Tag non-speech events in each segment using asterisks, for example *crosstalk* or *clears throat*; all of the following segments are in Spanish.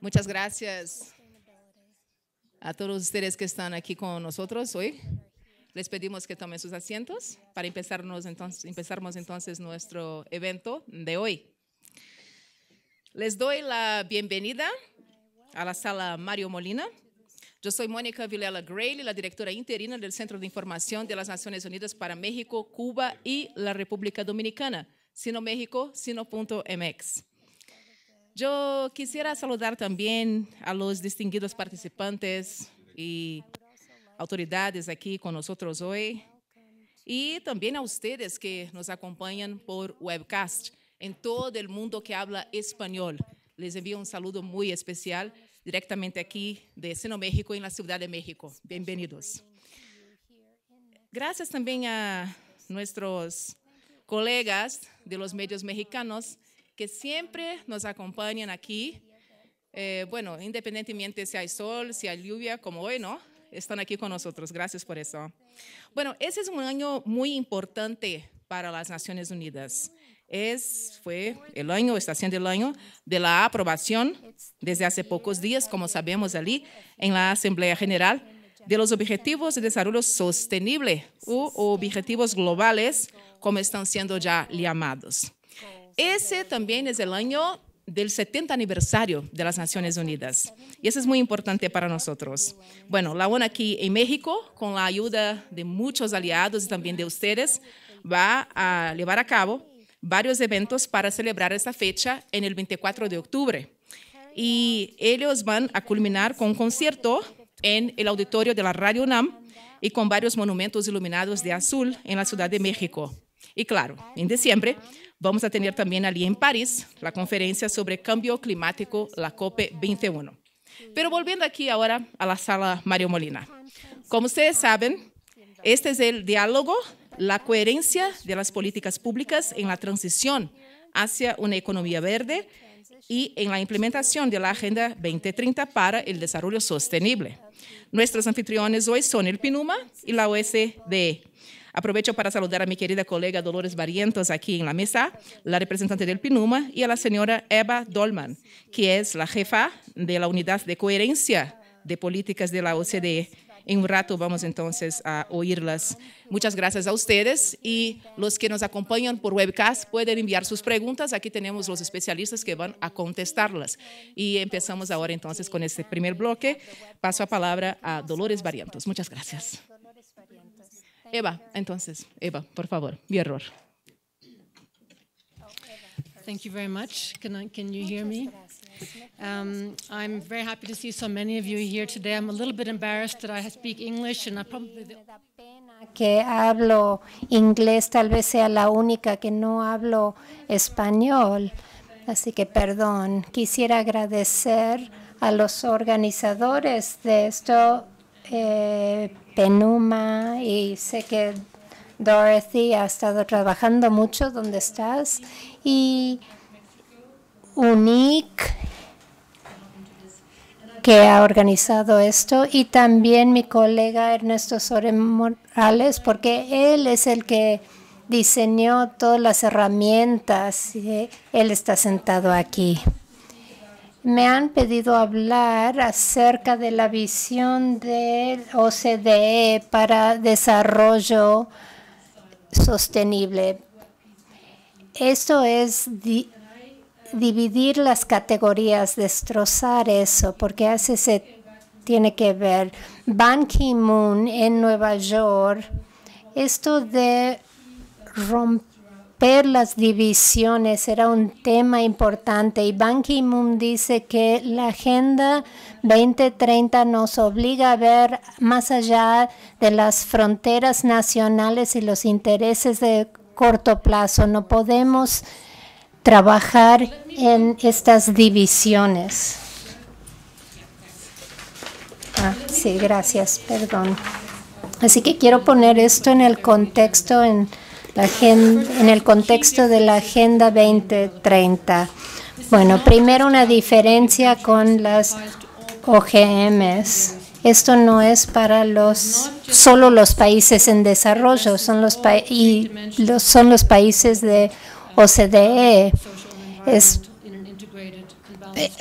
Muchas gracias a todos ustedes que están aquí con nosotros hoy. Les pedimos que tomen sus asientos para empezarnos entonces, entonces nuestro evento de hoy. Les doy la bienvenida a la sala Mario Molina. Yo soy Mónica Vilela Gray, la directora interina del Centro de Información de las Naciones Unidas para México, Cuba y la República Dominicana, sino México, sino.mx. Yo quisiera saludar también a los distinguidos participantes y autoridades aquí con nosotros hoy y también a ustedes que nos acompañan por webcast en todo el mundo que habla español. Les envío un saludo muy especial directamente aquí de Seno México en la Ciudad de México. Bienvenidos. Gracias también a nuestros colegas de los medios mexicanos que siempre nos acompañan aquí. Eh, bueno, independientemente si hay sol, si hay lluvia, como hoy, ¿no? Están aquí con nosotros. Gracias por eso. Bueno, ese es un año muy importante para las Naciones Unidas. Es, fue el año, está siendo el año de la aprobación desde hace pocos días, como sabemos allí, en la Asamblea General de los Objetivos de Desarrollo Sostenible o Objetivos Globales, como están siendo ya llamados. Ese también es el año del 70 aniversario de las Naciones Unidas. Y eso es muy importante para nosotros. Bueno, la ONU aquí en México, con la ayuda de muchos aliados y también de ustedes, va a llevar a cabo varios eventos para celebrar esta fecha en el 24 de octubre. Y ellos van a culminar con un concierto en el auditorio de la Radio UNAM y con varios monumentos iluminados de azul en la Ciudad de México. Y claro, en diciembre Vamos a tener también allí en París la conferencia sobre cambio climático, la cop 21. Pero volviendo aquí ahora a la sala Mario Molina. Como ustedes saben, este es el diálogo, la coherencia de las políticas públicas en la transición hacia una economía verde y en la implementación de la Agenda 2030 para el Desarrollo Sostenible. Nuestros anfitriones hoy son el PINUMA y la OSDE. Aprovecho para saludar a mi querida colega Dolores Barrientos aquí en la mesa, la representante del PINUMA y a la señora Eva Dolman, que es la jefa de la unidad de coherencia de políticas de la OCDE. En un rato vamos entonces a oírlas. Muchas gracias a ustedes y los que nos acompañan por webcast pueden enviar sus preguntas. Aquí tenemos los especialistas que van a contestarlas. Y empezamos ahora entonces con este primer bloque. Paso a palabra a Dolores Barrientos. Muchas gracias. Eva, entonces, Eva, por favor, mi error. Thank you very much. Can, can you hear me? Um, I'm very happy to see so many of you here today. I'm a little bit embarrassed that I speak English and I probably que hablo inglés tal vez sea la única que no hablo español. Así que perdón. Quisiera agradecer a los organizadores de esto. Eh, Penuma y sé que Dorothy ha estado trabajando mucho donde estás y Unique que ha organizado esto y también mi colega Ernesto Soren Morales porque él es el que diseñó todas las herramientas. Él está sentado aquí me han pedido hablar acerca de la visión del OCDE para desarrollo sostenible. Esto es dividir las categorías, destrozar eso, porque hace se tiene que ver. Ban Ki-moon en Nueva York, esto de romper las divisiones era un tema importante y Ban Ki-moon dice que la Agenda 2030 nos obliga a ver más allá de las fronteras nacionales y los intereses de corto plazo. No podemos trabajar en estas divisiones. Ah, sí, gracias, perdón. Así que quiero poner esto en el contexto en en el contexto de la Agenda 2030. Bueno, primero una diferencia con las OGMs. Esto no es para los solo los países en desarrollo, son los y son los países de OCDE. Es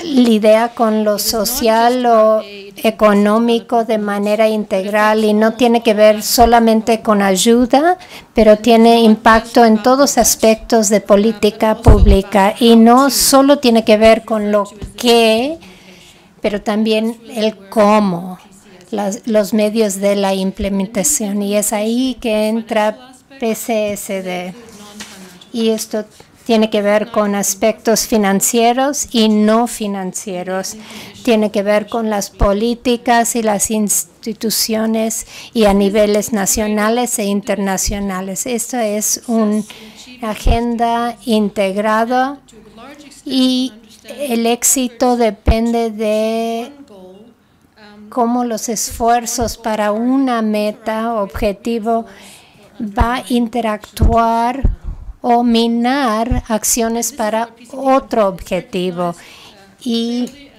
idea con lo social o económico de manera integral y no tiene que ver solamente con ayuda, pero tiene impacto en todos aspectos de política pública y no solo tiene que ver con lo que, pero también el cómo, los medios de la implementación. Y es ahí que entra PCSD. Y esto tiene que ver con aspectos financieros y no financieros, tiene que ver con las políticas y las instituciones y a niveles nacionales e internacionales. Esto es una agenda integrada y el éxito depende de cómo los esfuerzos para una meta, o objetivo, va a interactuar o minar acciones para otro objetivo. Y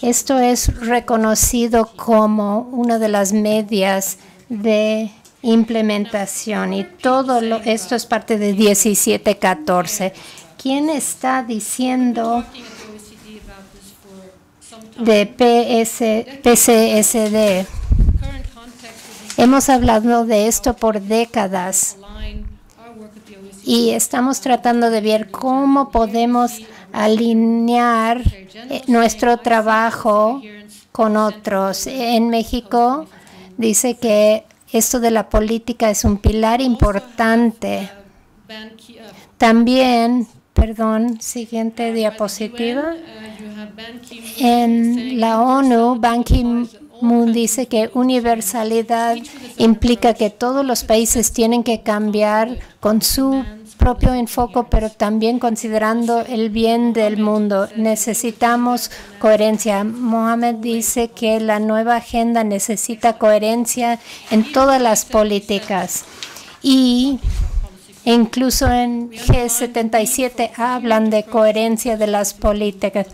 esto es reconocido como una de las medias de implementación y todo esto es parte de 1714. ¿Quién está diciendo de PS, PCSD? Hemos hablado de esto por décadas y estamos tratando de ver cómo podemos alinear eh, nuestro trabajo con otros. En México dice que esto de la política es un pilar importante. También, perdón, siguiente diapositiva. En la ONU, Ban Ki-moon Moon dice que universalidad implica que todos los países tienen que cambiar con su propio enfoque, pero también considerando el bien del mundo. Necesitamos coherencia. Mohamed dice que la nueva agenda necesita coherencia en todas las políticas. Y incluso en G77 hablan de coherencia de las políticas.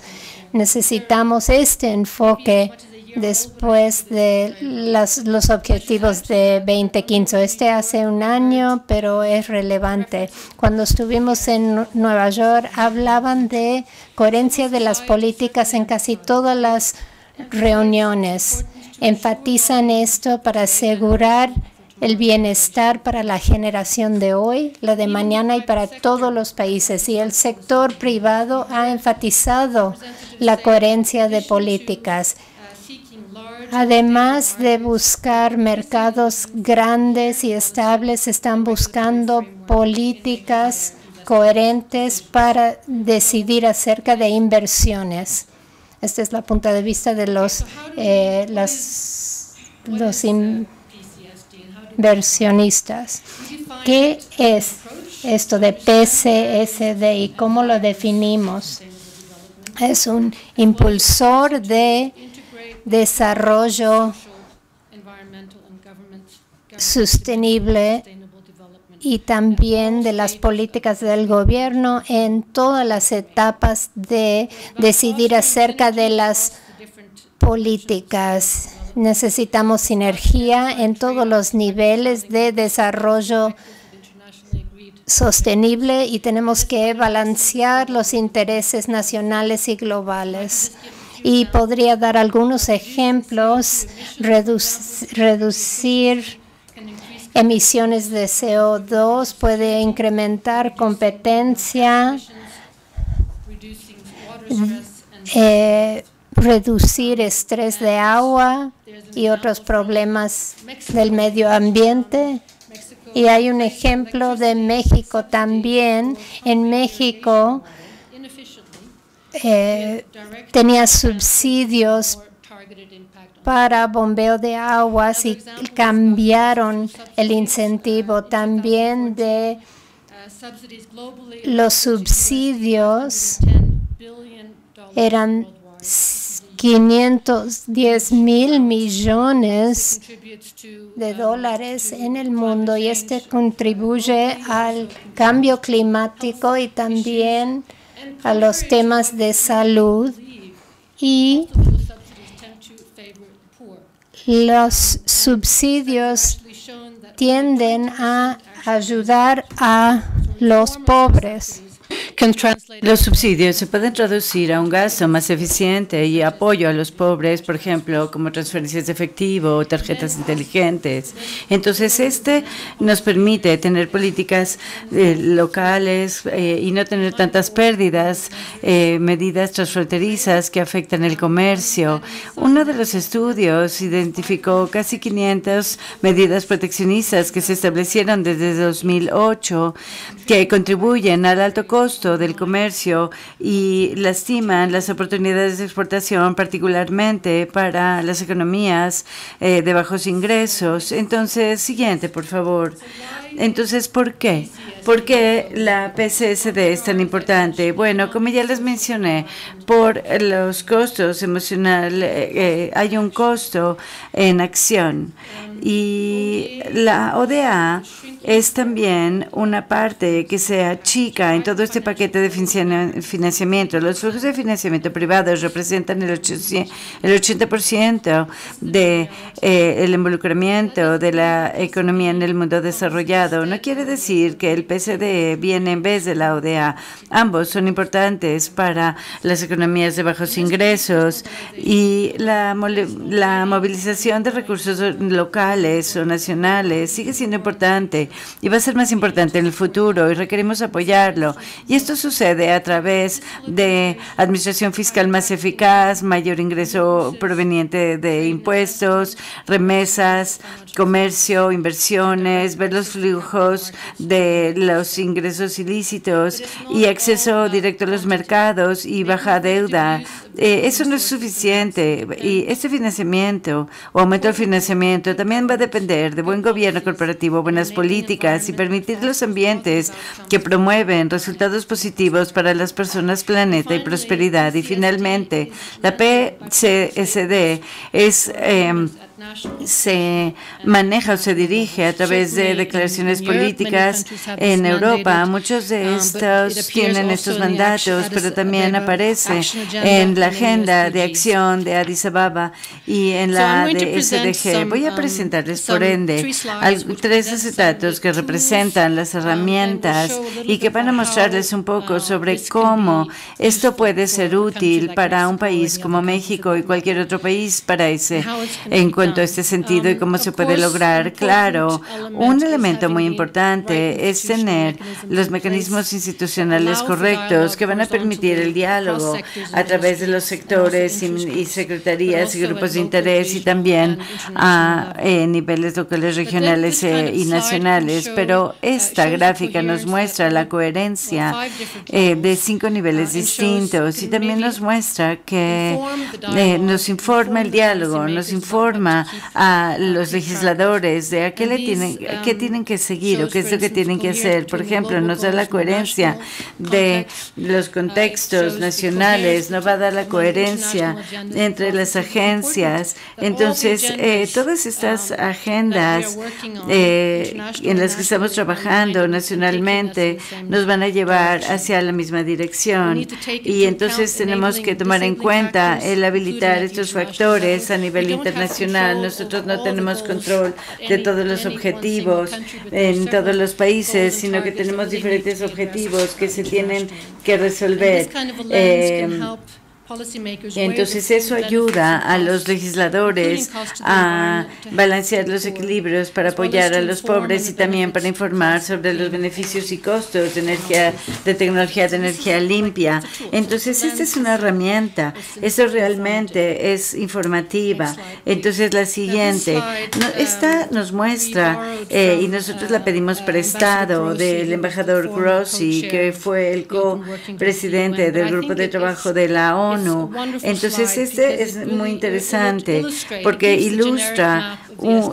Necesitamos este enfoque después de los objetivos de 2015. Este hace un año, pero es relevante. Cuando estuvimos en Nueva York, hablaban de coherencia de las políticas en casi todas las reuniones. Enfatizan esto para asegurar el bienestar para la generación de hoy, la de mañana y para todos los países. Y el sector privado ha enfatizado la coherencia de políticas. Además de buscar mercados grandes y estables, están buscando políticas coherentes para decidir acerca de inversiones. Esta es la punta de vista de los, eh, los inversionistas. ¿Qué es esto de PCSD y cómo lo definimos? Es un impulsor de desarrollo sostenible y también de las políticas del gobierno en todas las etapas de decidir acerca de las políticas. Necesitamos sinergia en todos los niveles de desarrollo sostenible y tenemos que balancear los intereses nacionales y globales y podría dar algunos ejemplos, reducir emisiones de CO2, puede incrementar competencia, eh, reducir estrés de agua y otros problemas del medio ambiente. Y hay un ejemplo de México también. En México, eh, tenía subsidios para bombeo de aguas y cambiaron el incentivo también de los subsidios eran 510 mil millones de dólares en el mundo y este contribuye al cambio climático y también a los temas de salud y los subsidios tienden a ayudar a los pobres. Los subsidios se pueden traducir a un gasto más eficiente y apoyo a los pobres, por ejemplo, como transferencias de efectivo o tarjetas inteligentes. Entonces, este nos permite tener políticas eh, locales eh, y no tener tantas pérdidas, eh, medidas transfronterizas que afectan el comercio. Uno de los estudios identificó casi 500 medidas proteccionistas que se establecieron desde 2008 que contribuyen al alto costo del comercio y lastiman las oportunidades de exportación, particularmente para las economías eh, de bajos ingresos. Entonces, siguiente, por favor. Entonces, ¿por qué? ¿Por qué la PCSD es tan importante? Bueno, como ya les mencioné, por los costos emocionales, eh, eh, hay un costo en acción y la ODA es también una parte que se achica en todo este paquete de financiamiento. Los flujos de financiamiento privados representan el 80% del de, eh, involucramiento de la economía en el mundo desarrollado. No quiere decir que el PCDE viene en vez de la ODA. Ambos son importantes para las economías de bajos ingresos y la movilización de recursos locales o nacionales sigue siendo importante y va a ser más importante en el futuro y requerimos apoyarlo. Y esto sucede a través de administración fiscal más eficaz, mayor ingreso proveniente de impuestos, remesas, comercio, inversiones, ver los flujos de los ingresos ilícitos y acceso directo a los mercados y baja deuda. Eh, eso no es suficiente y este financiamiento o aumento del financiamiento también va a depender de buen gobierno corporativo, buenas políticas y permitir los ambientes que promueven resultados positivos para las personas, planeta y prosperidad. Y finalmente, la PCSD es... Em, se maneja o se dirige a través de declaraciones políticas en Europa. Um, Muchos de estos tienen estos mandatos, pero también aparece en la agenda de acción de Addis Ababa y en la de SDG. Voy a um, presentarles, por ende, tres acetatos uh, que representan las um, herramientas y que van a mostrarles un poco uh, sobre cómo esto puede ser útil para un país como México y cualquier otro país para ese encuentro este sentido y um, cómo se puede lograr. Claro, un elemento muy importante es tener los mecanismos institucionales correctos que van a permitir el diálogo a través de los sectores y, secretarías y grupos de interés y también a eh, niveles locales, regionales eh, y nacionales. Pero uh, esta gráfica nos muestra la coherencia eh, de cinco uh, niveles distintos y también nos muestra que nos informa el diálogo, nos informa a los legisladores de a qué le tienen, qué em, tienen que seguir o qué es lo que tienen que hacer. Por ejemplo, nos da la coherencia de los contextos nacionales, no va a dar la coherencia entre las agencias. Entonces, eh, todas estas um, agendas eh, en las que estamos trabajando nacionalmente nos van a llevar hacia la misma dirección. Y entonces tenemos que tomar en cuenta el habilitar estos factores a nivel internacional nosotros no tenemos control de todos los objetivos en todos los países, sino que tenemos diferentes objetivos que se tienen que resolver entonces eso ayuda a los legisladores a balancear los equilibrios para apoyar a los pobres y también para informar sobre los beneficios y costos de energía, de tecnología de energía limpia. Entonces esta es una herramienta. eso realmente es informativa. Entonces la siguiente, um, esta nos muestra eh, y nosotros la uh, pedimos uh, prestado del embajador Grossi, que fue el co-presidente del grupo de trabajo de la ONU entonces, este es muy interesante porque ilustra,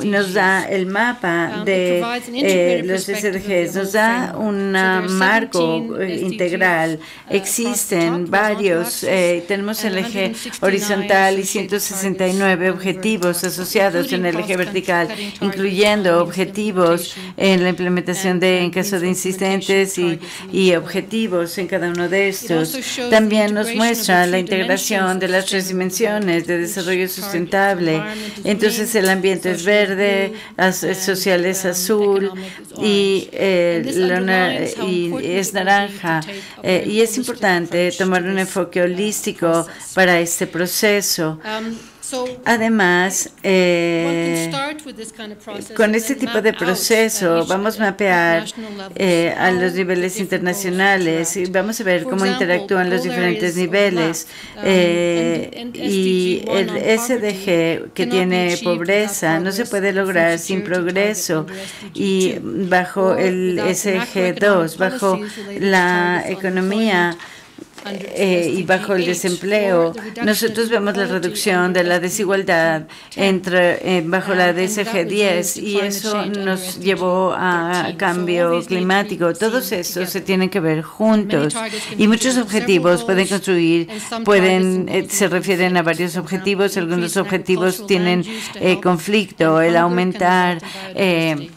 nos da el mapa um, de eh, los SDGs, nos da un marco eh, uh, integral. Existen varios, eh, tenemos el eje horizontal y 169 uh, objetivos asociados en el eje vertical, incluyendo objetivos en la implementación de, en caso de uh, insistentes y, objetivos en cada uno de estos. También nos muestra la integración de las tres dimensiones de desarrollo sustentable. Entonces el ambiente es verde, el eh, social es azul y, eh, es naranja. Eh, y es importante tomar un enfoque holístico para este proceso. Además, eh, con este tipo de proceso vamos a mapear eh, a los niveles internacionales y vamos a ver cómo interactúan los diferentes niveles. Um, eh, y el SDG que tiene pobreza no se puede lograr sin progreso y bajo el SDG 2 bajo la economía eh, y bajo el desempleo. Nosotros vemos la reducción de la desigualdad entre, eh, bajo la DSG 10 y eso nos llevó a cambio climático. Todos esos se tienen que ver juntos y muchos objetivos pueden construir, pueden eh, se refieren a varios objetivos, algunos objetivos tienen conflicto, el aumentar. Eh,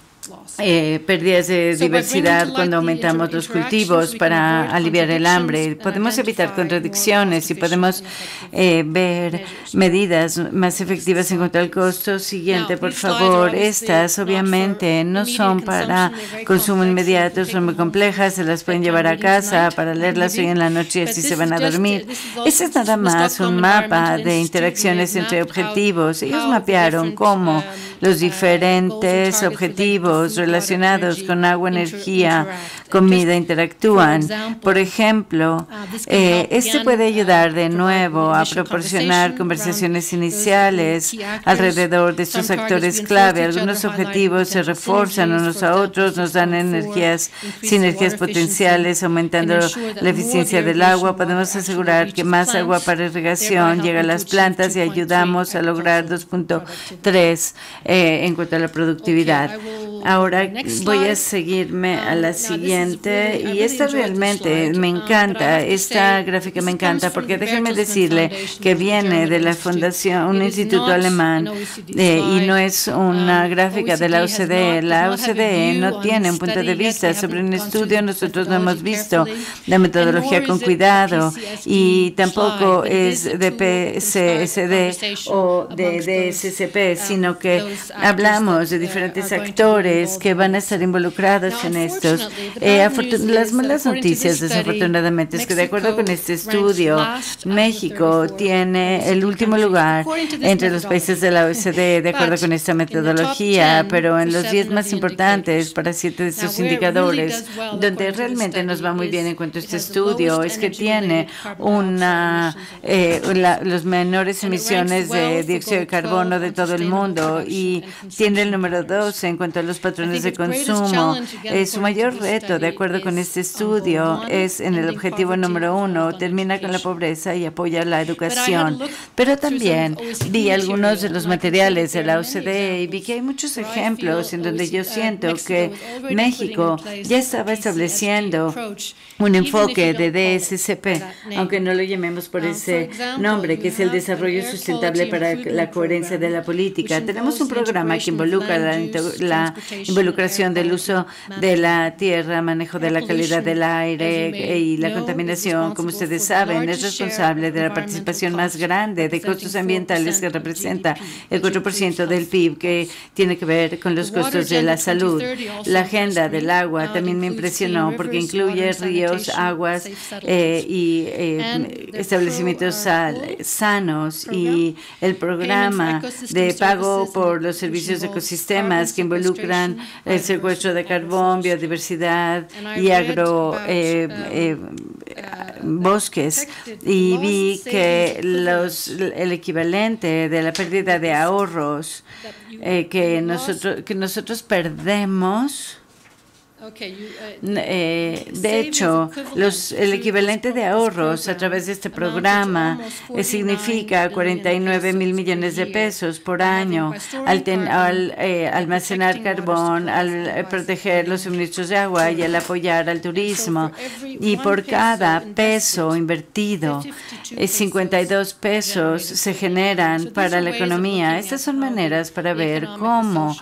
eh, pérdidas de diversidad cuando aumentamos los cultivos para aliviar el hambre. Podemos evitar contradicciones y podemos eh, ver medidas más efectivas en cuanto al costo. Siguiente, por favor. Estas obviamente no son para consumo inmediato, son muy complejas, se las pueden llevar a casa para leerlas hoy en la noche y así se van a dormir. Uh, Ese es nada más un mapa de interacciones entre objetivos. Ellos mapearon cómo um, los uh, diferentes objetivos relacionados con agua, energía, comida interactúan. Por ejemplo, este puede ayudar de ah, nuevo a proporcionar conversaciones iniciales alrededor de estos actores clave. Algunos objetivos se reforzan unos a otros, nos dan energías, sinergias potenciales, aumentando la eficiencia del agua. Podemos asegurar que más agua para irrigación llega a las plantas y ayudamos a lograr 2.3 eh, en cuanto a la productividad. Ahora voy a seguirme a ah, la siguiente y esta realmente me um, encanta, esta gráfica me encanta porque déjenme decirle que viene de la fundación, un instituto alemán y no es um, una gráfica de la OCDE. La OCDE no tiene un punto de vista sobre un estudio, nosotros no hemos visto la metodología con cuidado y tampoco es de PCSD o de DSCP, um, sino que hablamos de uh, diferentes actores que que van a estar involucrados en estos. Eh, las malas noticias, desafortunadamente, es que de acuerdo con este estudio, México tiene el último lugar entre los países de la OECD, *laughs* de acuerdo con esta metodología, pero en los 10 más importantes para siete de estos indicadores, donde realmente nos va muy bien en cuanto a este estudio, es que tiene una eh, menores emisiones de dióxido de carbono de todo el mundo y tiene el número 12 en cuanto a los patrones de consumo. su mayor reto, de acuerdo con este estudio, es en el objetivo número uno, termina con la pobreza y apoya la educación. Pero también di algunos de los materiales de la OCDE y vi que hay muchos ejemplos en donde yo uh, siento que México ya estaba estableciendo un enfoque de DSCP, aunque no lo llamemos por uh, ese nombre, que es el desarrollo sustentable para la coherencia de la política. Tenemos un programa que involucra la, involucración del uso de la tierra, manejo de la calidad del aire y la contaminación, como ustedes saben, es responsable de la participación más grande de costos ambientales que representa el 4% del PIB, que tiene que ver con los costos de la salud. La agenda del agua también me impresionó porque incluye ríos, aguas eh, y eh, establecimientos uh, sanos y el programa de pago por los servicios de ecosistemas que involucran el secuestro de carbón, biodiversidad y agro uh, Eh, uh, eh uh, y vi que los, el equivalente de la pérdida de ahorros eh, que, nosotros, que nosotros perdemos Uh, eh, de hecho, los, el equivalente de ahorros a través de este programa eh, significa 49 mil millones de pesos por año al, eh, almacenar carbón, al proteger los suministros de agua y al apoyar al turismo. Y por cada peso invertido, 52 pesos se generan para la economía. Estas son maneras para ver cómo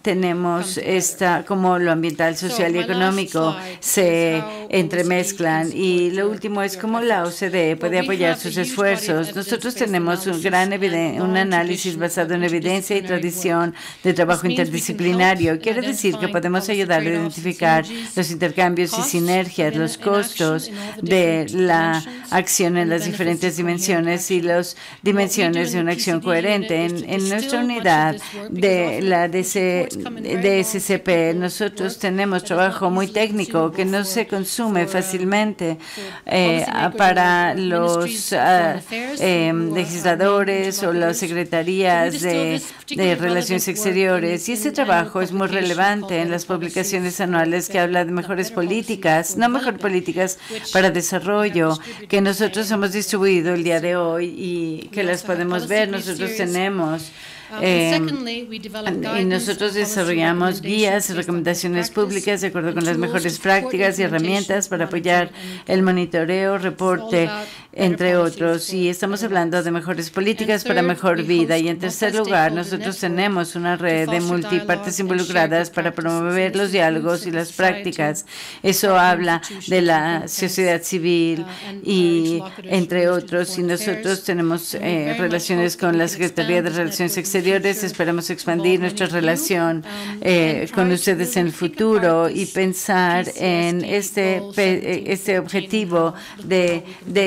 tenemos esta, como ambiental, social y económico se entremezclan. Y lo último es cómo la OCDE puede apoyar sus esfuerzos. Nosotros tenemos un gran análisis basado en evidencia y tradición de trabajo interdisciplinario. Quiere decir que podemos ayudar a identificar los intercambios y sinergias, los costos de la acción en las diferentes dimensiones y las dimensiones de una acción coherente. En, nuestra unidad de la DC, DSCP, nosotros tenemos trabajo muy técnico que no se consume fácilmente eh, ah, para los ah, em, legisladores o las secretarías de, de Relaciones Exteriores. Y este trabajo es muy relevante en las publicaciones anuales que habla de mejores políticas, no mejor políticas para desarrollo, que nosotros hemos distribuido el día de hoy y que las podemos ver. Nosotros tenemos Um, em, y nosotros desarrollamos guías y recomendaciones públicas de acuerdo con las mejores prácticas y herramientas para apoyar el monitoreo, reporte, entre otros. Y estamos hablando de mejores políticas para mejor vida. Y en tercer lugar, nosotros tenemos una red de multipartes involucradas para promover los diálogos y las prácticas. Eso habla de la sociedad civil uh, y entre otros. Y nosotros tenemos eh, relaciones con la Secretaría de Relaciones Exteriores Esperamos expandir nuestra relación um, eh, con ustedes en el futuro y pensar en este, este, eh, este objetivo de,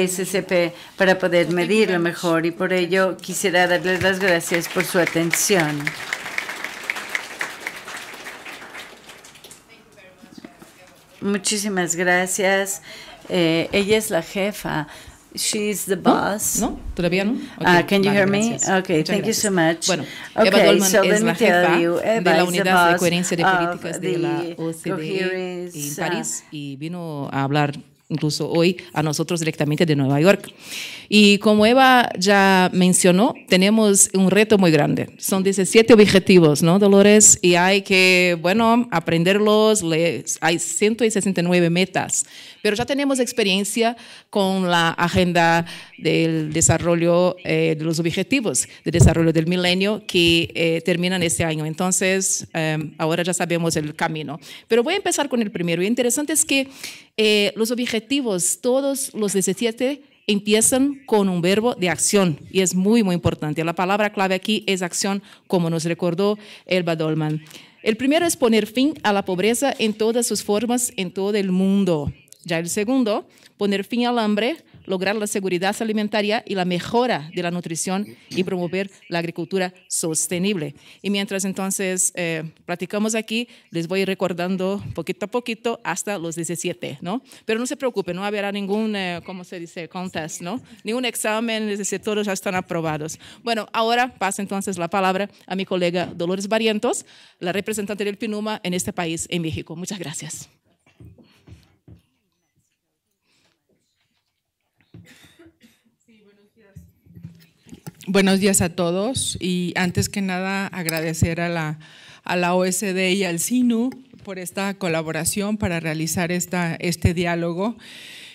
SCP para poder medirlo mejor. Y por ello quisiera darles las gracias por su atención. Muchísimas gracias. Eh, ella es la jefa She's the boss. No, todavía no. Ah, okay, uh, can you vale, hear me? Gracias. Okay, Muchas thank gracias. you so much. Bueno, okay, Eva Dolman so es la jefa you, de la Unidad de Coherencia de Políticas de la OCDE en París uh, y vino a hablar incluso hoy a nosotros directamente de Nueva York. Y como Eva ya mencionó, tenemos un reto muy grande. Son 17 objetivos, ¿no, Dolores? Y hay que, bueno, aprenderlos. Hay 169 metas, pero ya tenemos experiencia con la agenda del desarrollo eh, de los objetivos de desarrollo del milenio que eh, terminan este año. Entonces, eh, ahora ya sabemos el camino. Pero voy a empezar con el primero. Y interesante es que eh, los objetivos, todos los 17 empiezan con un verbo de acción y es muy, muy importante. La palabra clave aquí es acción, como nos recordó Elba Dolman. El primero es poner fin a la pobreza en todas sus formas en todo el mundo. Ya el segundo, poner fin al hambre, lograr la seguridad alimentaria y la mejora de la nutrición y promover la agricultura sostenible. Y mientras entonces eh, platicamos aquí, les voy recordando poquito a poquito hasta los 17, ¿no? Pero no se preocupen, no habrá ningún, eh, ¿cómo se dice? Contest, ¿no? Ningún examen, es decir, todos ya están aprobados. Bueno, ahora pasa entonces la palabra a mi colega Dolores Barrientos, la representante del PINUMA en este país, en México. Muchas gracias. Buenos días a todos y antes que nada agradecer a la, a la OSD y al SINU por esta colaboración para realizar esta, este diálogo.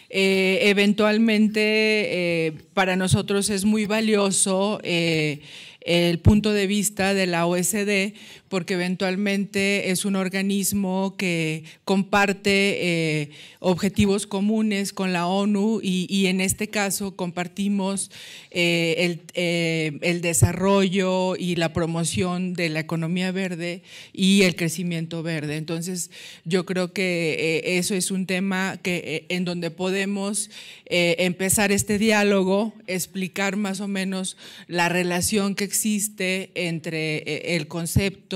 Eh, eventualmente, eh, para nosotros es muy valioso eh, el punto de vista de la OSD porque eventualmente es un organismo que comparte eh, objetivos comunes con la ONU y, en este caso compartimos eh, el, eh, el, desarrollo y la promoción de la economía verde y el crecimiento verde. Entonces, yo creo que eso es un tema que, en donde podemos empezar este diálogo, explicar más o menos la relación que existe entre el concepto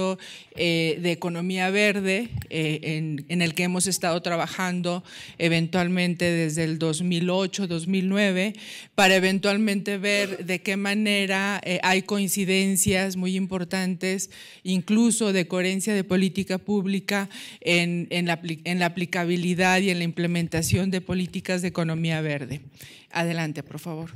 eh, de economía verde eh, en, el que hemos estado trabajando eventualmente desde el 2008, 2009, para eventualmente ver de qué manera eh, hay coincidencias muy importantes, incluso de coherencia de política pública en, la, en la aplicabilidad y en la implementación de políticas de economía verde. Adelante, por favor.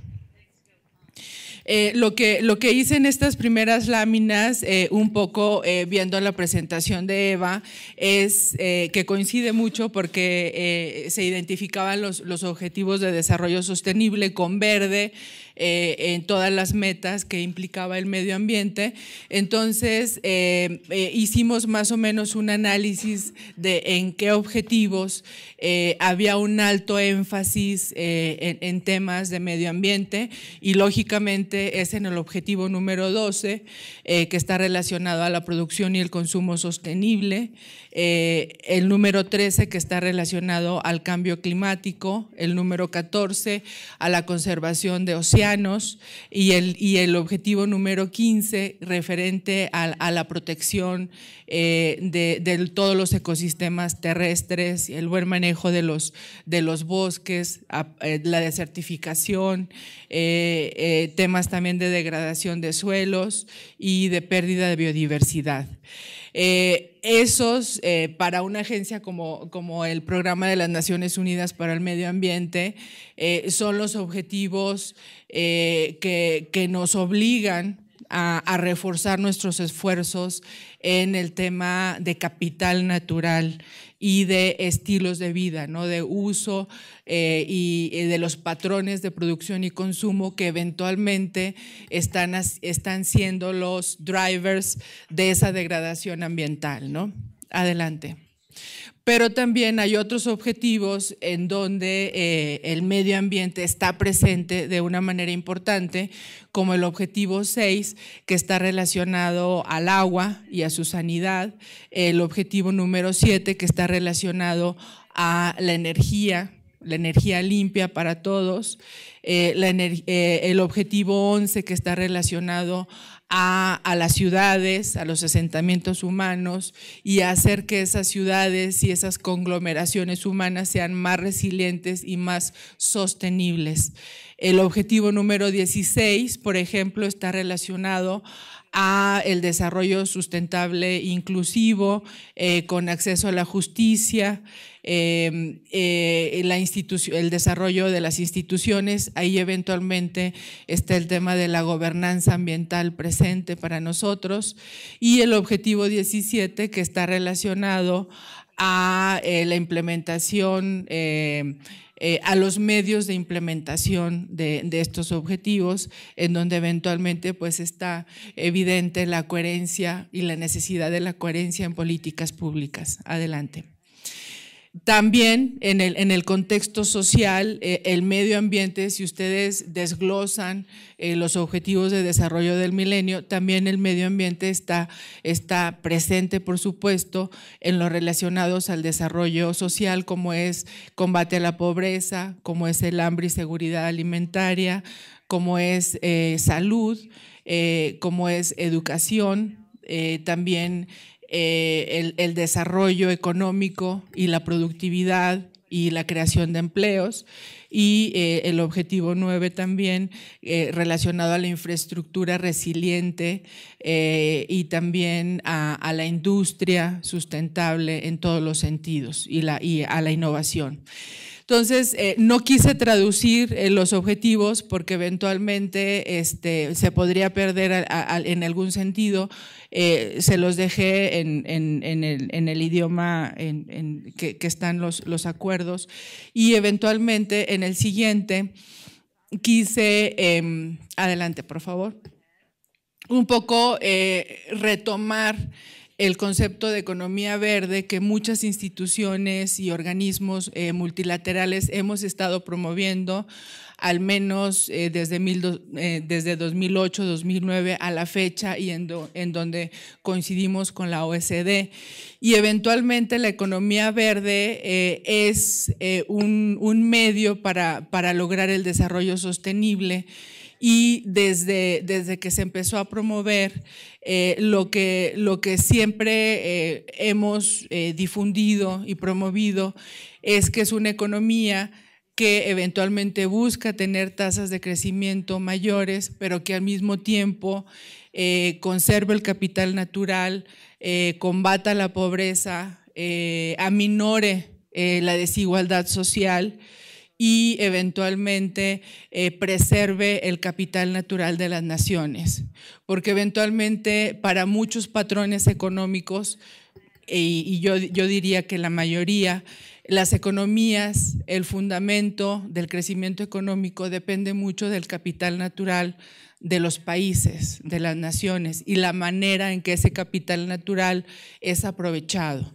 Eh, lo, que, lo que hice en estas primeras láminas, eh, un poco eh, viendo la presentación de Eva, es que coincide mucho porque se identificaban los objetivos de desarrollo sostenible con verde, eh, en todas las metas que implicaba el medio ambiente. Entonces, eh, eh, hicimos más o menos un análisis de en qué objetivos había un alto énfasis en, en, temas de medio ambiente y lógicamente es en el objetivo número 12, que está relacionado a la producción y el consumo sostenible, el número 13, que está relacionado al cambio climático, el número 14, a la conservación de océanos y el, objetivo número 15 referente a, la protección eh, de, todos los ecosistemas terrestres, el buen manejo de los, bosques, eh, la desertificación, eh, temas también de degradación de suelos y de pérdida de biodiversidad esos, eh, para una agencia como, el Programa de las Naciones Unidas para el Medio Ambiente, eh, son los objetivos eh, que, nos obligan a, reforzar nuestros esfuerzos en el tema de capital natural y de estilos de vida, ¿no? de uso eh, y, eh, de los patrones de producción y consumo que eventualmente están, están siendo los drivers de esa degradación ambiental. ¿no? Adelante pero también hay otros objetivos en donde eh, el medio ambiente está presente de una manera importante, como el objetivo 6, que está relacionado al agua y a su sanidad, el objetivo número 7, que está relacionado a la energía, la energía limpia para todos, eh, eh, el objetivo 11, que está relacionado a a, las ciudades, a los asentamientos humanos y a hacer que esas ciudades y esas conglomeraciones humanas sean más resilientes y más sostenibles. El objetivo número 16, por ejemplo, está relacionado a el desarrollo sustentable inclusivo, eh, con acceso a la justicia, Em, eh, el desarrollo de las instituciones, ahí eventualmente está el tema de la gobernanza ambiental presente para nosotros y el objetivo 17 que está relacionado a eh, la implementación, eh, a los medios de implementación de, de, estos objetivos, en donde eventualmente pues está evidente la coherencia y la necesidad de la coherencia en políticas públicas. Adelante. También en el, contexto social, eh, el medio ambiente, si ustedes desglosan eh, los objetivos de desarrollo del milenio, también el medio ambiente está, está presente, por supuesto, en lo relacionados al desarrollo social, como es combate a la pobreza, como es el hambre y seguridad alimentaria, como es eh, salud, como es educación, también eh, el, desarrollo económico y la productividad y la creación de empleos y eh, el objetivo 9 también eh, relacionado a la infraestructura resiliente y también a, la industria sustentable en todos los sentidos y a la innovación. Entonces, eh, no quise traducir eh, los objetivos porque eventualmente este, se podría perder en algún sentido. Eh, se los dejé en, el, idioma en, que, están los, los acuerdos y eventualmente en el siguiente quise, em, adelante por favor, un poco retomar el concepto de economía verde que muchas instituciones y organismos eh, multilaterales hemos estado promoviendo, al menos eh, desde, 2008, 2009 eh, a la fecha y en, donde coincidimos con la OECD. Y eventualmente la economía verde es un, medio para lograr el desarrollo sostenible y desde, desde que se empezó a promover eh, lo, que, lo que siempre eh, hemos eh, difundido y promovido es que es una economía que eventualmente busca tener tasas de crecimiento mayores, pero que al mismo tiempo conserve conserva el capital natural, combata la pobreza, aminore la desigualdad social y eventualmente eh, preserve el capital natural de las naciones, porque eventualmente para muchos patrones económicos, y yo diría que la mayoría, las economías, el fundamento del crecimiento económico depende mucho del capital natural de los países, de las naciones y la manera en que ese capital natural es aprovechado.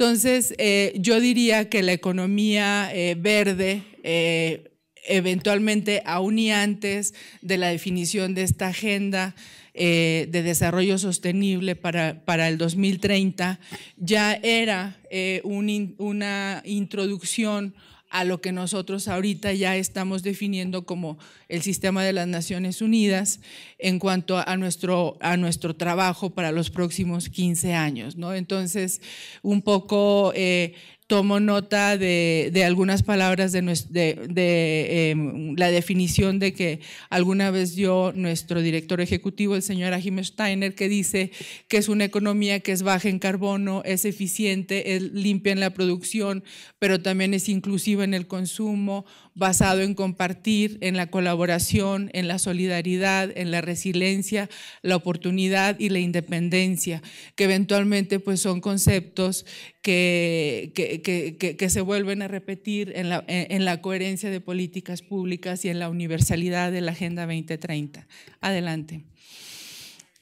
Entonces, eh, yo diría que la economía eh, verde eh, eventualmente aún y antes de la definición de esta agenda de desarrollo sostenible para, el 2030, ya era una introducción a lo que nosotros ahorita ya estamos definiendo como el sistema de las Naciones Unidas en cuanto a nuestro, a nuestro trabajo para los próximos 15 años. ¿no? Entonces, un poco eh, tomo nota de, algunas palabras de, de, de em, la definición de que alguna vez dio nuestro director ejecutivo, el señor Ajime Steiner, que dice que es una economía que es baja en carbono, es eficiente, es limpia en la producción, pero también es inclusiva en el consumo, basado en compartir, en la colaboración, en la solidaridad, en la resiliencia, la oportunidad y la independencia, que eventualmente pues son conceptos que, se vuelven a repetir en la, coherencia de políticas públicas y en la universalidad de la Agenda 2030. Adelante.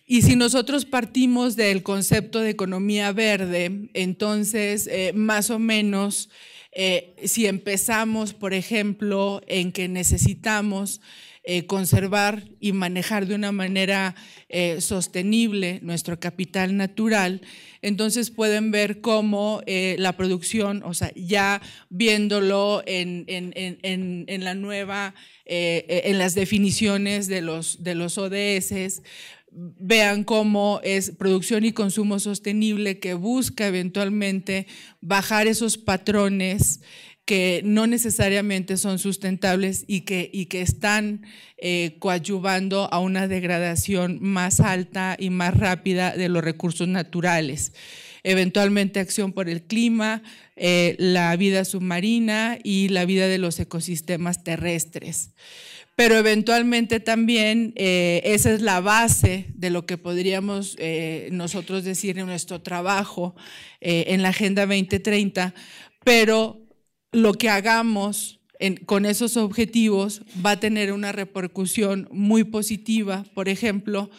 Y si nosotros partimos del concepto de economía verde, entonces eh, más o menos, eh, si empezamos, por ejemplo, en que necesitamos eh, conservar y manejar de una manera eh, sostenible nuestro capital natural, entonces pueden ver cómo eh, la producción, o sea, ya viéndolo en, la nueva, en las definiciones de los, de los ODS, vean cómo es producción y consumo sostenible que busca eventualmente bajar esos patrones que no necesariamente son sustentables y que, y que están eh, coadyuvando a una degradación más alta y más rápida de los recursos naturales. Eventualmente acción por el clima, eh, la vida submarina y la vida de los ecosistemas terrestres. Pero eventualmente también eh, esa es la base de lo que podríamos nosotros decir en nuestro trabajo en la Agenda 2030, pero lo que hagamos con esos objetivos va a tener una repercusión muy positiva, por ejemplo,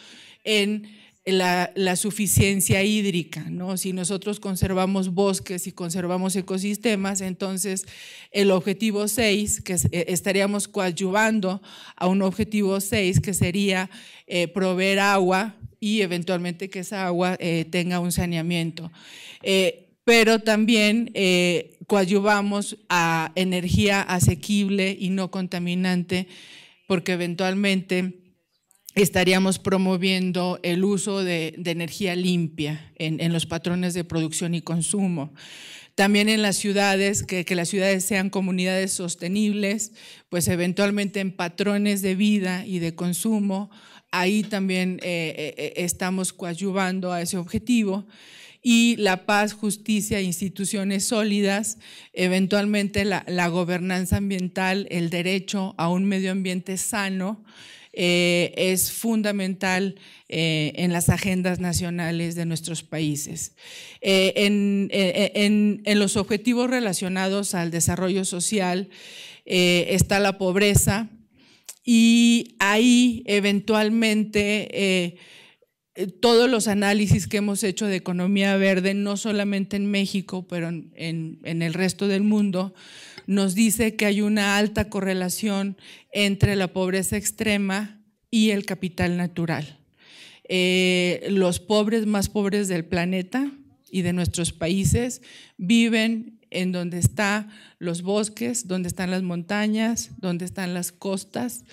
en la, suficiencia hídrica, ¿no? Si nosotros conservamos bosques y conservamos ecosistemas, entonces el objetivo 6, que eh, estaríamos coadyuvando a un objetivo 6, que sería eh, proveer agua y eventualmente que esa agua eh, tenga un saneamiento pero también eh, coadyuvamos a energía asequible y no contaminante, porque eventualmente estaríamos promoviendo el uso de, energía limpia en, los patrones de producción y consumo. También en las ciudades, que, las ciudades sean comunidades sostenibles, pues eventualmente en patrones de vida y de consumo, ahí también eh, eh, estamos coadyuvando a ese objetivo y la paz, justicia, instituciones sólidas, eventualmente la, gobernanza ambiental, el derecho a un medio ambiente sano. Eh, es fundamental eh, en las agendas nacionales de nuestros países. Eh, en, los objetivos relacionados al desarrollo social está la pobreza y ahí eventualmente eh, todos los análisis que hemos hecho de economía verde, no solamente en México, pero en, el resto del mundo, nos dice que hay una alta correlación entre la pobreza extrema y el capital natural. Eh, los pobres más pobres del planeta y de nuestros países viven en donde están los bosques, donde están las montañas, donde están las costas,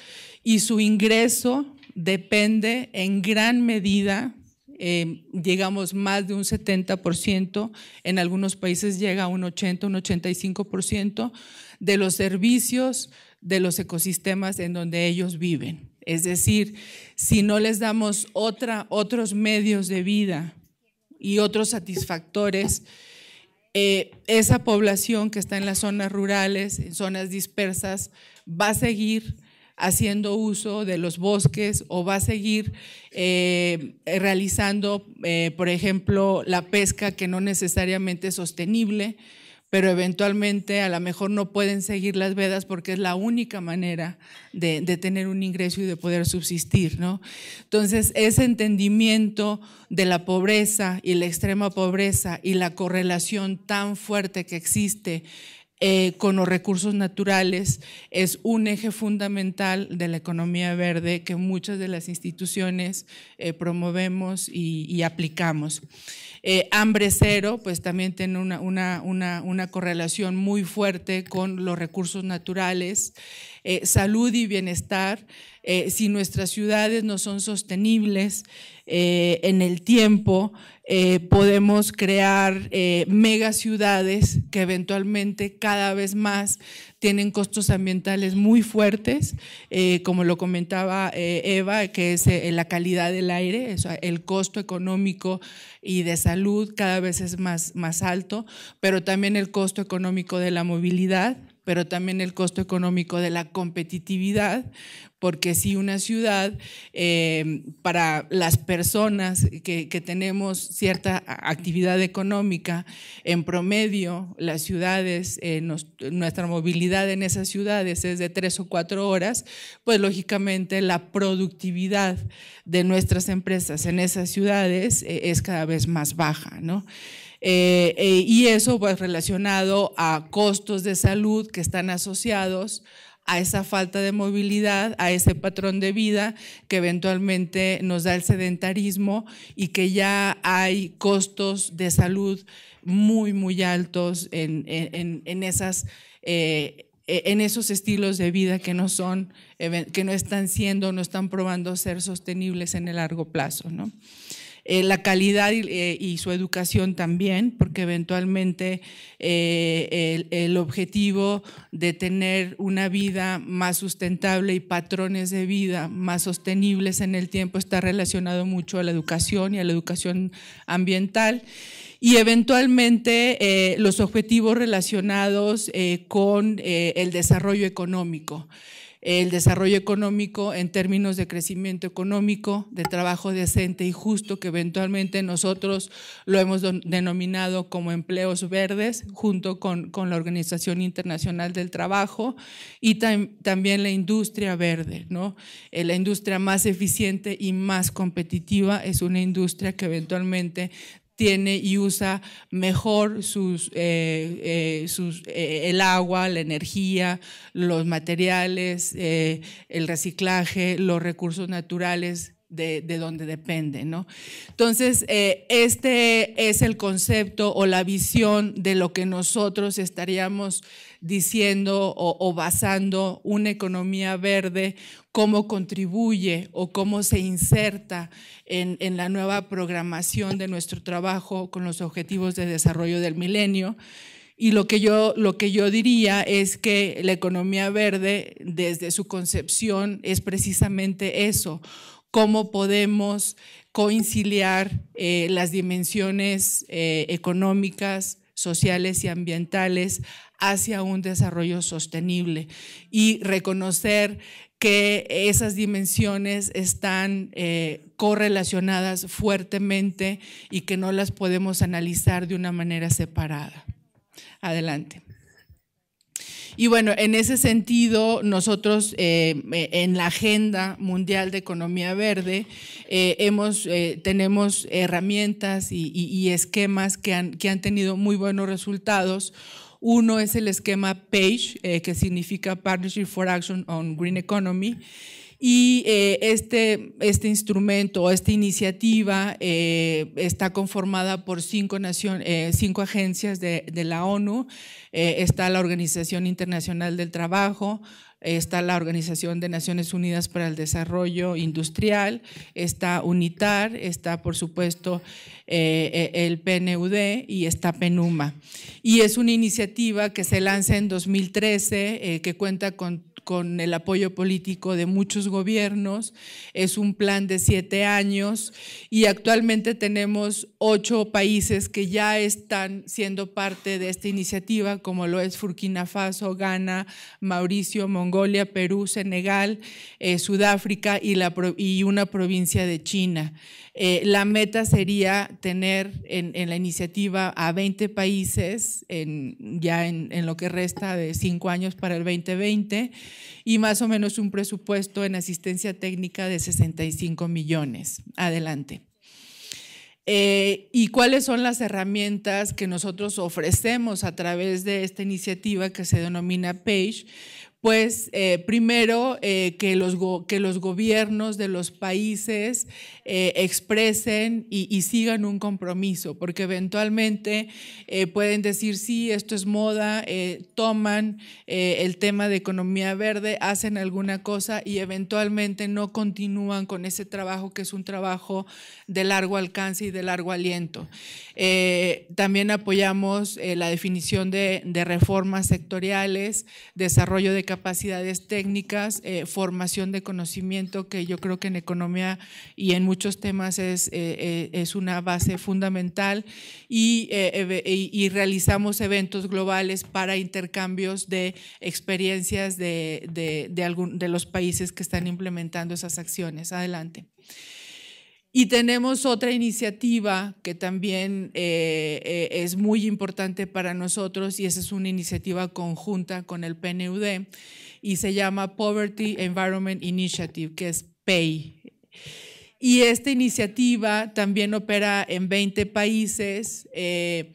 y su ingreso depende en gran medida, eh, llegamos más de un 70%, en algunos países llega a un 80, un 85% de los servicios de los ecosistemas en donde ellos viven. Es decir, si no les damos otra, otros medios de vida y otros satisfactores, eh, esa población que está en las zonas rurales, en zonas dispersas, va a seguir haciendo uso de los bosques o va a seguir eh, realizando, eh, por ejemplo, la pesca que no necesariamente es sostenible, pero eventualmente a lo mejor no pueden seguir las vedas porque es la única manera de, tener un ingreso y de poder subsistir, ¿no? Entonces, ese entendimiento de la pobreza y la extrema pobreza y la correlación tan fuerte que existe eh, con los recursos naturales es un eje fundamental de la economía verde que muchas de las instituciones eh, promovemos y, aplicamos. Eh, hambre cero, pues también tiene una, correlación muy fuerte con los recursos naturales. salud y bienestar, si nuestras ciudades no son sostenibles en el tiempo, eh, podemos crear eh, mega ciudades que eventualmente cada vez más tienen costos ambientales muy fuertes, eh, como lo comentaba eh, Eva, que es la calidad del aire, el costo económico y de salud cada vez es más, más alto, pero también el costo económico de la movilidad, pero también el costo económico de la competitividad, porque si una ciudad, em, para las personas que, tenemos cierta actividad económica, en promedio las ciudades, eh, nuestra movilidad en esas ciudades es de tres o cuatro horas, pues lógicamente la productividad de nuestras empresas en esas ciudades eh, es cada vez más baja, ¿no? Eh, y eso pues relacionado a costos de salud que están asociados a esa falta de movilidad, a ese patrón de vida que eventualmente nos da el sedentarismo y que ya hay costos de salud muy, muy altos en, esas... Eh, en esos estilos de vida que no son, que no están siendo, no están probando ser sostenibles en el largo plazo, eh, la calidad eh, y, su educación también, porque eventualmente eh, el, objetivo de tener una vida más sustentable y patrones de vida más sostenibles en el tiempo está relacionado mucho a la educación y a la educación ambiental. Y eventualmente los objetivos relacionados con el desarrollo económico el desarrollo económico en términos de crecimiento económico, de trabajo decente y justo, que eventualmente nosotros lo hemos denominado como empleos verdes, junto con, con la Organización Internacional del Trabajo, y también la industria verde. ¿no? Eh, la industria más eficiente y más competitiva es una industria que eventualmente tiene y usa mejor sus, eh, eh, eh, el agua, la energía, los materiales, el reciclaje, los recursos naturales de, de donde depende, Entonces, eh, este es el concepto o la visión de lo que nosotros estaríamos diciendo o, basando una economía verde, cómo contribuye o cómo se inserta en, en, la nueva programación de nuestro trabajo con los objetivos de desarrollo del milenio. Y lo que, yo, lo que yo diría es que la economía verde, desde su concepción, es precisamente eso, cómo podemos conciliar eh, las dimensiones eh, económicas, sociales y ambientales hacia un desarrollo sostenible y reconocer que esas dimensiones están eh, correlacionadas fuertemente y que no las podemos analizar de una manera separada. Adelante. Y bueno, en ese sentido, nosotros eh, eh, en la Agenda Mundial de Economía Verde eh, hemos, tenemos herramientas y, esquemas que han, que han tenido muy buenos resultados. Uno es el esquema PAGE, que significa Partnership for Action on Green Economy. Y eh, este, este instrumento, esta iniciativa eh, está conformada por cinco, eh, cinco agencias de, la ONU. está la Organización Internacional del Trabajo, está la Organización de Naciones Unidas para el Desarrollo Industrial, está UNITAR, está por supuesto el PNUD y está PENUMA. Y es una iniciativa que se lanza en 2013, que cuenta con con el apoyo político de muchos gobiernos. Es un plan de siete años y actualmente tenemos ocho países que ya están siendo parte de esta iniciativa, como lo es Burkina Faso, Ghana, Mauricio, Mongolia, Perú, Senegal, eh, Sudáfrica y una provincia de China. Eh, la meta sería tener en, la iniciativa a 20 países ya en, lo que resta de cinco años para el 2020 y más o menos un presupuesto en asistencia técnica de 65 millones. Adelante. Eh, ¿Y cuáles son las herramientas que nosotros ofrecemos a través de esta iniciativa que se denomina PAGE? pues eh, primero eh, que, los que los gobiernos de los países eh, expresen y, sigan un compromiso, porque eventualmente pueden decir, sí, esto es moda, toman el tema de economía verde, hacen alguna cosa y eventualmente no continúan con ese trabajo que es un trabajo de largo alcance y de largo aliento. también apoyamos la definición de, de reformas sectoriales, desarrollo de capacidades, capacidades técnicas, eh, formación de conocimiento, que yo creo que en economía y en muchos temas es, eh, eh, es una base fundamental, y, realizamos eventos globales para intercambios de experiencias de, algún, de los países que están implementando esas acciones. Adelante. Y tenemos otra iniciativa que también eh, eh, es muy importante para nosotros y esa es una iniciativa conjunta con el PNUD y se llama Poverty Environment Initiative, que es PEI. Y esta iniciativa también opera en 20 países. Eh,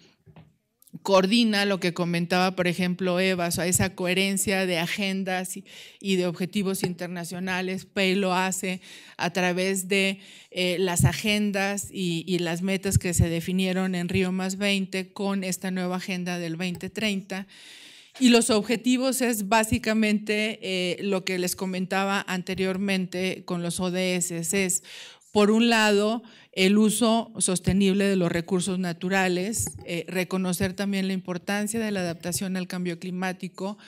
coordina lo que comentaba, por ejemplo, Eva, o esa coherencia de agendas y, de objetivos internacionales. PEI lo hace a través de eh, las agendas y, las metas que se definieron en Río Más 20 con esta nueva agenda del 2030. Y los objetivos es básicamente eh, lo que les comentaba anteriormente con los ODS, es por un lado, el uso sostenible de los recursos naturales, eh, reconocer también la importancia de la adaptación al cambio climático.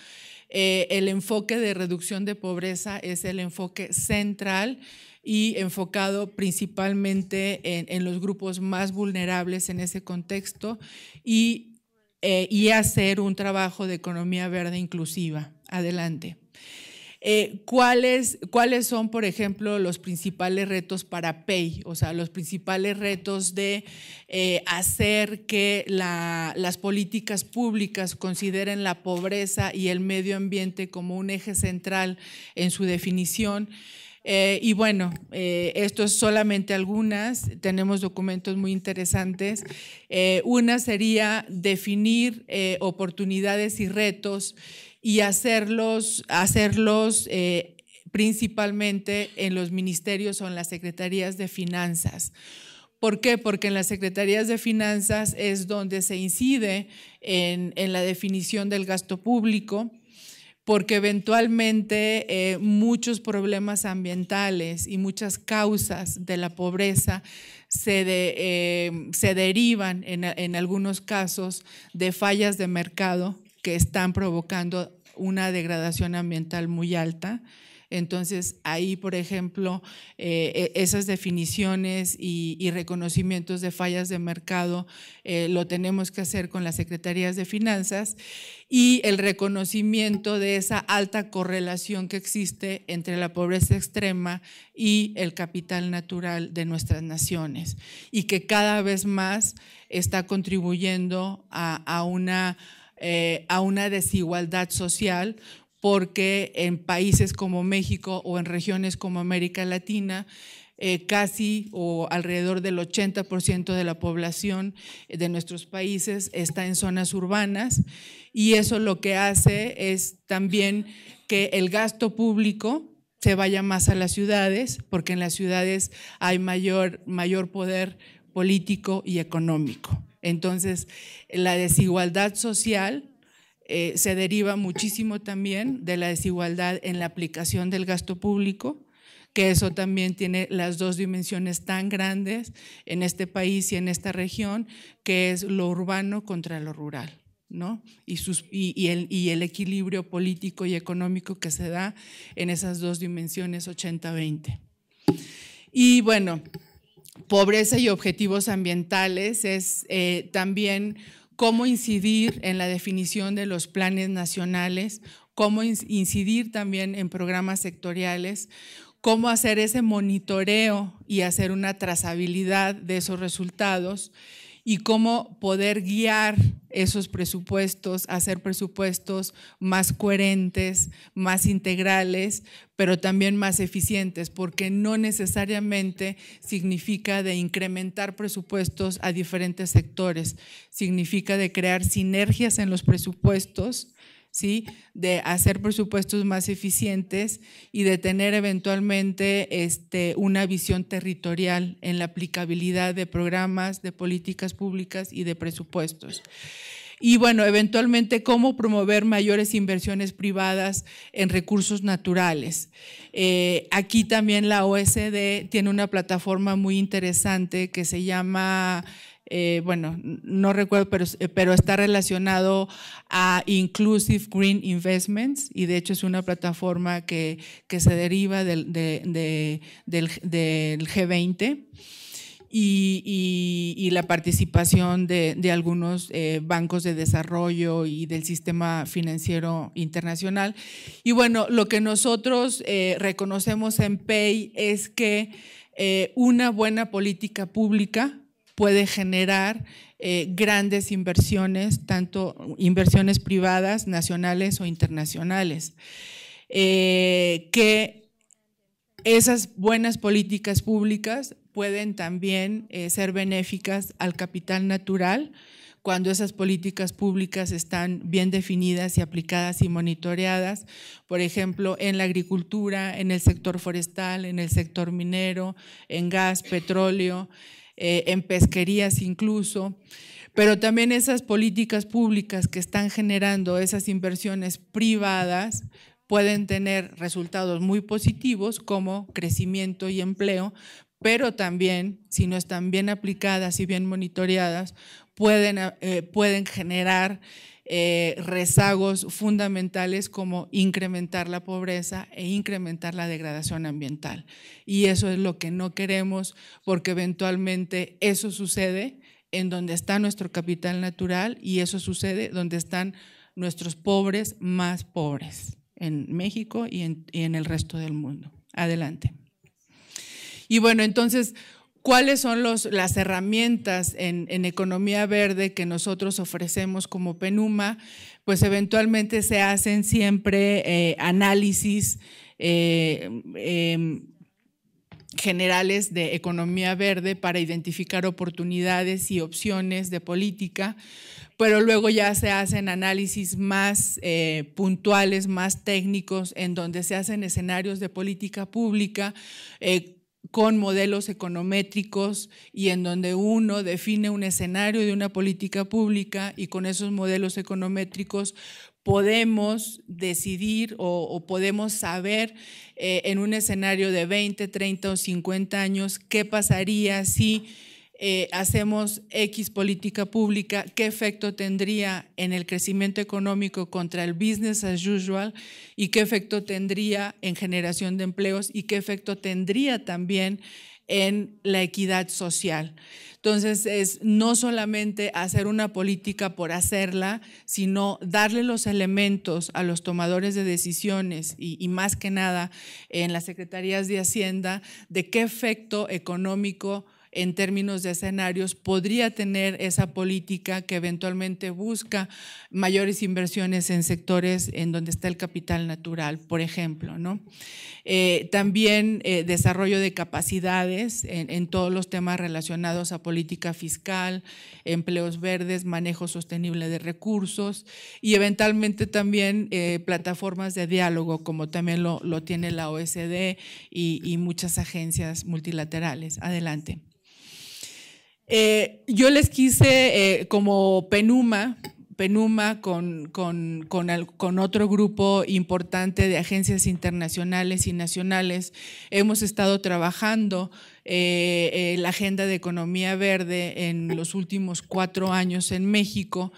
Eh, el enfoque de reducción de pobreza es el enfoque central y enfocado principalmente en, los grupos más vulnerables en ese contexto eh, y hacer un trabajo de economía verde inclusiva. Adelante. Eh, ¿cuáles, ¿cuáles son, por ejemplo, los principales retos para PEI? O sea, los principales retos de eh, hacer que las políticas públicas consideren la pobreza y el medio ambiente como un eje central en su definición. Eh, y bueno, esto es solamente algunas, tenemos documentos muy interesantes. una sería definir oportunidades y retos y hacerlos, hacerlos eh, principalmente en los ministerios o en las secretarías de finanzas. ¿Por qué? Porque en las secretarías de finanzas es donde se incide en, la definición del gasto público, porque eventualmente eh, muchos problemas ambientales y muchas causas de la pobreza se, eh, derivan en algunos casos de fallas de mercado que están provocando una degradación ambiental muy alta. Entonces, ahí, por ejemplo, eh, e, esas definiciones y, reconocimientos de fallas de mercado eh, lo tenemos que hacer con las secretarías de finanzas y el reconocimiento de esa alta correlación que existe entre la pobreza extrema y el capital natural de nuestras naciones y que cada vez más está contribuyendo a una eh, a una desigualdad social porque en países como México o en regiones como América Latina, eh, casi o alrededor del 80% de la población de nuestros países está en zonas urbanas y eso lo que hace es también que el gasto público se vaya más a las ciudades, porque en las ciudades hay mayor poder político y económico. Entonces, la desigualdad social eh, se deriva muchísimo también de la desigualdad en la aplicación del gasto público, que eso también tiene las dos dimensiones tan grandes en este país y en esta región, que es lo urbano contra lo rural. ¿no? Y, el, y el equilibrio político y económico que se da en esas dos dimensiones 80-20. Y bueno, pobreza y objetivos ambientales es eh, también cómo incidir en la definición de los planes nacionales, cómo incidir también en programas sectoriales, cómo hacer ese monitoreo y hacer una trazabilidad de esos resultados y cómo poder guiar esos presupuestos, hacer presupuestos más coherentes, más integrales, pero también más eficientes, porque no necesariamente significa de incrementar presupuestos a diferentes sectores, significa de crear sinergias en los presupuestos ¿sí? de hacer presupuestos más eficientes y de tener eventualmente este, una visión territorial en la aplicabilidad de programas, de políticas públicas y de presupuestos y bueno, eventualmente cómo promover mayores inversiones privadas en recursos naturales. Eh, aquí también la OSD tiene una plataforma muy interesante que se llama eh, bueno, no recuerdo, eh, pero, está relacionado a Inclusive Green Investments y de hecho es una plataforma que, se deriva del, G20. Y, la participación de, algunos eh, bancos de desarrollo y del sistema financiero internacional. Y bueno, lo que nosotros reconocemos en PEI es que una buena política pública puede generar eh, grandes inversiones, tanto inversiones privadas, nacionales o internacionales. Eh, que esas buenas políticas públicas pueden también eh, ser benéficas al capital natural cuando esas políticas públicas están bien definidas y aplicadas y monitoreadas, por ejemplo, en la agricultura, en el sector forestal, en el sector minero, en gas, petróleo. Eh, en pesquerías incluso, pero también esas políticas públicas que están generando esas inversiones privadas pueden tener resultados muy positivos como crecimiento y empleo, pero también, si no están bien aplicadas y bien monitoreadas, pueden, eh, pueden generar eh, rezagos fundamentales como incrementar la pobreza e incrementar la degradación ambiental. Y eso es lo que no queremos porque eventualmente eso sucede en donde está nuestro capital natural y eso sucede donde están nuestros pobres más pobres en México y en el resto del mundo. Adelante. Y bueno, entonces cuáles son las herramientas en, economía verde que nosotros ofrecemos como PENUMA, pues eventualmente se hacen siempre eh, análisis eh, em, generales de economía verde para identificar oportunidades y opciones de política, pero luego ya se hacen análisis más eh, puntuales, más técnicos, en donde se hacen escenarios de política pública, con modelos econométricos y en donde uno define un escenario de una política pública y con esos modelos econométricos podemos decidir o, podemos saber eh, en un escenario de 20, 30 o 50 años qué pasaría si eh, hacemos X política pública, qué efecto tendría en el crecimiento económico contra el business as usual y qué efecto tendría en generación de empleos y qué efecto tendría también en la equidad social. Entonces, es no solamente hacer una política por hacerla, sino darle los elementos a los tomadores de decisiones y, y, más que nada en las secretarías de Hacienda de qué efecto económico en términos de escenarios podría tener esa política que eventualmente busca mayores inversiones en sectores en donde está el capital natural, por ejemplo. ¿no? Eh, también eh, desarrollo de capacidades en, todos los temas relacionados a política fiscal, empleos verdes, manejo sostenible de recursos y eventualmente también eh, plataformas de diálogo, como también lo, tiene la OSD e y muchas agencias multilaterales. Adelante. Eh, yo les quise eh, como penuma, Penuma con, otro grupo importante de agencias internacionales y nacionales. Hemos estado trabajando eh, la agenda de economía verde en los últimos cuatro años en México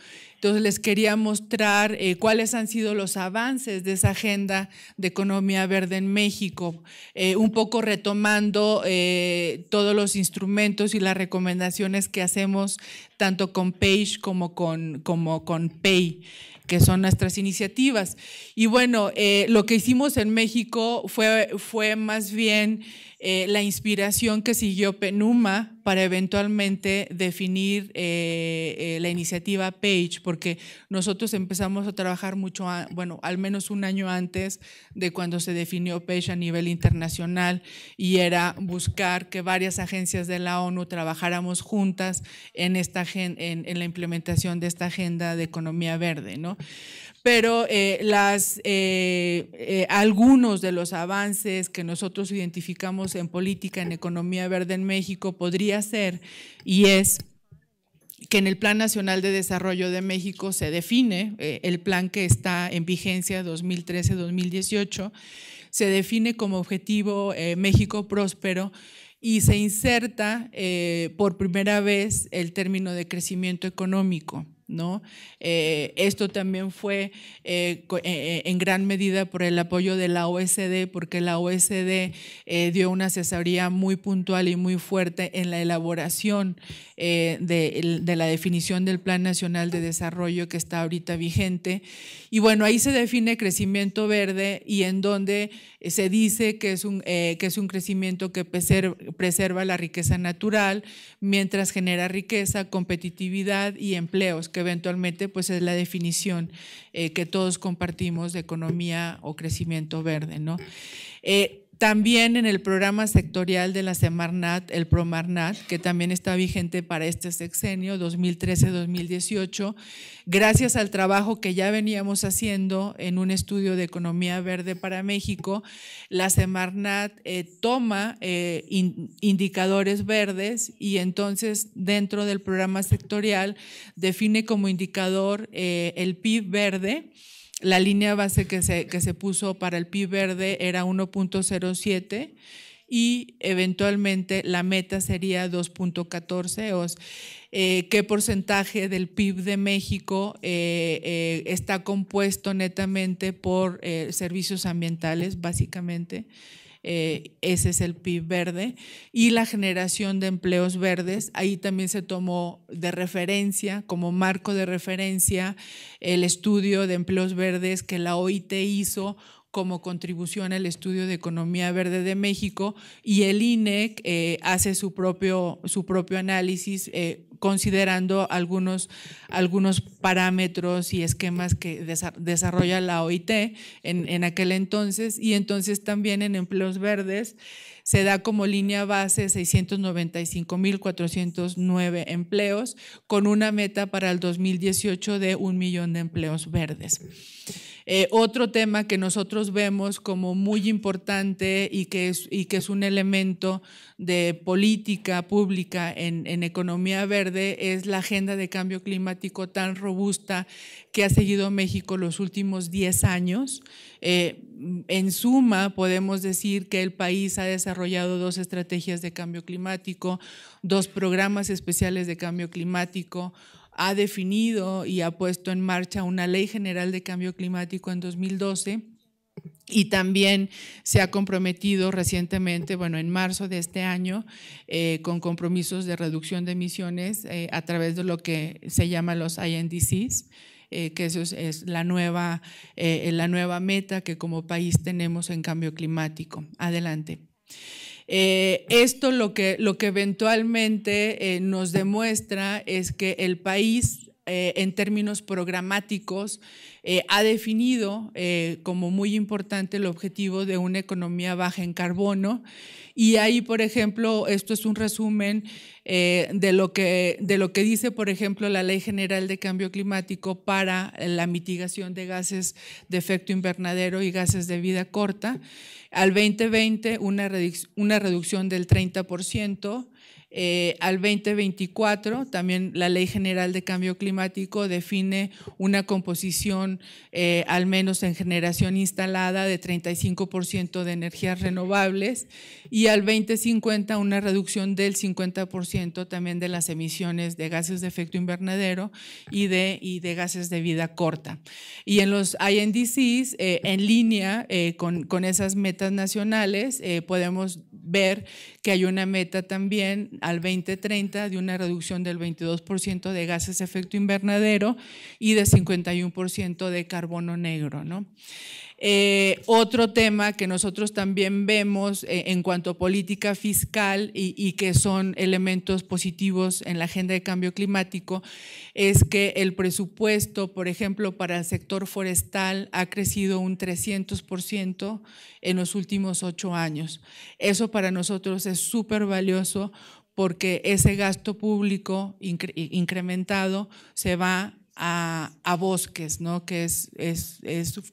entonces les quería mostrar eh, cuáles han sido los avances de esa agenda de economía verde en México, eh, un poco retomando eh, todos los instrumentos y las recomendaciones que hacemos tanto con Page como con, como con Pay que son nuestras iniciativas. Y bueno, lo que hicimos en México fue, fue más bien eh, la inspiración que siguió Penuma para eventualmente definir eh, eh, la iniciativa Page, porque nosotros empezamos a trabajar mucho, bueno, al menos un año antes de cuando se definió Page a nivel internacional y era buscar que varias agencias de la ONU trabajáramos juntas en, esta, en la implementación de esta agenda de economía verde, ¿no? pero eh, eh, eh, algunos de los avances que nosotros identificamos en política, en economía verde en México, podría ser y es que en el Plan Nacional de Desarrollo de México se define, el plan que está en vigencia 2013-2018, se define como objetivo México próspero y se inserta por primera vez el término de crecimiento económico. Eh, esto también fue eh, eh, en gran medida por el apoyo de la OSD, porque la OSD dio una asesoría muy puntual y muy fuerte en la elaboración de, la definición del Plan Nacional de Desarrollo que está ahorita vigente. Y bueno, ahí se define crecimiento verde y en donde se dice que es un, que es un crecimiento que preserva la riqueza natural mientras genera riqueza, competitividad y empleos que eventualmente pues es la definición eh, que todos compartimos de economía o crecimiento verde, ¿no? Eh, también en el programa sectorial de la Semarnat, el Promarnat, que también está vigente para este sexenio 2013-2018, gracias al trabajo que ya veníamos haciendo en un estudio de economía verde para México, la Semarnat eh, toma eh, indicadores verdes y entonces dentro del programa sectorial define como indicador eh, el PIB verde la línea base que se, que se puso para el PIB verde era 1.07 y eventualmente la meta sería 2.14, eh, qué porcentaje del PIB de México eh, eh, está compuesto netamente por servicios ambientales, básicamente. Eh, ese es el PIB verde, y la generación de empleos verdes. Ahí también se tomó de referencia, como marco de referencia, el estudio de empleos verdes que la OIT hizo como contribución al estudio de economía verde de México y el INEC eh, hace su propio, su propio análisis eh, considerando algunos, algunos parámetros y esquemas que desarrolla la OIT en, en aquel entonces y entonces también en empleos verdes se da como línea base 695.409 empleos con una meta para el 2018 de un millón de empleos verdes. Eh, otro tema que nosotros vemos como muy importante y que es, un elemento de política pública en, economía verde es la agenda de cambio climático tan robusta que ha seguido México los últimos 10 años. Eh, en suma, podemos decir que el país ha desarrollado dos estrategias de cambio climático, dos programas especiales de cambio climático, ha definido y ha puesto en marcha una ley general de cambio climático en 2012 y también se ha comprometido recientemente, bueno, en marzo de este año, eh, con compromisos de reducción de emisiones eh, a través de lo que se llama los INDCs. Eh, que eso es, la, nueva, la nueva meta que como país tenemos en cambio climático. Adelante. Eh, esto lo que, lo que eventualmente eh, nos demuestra es que el país eh, en términos programáticos, ha definido como muy importante el objetivo de una economía baja en carbono. Y ahí, por ejemplo, esto es un resumen de, lo que, de lo que dice, por ejemplo, la Ley General de Cambio Climático para la mitigación de gases de efecto invernadero y gases de vida corta al 2020 una, una reducción del 30%, eh, al 2024, también la Ley General de Cambio Climático define una composición, eh, al menos en generación instalada, de 35% de energías renovables y al 2050 una reducción del 50% también de las emisiones de gases de efecto invernadero y de, gases de vida corta. Y en los INDCs, eh, en línea con, esas metas nacionales, podemos ver que hay una meta también al 2030 de una reducción del 22% de gases de efecto invernadero y de 51% de carbono negro. ¿no? Eh, otro tema que nosotros también vemos eh, en cuanto a política fiscal y, y, que son elementos positivos en la agenda de cambio climático es que el presupuesto, por ejemplo, para el sector forestal ha crecido un 300% en los últimos ocho años. Eso para nosotros es súper valioso porque ese gasto público incrementado se va a, bosques, ¿no? que es,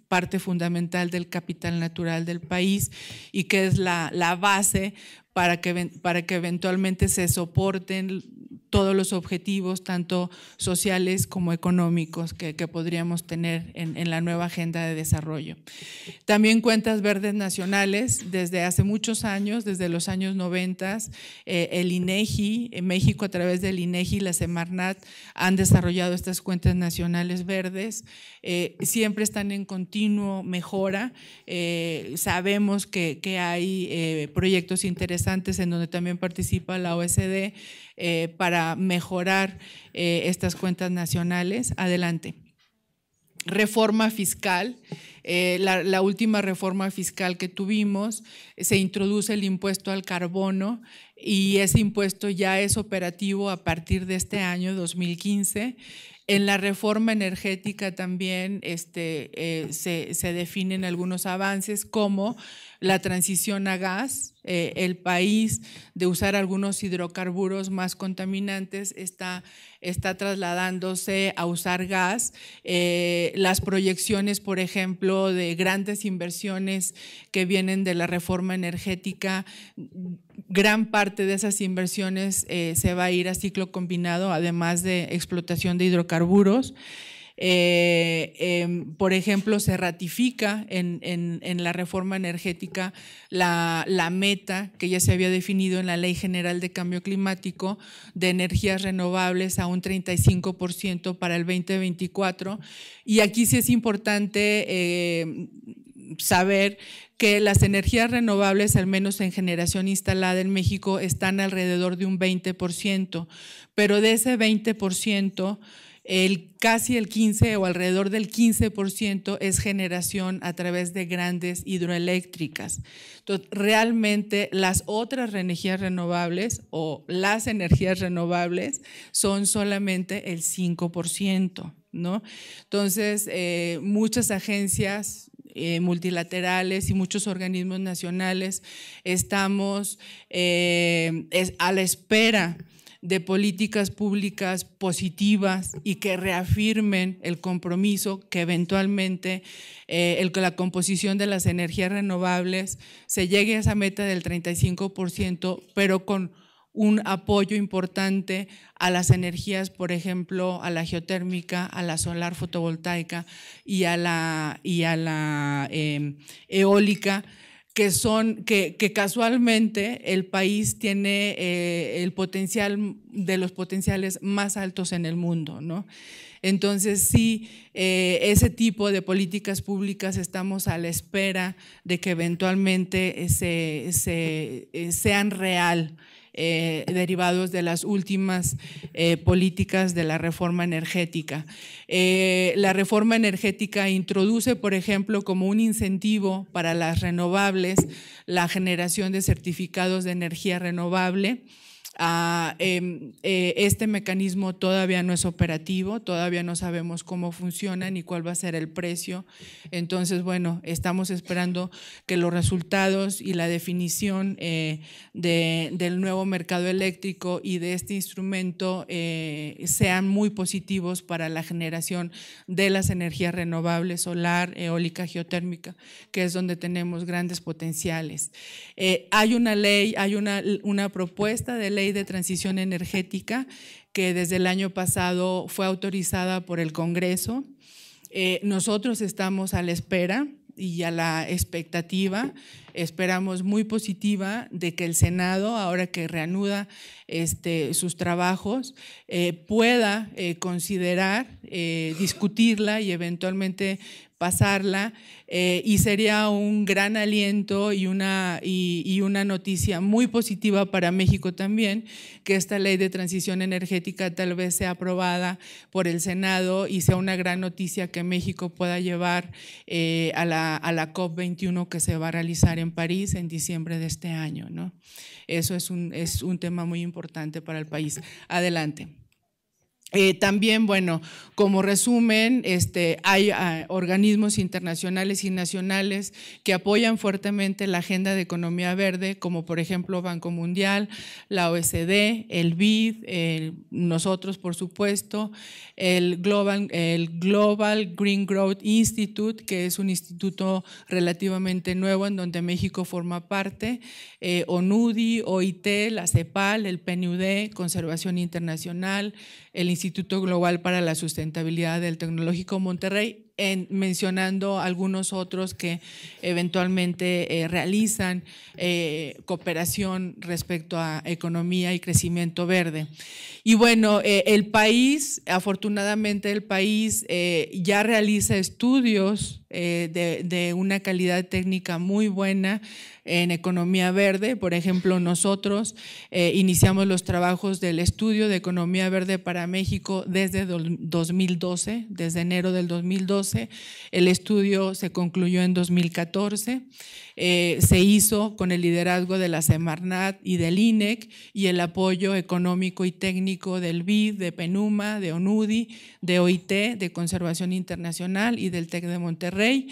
parte fundamental del capital natural del país y que es la, la base para que, para que eventualmente se soporten todos los objetivos, tanto sociales como económicos, que, podríamos tener en, la nueva agenda de desarrollo. También cuentas verdes nacionales, desde hace muchos años, desde los años 90, eh, el INEGI, en México a través del INEGI y la Semarnat han desarrollado estas cuentas nacionales verdes, eh, siempre están en continuo mejora, eh, sabemos que, que hay proyectos interesantes en donde también participa la OSD, eh, para mejorar eh, estas cuentas nacionales. Adelante. Reforma fiscal. Eh, la, última reforma fiscal que tuvimos, se introduce el impuesto al carbono y ese impuesto ya es operativo a partir de este año 2015. En la reforma energética también este, se, se definen algunos avances como la transición a gas. Eh, el país de usar algunos hidrocarburos más contaminantes está, está trasladándose a usar gas. Eh, las proyecciones, por ejemplo, de grandes inversiones que vienen de la reforma energética, gran parte de esas inversiones eh, se va a ir a ciclo combinado, además de explotación de hidrocarburos. Eh, em, por ejemplo, se ratifica en, la reforma energética la, meta que ya se había definido en la Ley General de Cambio Climático de energías renovables a un 35% para el 2024. Y aquí sí es importante eh, saber que las energías renovables, al menos en generación instalada en México, están alrededor de un 20%, pero de ese 20%, el casi el 15 o alrededor del 15% es generación a través de grandes hidroeléctricas. realmente las otras energías renovables o las energías renovables son solamente el 5%, ¿no? Entonces, eh, muchas agencias eh, multilaterales y muchos organismos nacionales estamos eh, a la espera de políticas públicas positivas y que reafirmen el compromiso que eventualmente eh, la composición de las energías renovables se llegue a esa meta del 35%, pero con un apoyo importante a las energías, por ejemplo, a la geotérmica, a la solar fotovoltaica y a la, y a la em, eólica que son, que, casualmente el país tiene eh, el potencial de los potenciales más altos en el mundo, Entonces, sí, eh, ese tipo de políticas públicas estamos a la espera de que eventualmente eh, se, se, sean real eh, derivados de las últimas eh, políticas de la reforma energética. Eh, la reforma energética introduce, por ejemplo, como un incentivo para las renovables la generación de certificados de energía renovable. Em, eh, este mecanismo todavía no es operativo, todavía no sabemos cómo funciona ni cuál va a ser el precio. Entonces, bueno, estamos esperando que los resultados y la definición eh, del nuevo mercado eléctrico y de este instrumento eh, sean muy positivos para la generación de las energías renovables, solar, eólica, geotérmica, que es donde tenemos grandes potenciales. hay una ley, hay una, una propuesta de ley de Transición Energética, que desde el año pasado fue autorizada por el Congreso. Eh, nosotros estamos a la espera y a la expectativa, esperamos muy positiva, de que el Senado, ahora que reanuda este, sus trabajos, eh, pueda eh, considerar, discutirla y eventualmente pasarla eh, y sería un gran aliento y una, y, una noticia muy positiva para México también, que esta ley de transición energética tal vez sea aprobada por el Senado y sea una gran noticia que México pueda llevar eh, a, la, COP21 que se va a realizar en París en diciembre de este año. ¿no? Eso es es un tema muy importante para el país. Adelante. Eh, también, bueno, como resumen, este, hay ah, organismos internacionales y nacionales que apoyan fuertemente la agenda de economía verde, como por ejemplo Banco Mundial, la OECD, el BID, nosotros por supuesto, el Global, el Global Green Growth Institute, que es un instituto relativamente nuevo en donde México forma parte, eh, ONUDI, OIT, la CEPAL, el PNUD, Conservación Internacional, el Instituto Instituto Global para la Sustentabilidad del Tecnológico Monterrey mencionando algunos otros que eventualmente eh, realizan eh, cooperación respecto a economía y crecimiento verde. Y bueno, eh, el país, afortunadamente el país ya realiza estudios de, una calidad técnica muy buena en economía verde. Por ejemplo, nosotros iniciamos los trabajos del estudio de economía verde para México desde 2012, desde enero del 2012 el estudio se concluyó en 2014, eh, se hizo con el liderazgo de la Semarnat y del INEC y el apoyo económico y técnico del BID, de PENUMA, de ONUDI, de OIT, de Conservación Internacional y del TEC de Monterrey.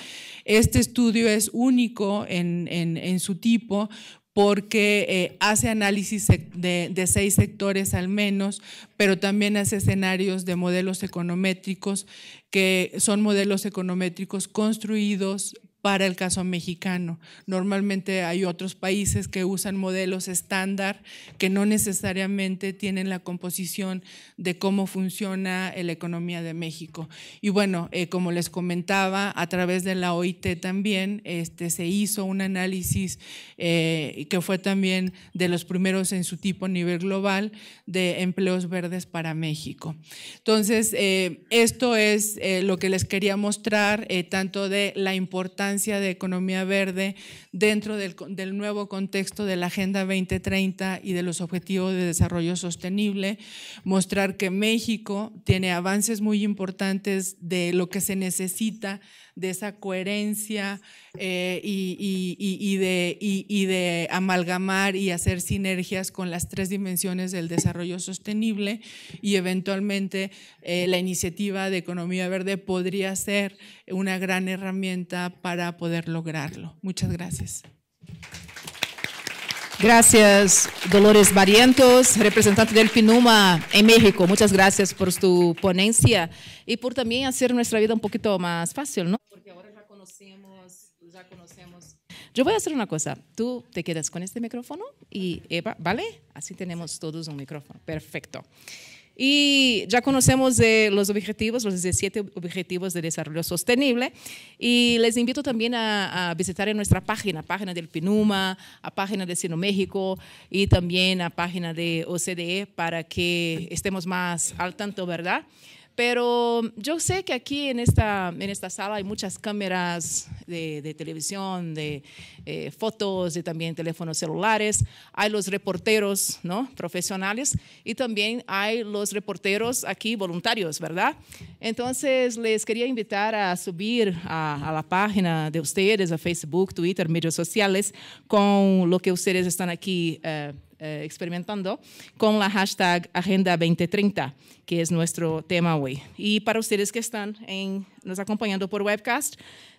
Este estudio es único en, su tipo porque eh, hace análisis de, de, seis sectores al menos, pero también hace escenarios de modelos econométricos que son modelos econométricos construidos para el caso mexicano. Normalmente hay otros países que usan modelos estándar que no necesariamente tienen la composición de cómo funciona la economía de México. Y bueno, eh, como les comentaba, a través de la OIT también este, se hizo un análisis eh, que fue también de los primeros en su tipo a nivel global de empleos verdes para México. Entonces, eh, esto es lo que les quería mostrar, tanto de la importancia de economía verde dentro del, del, nuevo contexto de la Agenda 2030 y de los Objetivos de Desarrollo Sostenible, mostrar que México tiene avances muy importantes de lo que se necesita de esa coherencia eh, y, de, amalgamar y hacer sinergias con las tres dimensiones del desarrollo sostenible y eventualmente eh, la iniciativa de economía verde podría ser una gran herramienta para poder lograrlo. Muchas gracias. Gracias, Dolores Barrientos, representante del PINUMA en México. Muchas gracias por su ponencia y por también hacer nuestra vida un poquito más fácil, ¿no? Yo voy a hacer una cosa. Tú te quedas con este micrófono y Eva, ¿vale? Así tenemos todos un micrófono. Perfecto. Y ya conocemos los objetivos, los 17 objetivos de desarrollo sostenible. Y les invito también a, a visitar nuestra página, página del PINUMA, a página de Sino México y también a página de OCDE para que estemos más al tanto, ¿verdad? Pero yo sé que aquí en esta, en esta sala hay muchas cámaras de, televisión, de eh, fotos, y también teléfonos celulares. Hay los reporteros ¿no? profesionales y también hay los reporteros aquí voluntarios, ¿verdad? Entonces les quería invitar a subir a, la página de ustedes, a Facebook, Twitter, medios sociales, con lo que ustedes están aquí. Eh, eh, experimentando con la hashtag Agenda 2030, que es nuestro tema hoy. Y para ustedes que están en nos acompañando por webcast.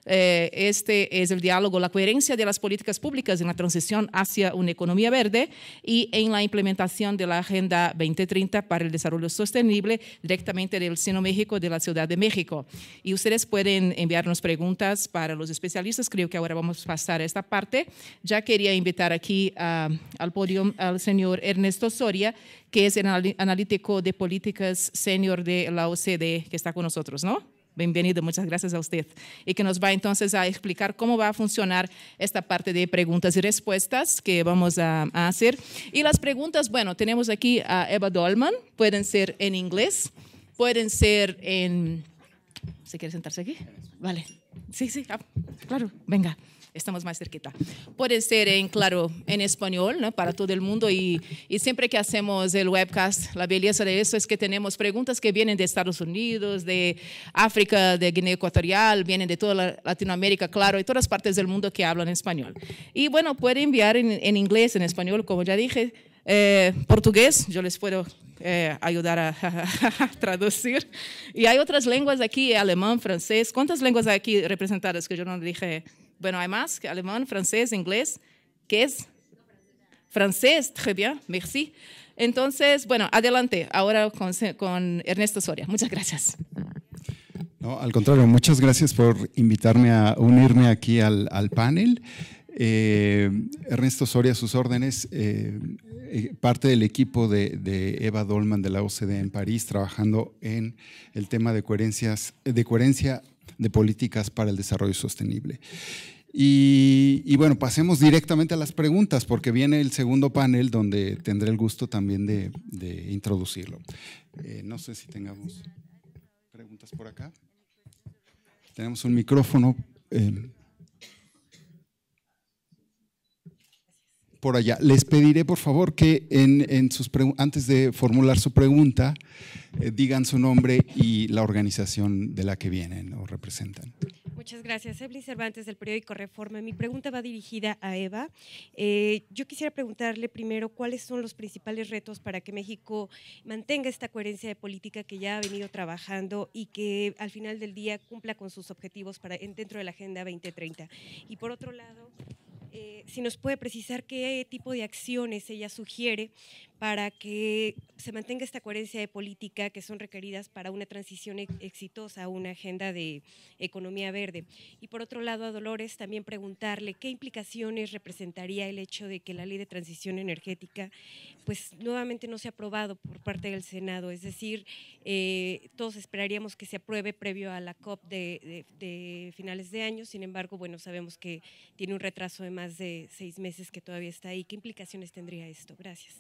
Eh, este es el diálogo, la coherencia de las políticas públicas en la transición hacia una economía verde y en la implementación de la Agenda 2030 para el Desarrollo Sostenible directamente del Sino México de la Ciudad de México. Y ustedes pueden enviarnos preguntas para los especialistas. Creo que ahora vamos a pasar a esta parte. Ya quería invitar aquí um, al podio al señor Ernesto Soria, que es el analítico de políticas senior de la OCDE, que está con nosotros, ¿no? Bienvenido, muchas gracias a usted. Y que nos va entonces a explicar cómo va a funcionar esta parte de preguntas y respuestas que vamos a, hacer. Y las preguntas, bueno, tenemos aquí a Eva Dolman, pueden ser en inglés, pueden ser en... ¿Se quiere sentarse aquí? Vale. Sí, sí, ah, claro, venga estamos más cerquita. Puede ser, en, claro, en español, para todo el mundo. Y, y, siempre que hacemos el webcast, la belleza de eso es que tenemos preguntas que vienen de Estados Unidos, de África, de Guinea Ecuatorial, vienen de toda Latinoamérica, claro, y todas partes del mundo que hablan español. Y bueno, puede enviar en, en inglés, en español, como ya dije. Eh, portugués, yo les puedo eh, ayudar a, *laughs* a, traducir. Y hay otras lenguas aquí, alemán, francés. ¿Cuántas lenguas hay aquí representadas que yo no dije? bueno, hay más, alemán, francés, inglés, ¿qué es? Francés, très bien, merci. Entonces, bueno, adelante, ahora con, Ernesto Soria. Muchas gracias. No, al contrario, muchas gracias por invitarme a unirme aquí al, panel. Eh, Ernesto Soria, sus órdenes, eh, eh, parte del equipo de, de, Eva Dolman de la OCDE en París, trabajando en el tema de, coherencias, de coherencia de políticas para el desarrollo sostenible. Y, bueno, pasemos directamente a las preguntas, porque viene el segundo panel donde tendré el gusto también de, introducirlo. Eh, no sé si tengamos preguntas por acá. Tenemos un micrófono. Eh, por allá. Les pediré, por favor, que en, sus antes de formular su pregunta, eh, digan su nombre y la organización de la que vienen o representan. Muchas gracias. Evelyn Cervantes del periódico Reforma. Mi pregunta va dirigida a Eva. Eh, yo quisiera preguntarle primero cuáles son los principales retos para que México mantenga esta coherencia de política que ya ha venido trabajando y que al final del día cumpla con sus objetivos para, dentro de la Agenda 2030. Y por otro lado, eh, si nos puede precisar qué tipo de acciones ella sugiere para que se mantenga esta coherencia de política que son requeridas para una transición exitosa exitosa, una agenda de economía verde. Y por otro lado, a Dolores también preguntarle qué implicaciones representaría el hecho de que la ley de transición energética, pues nuevamente no se ha aprobado por parte del Senado. Es decir, eh, todos esperaríamos que se apruebe previo a la COP de, finales de año. Sin embargo, bueno, sabemos que tiene un retraso de más más de seis meses que todavía está ahí. ¿Qué implicaciones tendría esto? Gracias.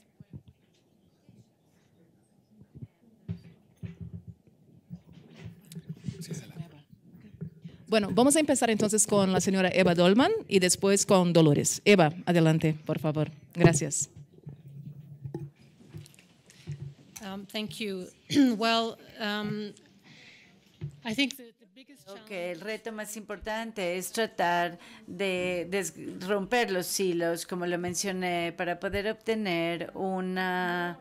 Bueno, vamos a empezar entonces con la señora Eva Dolman y después con Dolores. Eva, adelante, por favor. Gracias. Um, thank *clears throat* um, que el reto más importante es tratar de romper los hilos, como lo mencioné, para poder obtener una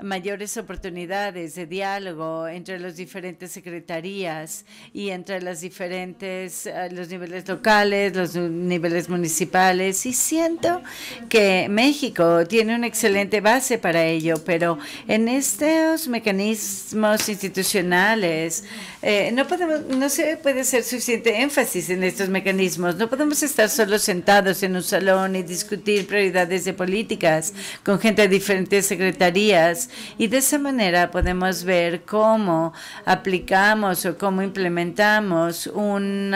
mayores oportunidades de diálogo entre las diferentes secretarías y entre las diferentes, eh, los niveles locales, los niveles municipales. Y siento que México tiene una excelente base para ello, pero en estos mecanismos institucionales eh, no, podemos, no se puede hacer suficiente énfasis en estos mecanismos. No podemos estar solo sentados en un salón y discutir prioridades de políticas con gente de diferentes secretarías y de esa manera podemos ver cómo aplicamos o cómo implementamos un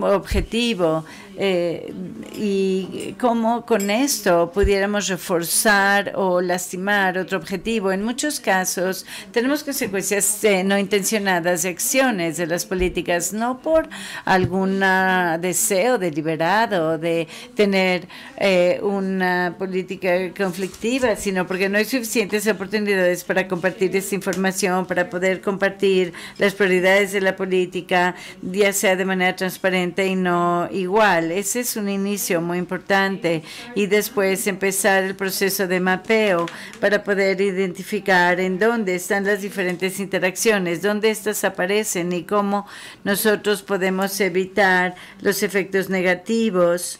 objetivo eh, y cómo con esto pudiéramos reforzar o lastimar otro objetivo. En muchos casos tenemos consecuencias eh, no intencionadas de acciones de las políticas, no por algún ah, deseo deliberado de tener eh, una política conflictiva, sino porque no hay suficientes oportunidades para compartir esta información, para poder compartir las prioridades de la política, ya sea de manera transparente y no igual ese es un inicio muy importante y después empezar el proceso de mapeo para poder identificar en dónde están las diferentes interacciones, dónde estas aparecen y cómo nosotros podemos evitar los efectos negativos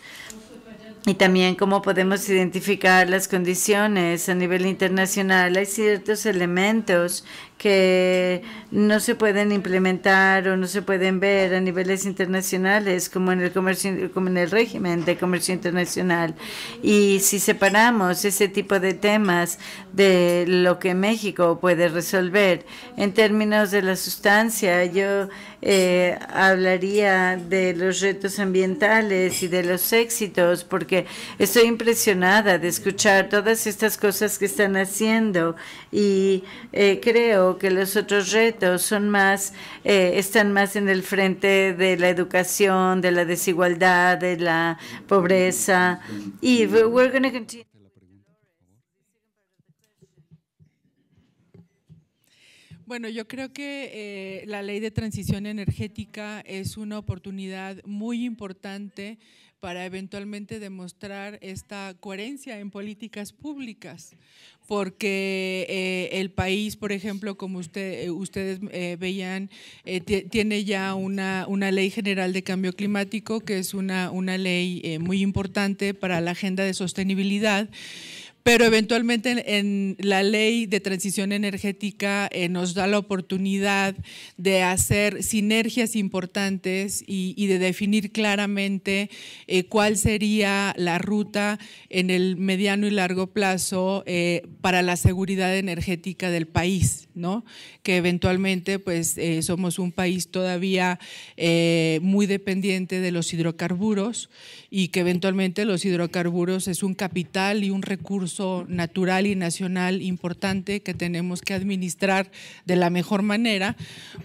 y también cómo podemos identificar las condiciones a nivel internacional. Hay ciertos elementos que no se pueden implementar o no se pueden ver a niveles internacionales como en el comercio en el régimen de comercio internacional y si separamos ese tipo de temas de lo que México puede resolver en términos de la sustancia yo eh, hablaría de los retos ambientales y de los éxitos porque estoy impresionada de escuchar todas estas cosas que están haciendo y eh, creo que los otros retos son más, eh, están más en el frente de la educación, de la desigualdad, de la pobreza. Y Bueno, yo creo que eh, la ley de transición energética es una oportunidad muy importante para eventualmente demostrar esta coherencia en políticas públicas, porque eh, el país, por ejemplo, como usted, eh, ustedes eh, veían, tiene ya una, una, ley general de cambio climático, que es una, una ley muy importante para la agenda de sostenibilidad pero eventualmente en, la ley de transición energética eh, nos da la oportunidad de hacer sinergias importantes y, de definir claramente eh, cuál sería la ruta en el mediano y largo plazo eh, para la seguridad energética del país, Que eventualmente, pues, somos un país todavía muy dependiente de los hidrocarburos y que eventualmente los hidrocarburos es un capital y un recurso natural y nacional importante que tenemos que administrar de la mejor manera,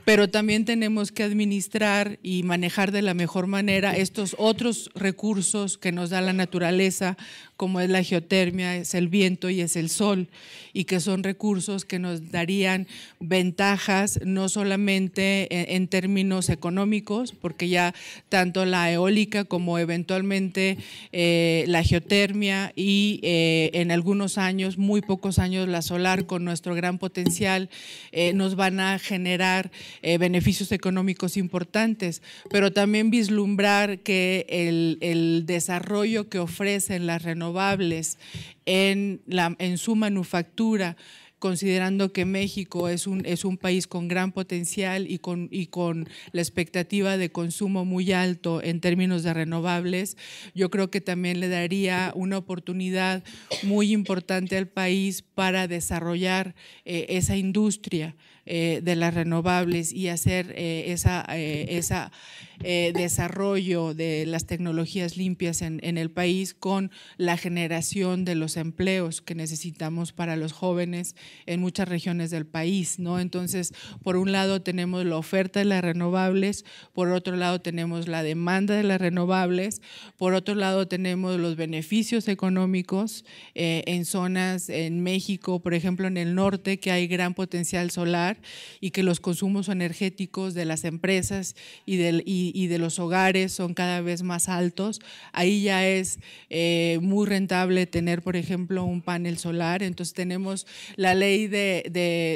pero también tenemos que administrar y manejar de la mejor manera estos otros recursos que nos da la naturaleza, como es la geotermia, es el viento y es el sol, y que son recursos que nos darían ventajas no solamente en, términos económicos, porque ya tanto la eólica como eventualmente eh, la geotermia y eh, en algunos años, muy pocos años, la solar con nuestro gran potencial eh, nos van a generar beneficios económicos importantes, pero también vislumbrar que el, el desarrollo que ofrecen las renovables renovables, en, su manufactura, considerando que México es un, país con gran potencial y con, la expectativa de consumo muy alto en términos de renovables, yo creo que también le daría una oportunidad muy importante al país para desarrollar eh, esa industria eh, de las renovables y hacer eh, esa, esa eh, desarrollo de las tecnologías limpias en, el país con la generación de los empleos que necesitamos para los jóvenes en muchas regiones del país, ¿no? Entonces, por un lado tenemos la oferta de las renovables, por otro lado tenemos la demanda de las renovables, por otro lado tenemos los beneficios económicos eh, en zonas en México, por ejemplo, en el norte, que hay gran potencial solar y que los consumos energéticos de las empresas y del y y, de los hogares son cada vez más altos. Ahí ya es eh, muy rentable tener, por ejemplo, un panel solar. Entonces tenemos la ley de,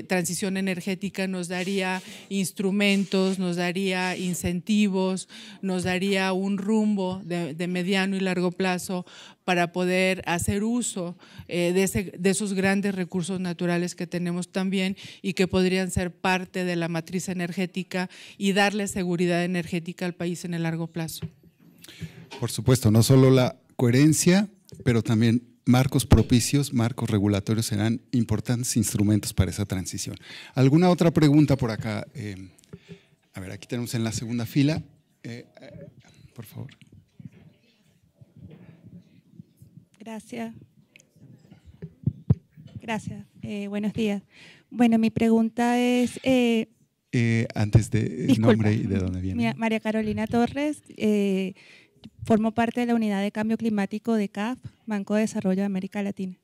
transición energética nos daría instrumentos, nos daría incentivos, nos daría un rumbo de mediano y largo plazo para poder hacer uso eh, de, esos grandes recursos naturales que tenemos también y que podrían ser parte de la matriz energética y darle seguridad energética al país en el largo plazo. Por supuesto, no solo la coherencia, pero también marcos propicios, marcos regulatorios serán importantes instrumentos para esa transición. ¿Alguna otra pregunta por acá? Eh, a ver, aquí tenemos en la segunda fila. Eh, por favor. Gracias. Gracias. Eh, buenos días. Bueno, mi pregunta es... Eh, eh, antes de nombre y de dónde viene. María Carolina Torres, formo parte de la unidad de cambio climático de CAF, Banco de Desarrollo de América Latina.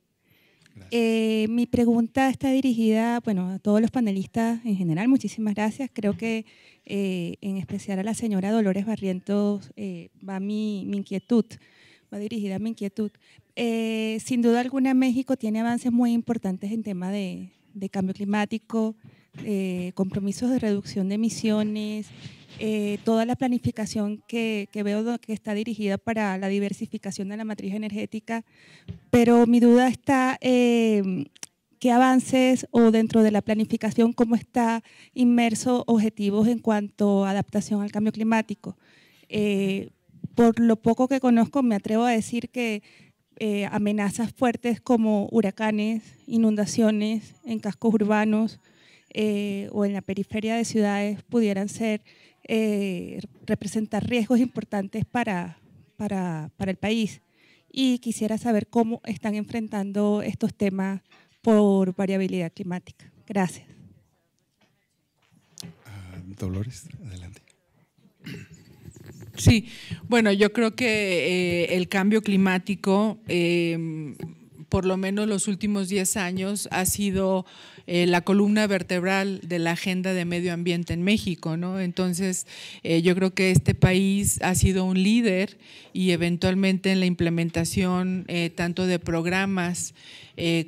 mi pregunta está dirigida, bueno, a todos los panelistas en general. Muchísimas gracias. Creo que en especial a la señora Dolores Barrientos va mi, mi, inquietud va dirigida a mi inquietud. Eh, sin duda alguna, México tiene avances muy importantes en tema de, cambio climático, eh, compromisos de reducción de emisiones, eh, toda la planificación que, veo que está dirigida para la diversificación de la matriz energética, pero mi duda está qué avances o dentro de la planificación, cómo está inmerso objetivos en cuanto a adaptación al cambio climático por lo poco que conozco, me atrevo a decir que eh, amenazas fuertes como huracanes, inundaciones en cascos urbanos eh, o en la periferia de ciudades pudieran ser eh, representar riesgos importantes para, para, el país. Y quisiera saber cómo están enfrentando estos temas por variabilidad climática. Gracias. Ah, Dolores, adelante. Sí, bueno, yo creo que eh, el cambio climático, em, por lo menos los últimos 10 años, ha sido eh, la columna vertebral de la agenda de medio ambiente en México, ¿no? Entonces, eh, yo creo que este país ha sido un líder y eventualmente en la implementación tanto de programas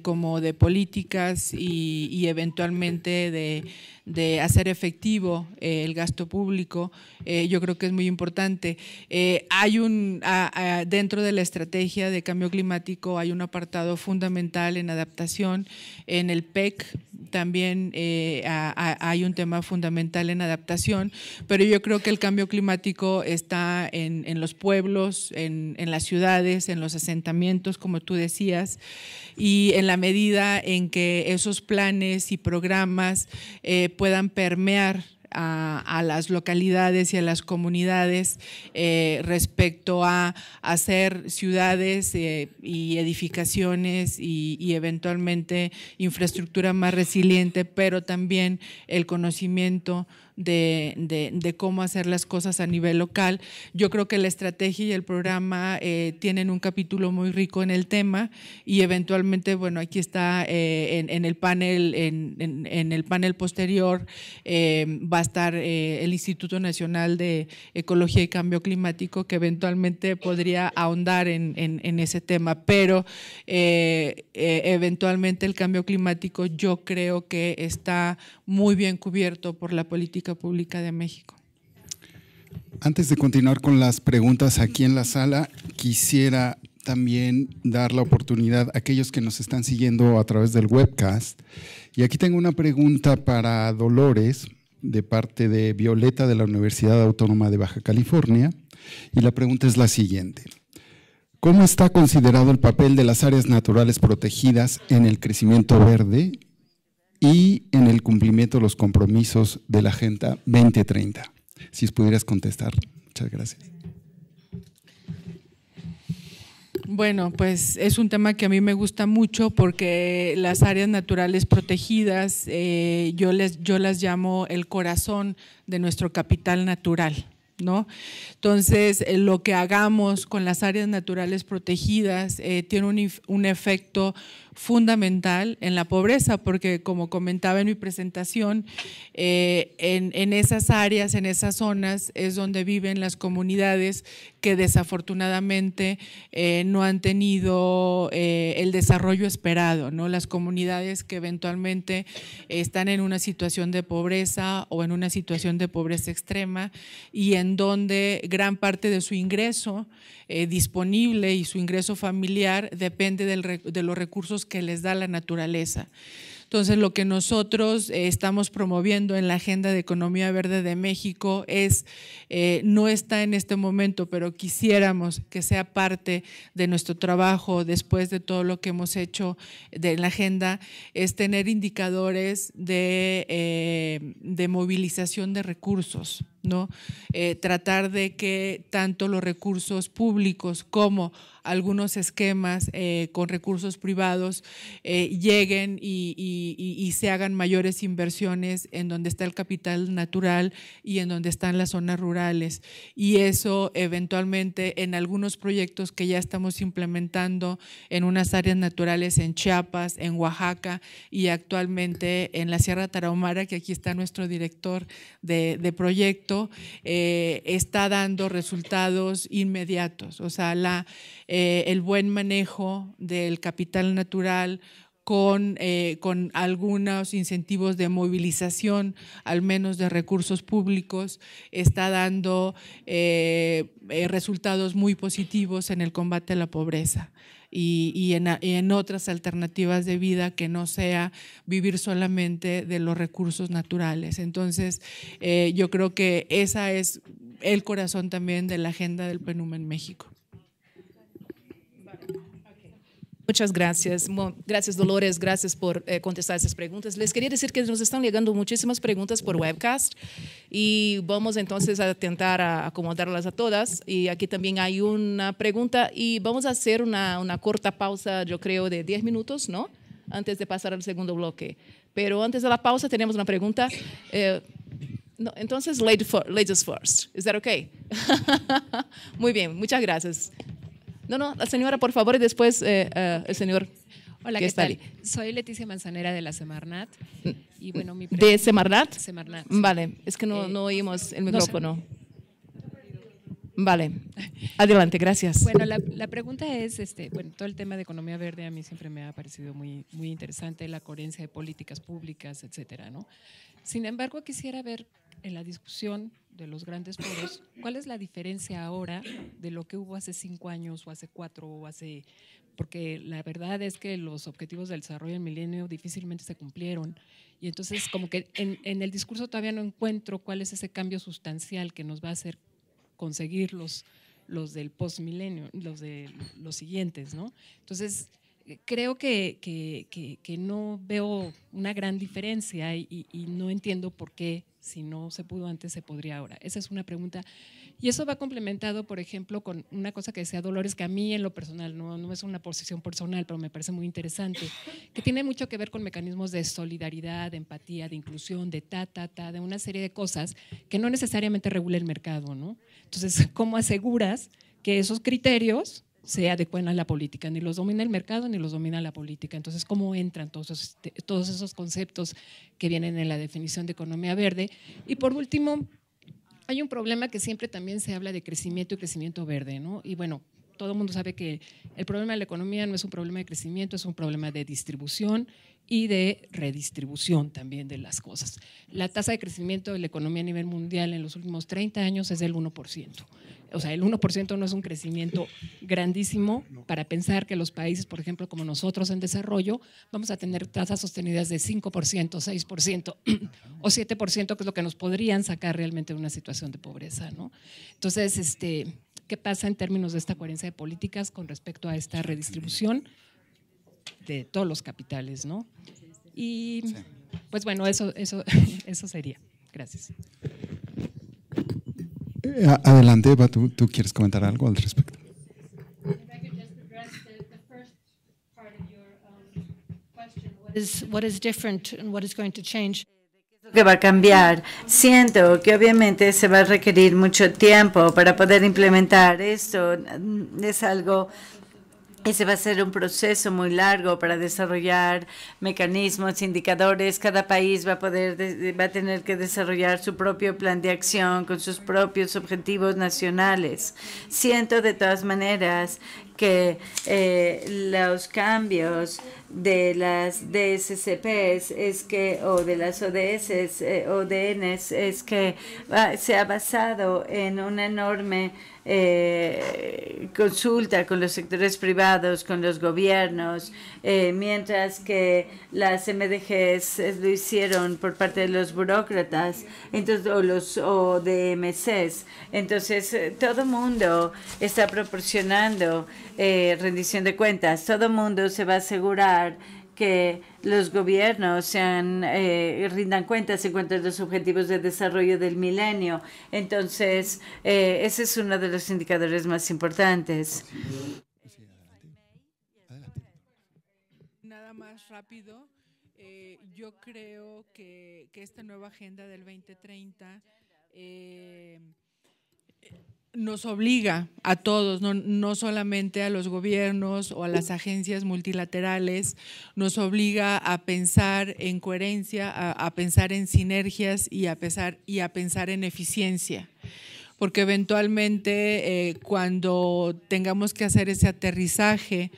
como de políticas y eventualmente de de hacer efectivo eh, el gasto público, eh, yo creo que es muy importante. Eh, hay un, dentro de la estrategia de cambio climático hay un apartado fundamental en adaptación, en el PEC también hay un tema fundamental en adaptación, pero yo creo que el cambio climático está en, los pueblos, en, las ciudades, en los asentamientos, como tú decías, y en la medida en que esos planes y programas puedan permear a, las localidades y a las comunidades eh, respecto a hacer ciudades eh, y edificaciones y, eventualmente infraestructura más resiliente, pero también el conocimiento de, cómo hacer las cosas a nivel local. Yo creo que la estrategia y el programa eh, tienen un capítulo muy rico en el tema y eventualmente, bueno, aquí está eh, en, el panel, en, el panel posterior eh, va a estar el Instituto Nacional de Ecología y Cambio Climático que eventualmente podría ahondar en, ese tema, pero eventualmente el cambio climático yo creo que está muy bien cubierto por la política pública de México. Antes de continuar con las preguntas aquí en la sala, quisiera también dar la oportunidad a aquellos que nos están siguiendo a través del webcast. Y aquí tengo una pregunta para Dolores de parte de Violeta de la Universidad Autónoma de Baja California. Y la pregunta es la siguiente. ¿Cómo está considerado el papel de las áreas naturales protegidas en el crecimiento verde y en el cumplimiento de los compromisos de la Agenda 2030. Si pudieras contestar. Muchas gracias. Bueno, pues es un tema que a mí me gusta mucho porque las áreas naturales protegidas, eh, yo, les, yo las llamo el corazón de nuestro capital natural. ¿No? Entonces, eh, lo que hagamos con las áreas naturales protegidas eh, tiene un, un efecto fundamental en la pobreza, porque como comentaba en mi presentación, eh, en, esas áreas, en esas zonas es donde viven las comunidades que desafortunadamente eh, no han tenido eh, el desarrollo esperado, ¿no? las comunidades que eventualmente están en una situación de pobreza o en una situación de pobreza extrema y en donde gran parte de su ingreso eh, disponible y su ingreso familiar depende de los recursos que les da la naturaleza. Entonces, lo que nosotros eh, estamos promoviendo en la Agenda de Economía Verde de México es, eh, no está en este momento, pero quisiéramos que sea parte de nuestro trabajo después de todo lo que hemos hecho de la agenda, es tener indicadores de movilización de recursos. ¿no? Eh, tratar de que tanto los recursos públicos como algunos esquemas eh, con recursos privados eh, lleguen y, se hagan mayores inversiones en donde está el capital natural y en donde están las zonas rurales. Y eso eventualmente en algunos proyectos que ya estamos implementando en unas áreas naturales en Chiapas, en Oaxaca y actualmente en la Sierra Tarahumara, que aquí está nuestro director de, proyecto, eh, está dando resultados inmediatos. O sea, la eh, el buen manejo del capital natural eh, con, algunos incentivos de movilización, al menos de recursos públicos, está dando eh, resultados muy positivos en el combate a la pobreza. Y, en, otras alternativas de vida que no sea vivir solamente de los recursos naturales. Entonces, yo creo que esa es el corazón también de la agenda del PNUM en México. Muchas gracias. Gracias, Dolores. Gracias por eh, contestar esas preguntas. Les quería decir que nos están llegando muchísimas preguntas por webcast y vamos entonces a intentar acomodarlas a todas. Y aquí también hay una pregunta y vamos a hacer una, corta pausa, yo creo, de 10 minutos, ¿no? Antes de pasar al segundo bloque. Pero antes de la pausa tenemos una pregunta. Eh, entonces, ladies first. ¿Is that okay? *laughs* Muy bien, muchas gracias. No, no, la señora, por favor, y después eh, eh, el señor. Hola, ¿qué, tal? Soy Leticia Manzanera de la Semarnat. Y mm, bueno, mi ¿De Semarnat? Semarnat. Vale, es que no, eh, oímos el micrófono. Vale, adelante, gracias. Bueno, la, pregunta es, este, bueno, todo el tema de economía verde a mí siempre me ha parecido muy, muy interesante, la coherencia de políticas públicas, etcétera, ¿no? Sin embargo, quisiera ver en la discusión de los grandes pueblos, *coughs* ¿cuál es la diferencia ahora de lo que hubo hace cinco años o hace cuatro o hace... Porque la verdad es que los objetivos del desarrollo del milenio difícilmente se cumplieron. Y entonces como que en, el discurso todavía no encuentro cuál es ese cambio sustancial que nos va a hacer conseguir los, los del milenio los de los siguientes, ¿no? Entonces eh, creo que, no veo una gran diferencia y no entiendo por qué si no se pudo antes, se podría ahora? Esa es una pregunta. Y eso va complementado, por ejemplo, con una cosa que decía Dolores, que a mí en lo personal, no, es una posición personal, pero me parece muy interesante, que tiene mucho que ver con mecanismos de solidaridad, de empatía, de inclusión, de ta, ta, ta, de una serie de cosas que no necesariamente regula el mercado, ¿no? Entonces, ¿cómo aseguras que esos criterios se adecuen a la política, ni los domina el mercado ni los domina la política. Entonces, ¿cómo entran todos esos, todos esos conceptos que vienen en la definición de economía verde? Y por último, hay un problema que siempre también se habla de crecimiento y crecimiento verde, ¿no? Y bueno, todo el mundo sabe que el problema de la economía no es un problema de crecimiento, es un problema de distribución y de redistribución también de las cosas. La tasa de crecimiento de la economía a nivel mundial en los últimos 30 años es del 1%. O sea, el 1% no es un crecimiento grandísimo para pensar que los países, por ejemplo, como nosotros en desarrollo, vamos a tener tasas sostenidas de 5%, 6% o 7%, que es lo que nos podrían sacar realmente de una situación de pobreza. ¿no? Entonces, este, ¿qué pasa en términos de esta coherencia de políticas con respecto a esta redistribución? de todos los capitales, ¿no? Y pues bueno, eso, eso, *laughs* eso sería. Gracias. Eh, adelante, Eva, ¿tú, quieres comentar algo al respecto? ¿Qué que va a cambiar. Siento que obviamente se va a requerir mucho tiempo para poder implementar esto. Es algo ese va a ser un proceso muy largo para desarrollar mecanismos, indicadores. Cada país va a va a tener que desarrollar su propio plan de acción con sus propios objetivos nacionales. Siento de todas maneras que eh, los cambios de las DSCPs es que, o de las ODS, eh, ODNs, es que ah, se ha basado en una enorme eh, consulta con los sectores privados, con los gobiernos, mientras que las MDGs lo hicieron por parte de los burócratas entonces, o los ODMCs. Entonces, todo mundo está proporcionando eh, rendición de cuentas. Todo el mundo se va a asegurar que los gobiernos sean, eh, rindan cuentas en cuanto a los objetivos de desarrollo del milenio. Entonces, eh, ese es uno de los indicadores más importantes. Nada más rápido, yo creo que, que, esta nueva agenda del 2030 nos obliga a todos, no, solamente a los gobiernos o a las agencias multilaterales, nos obliga a pensar en coherencia, a, pensar en sinergias y a, pesar, y a pensar en eficiencia porque eventualmente eh, cuando tengamos que hacer ese aterrizaje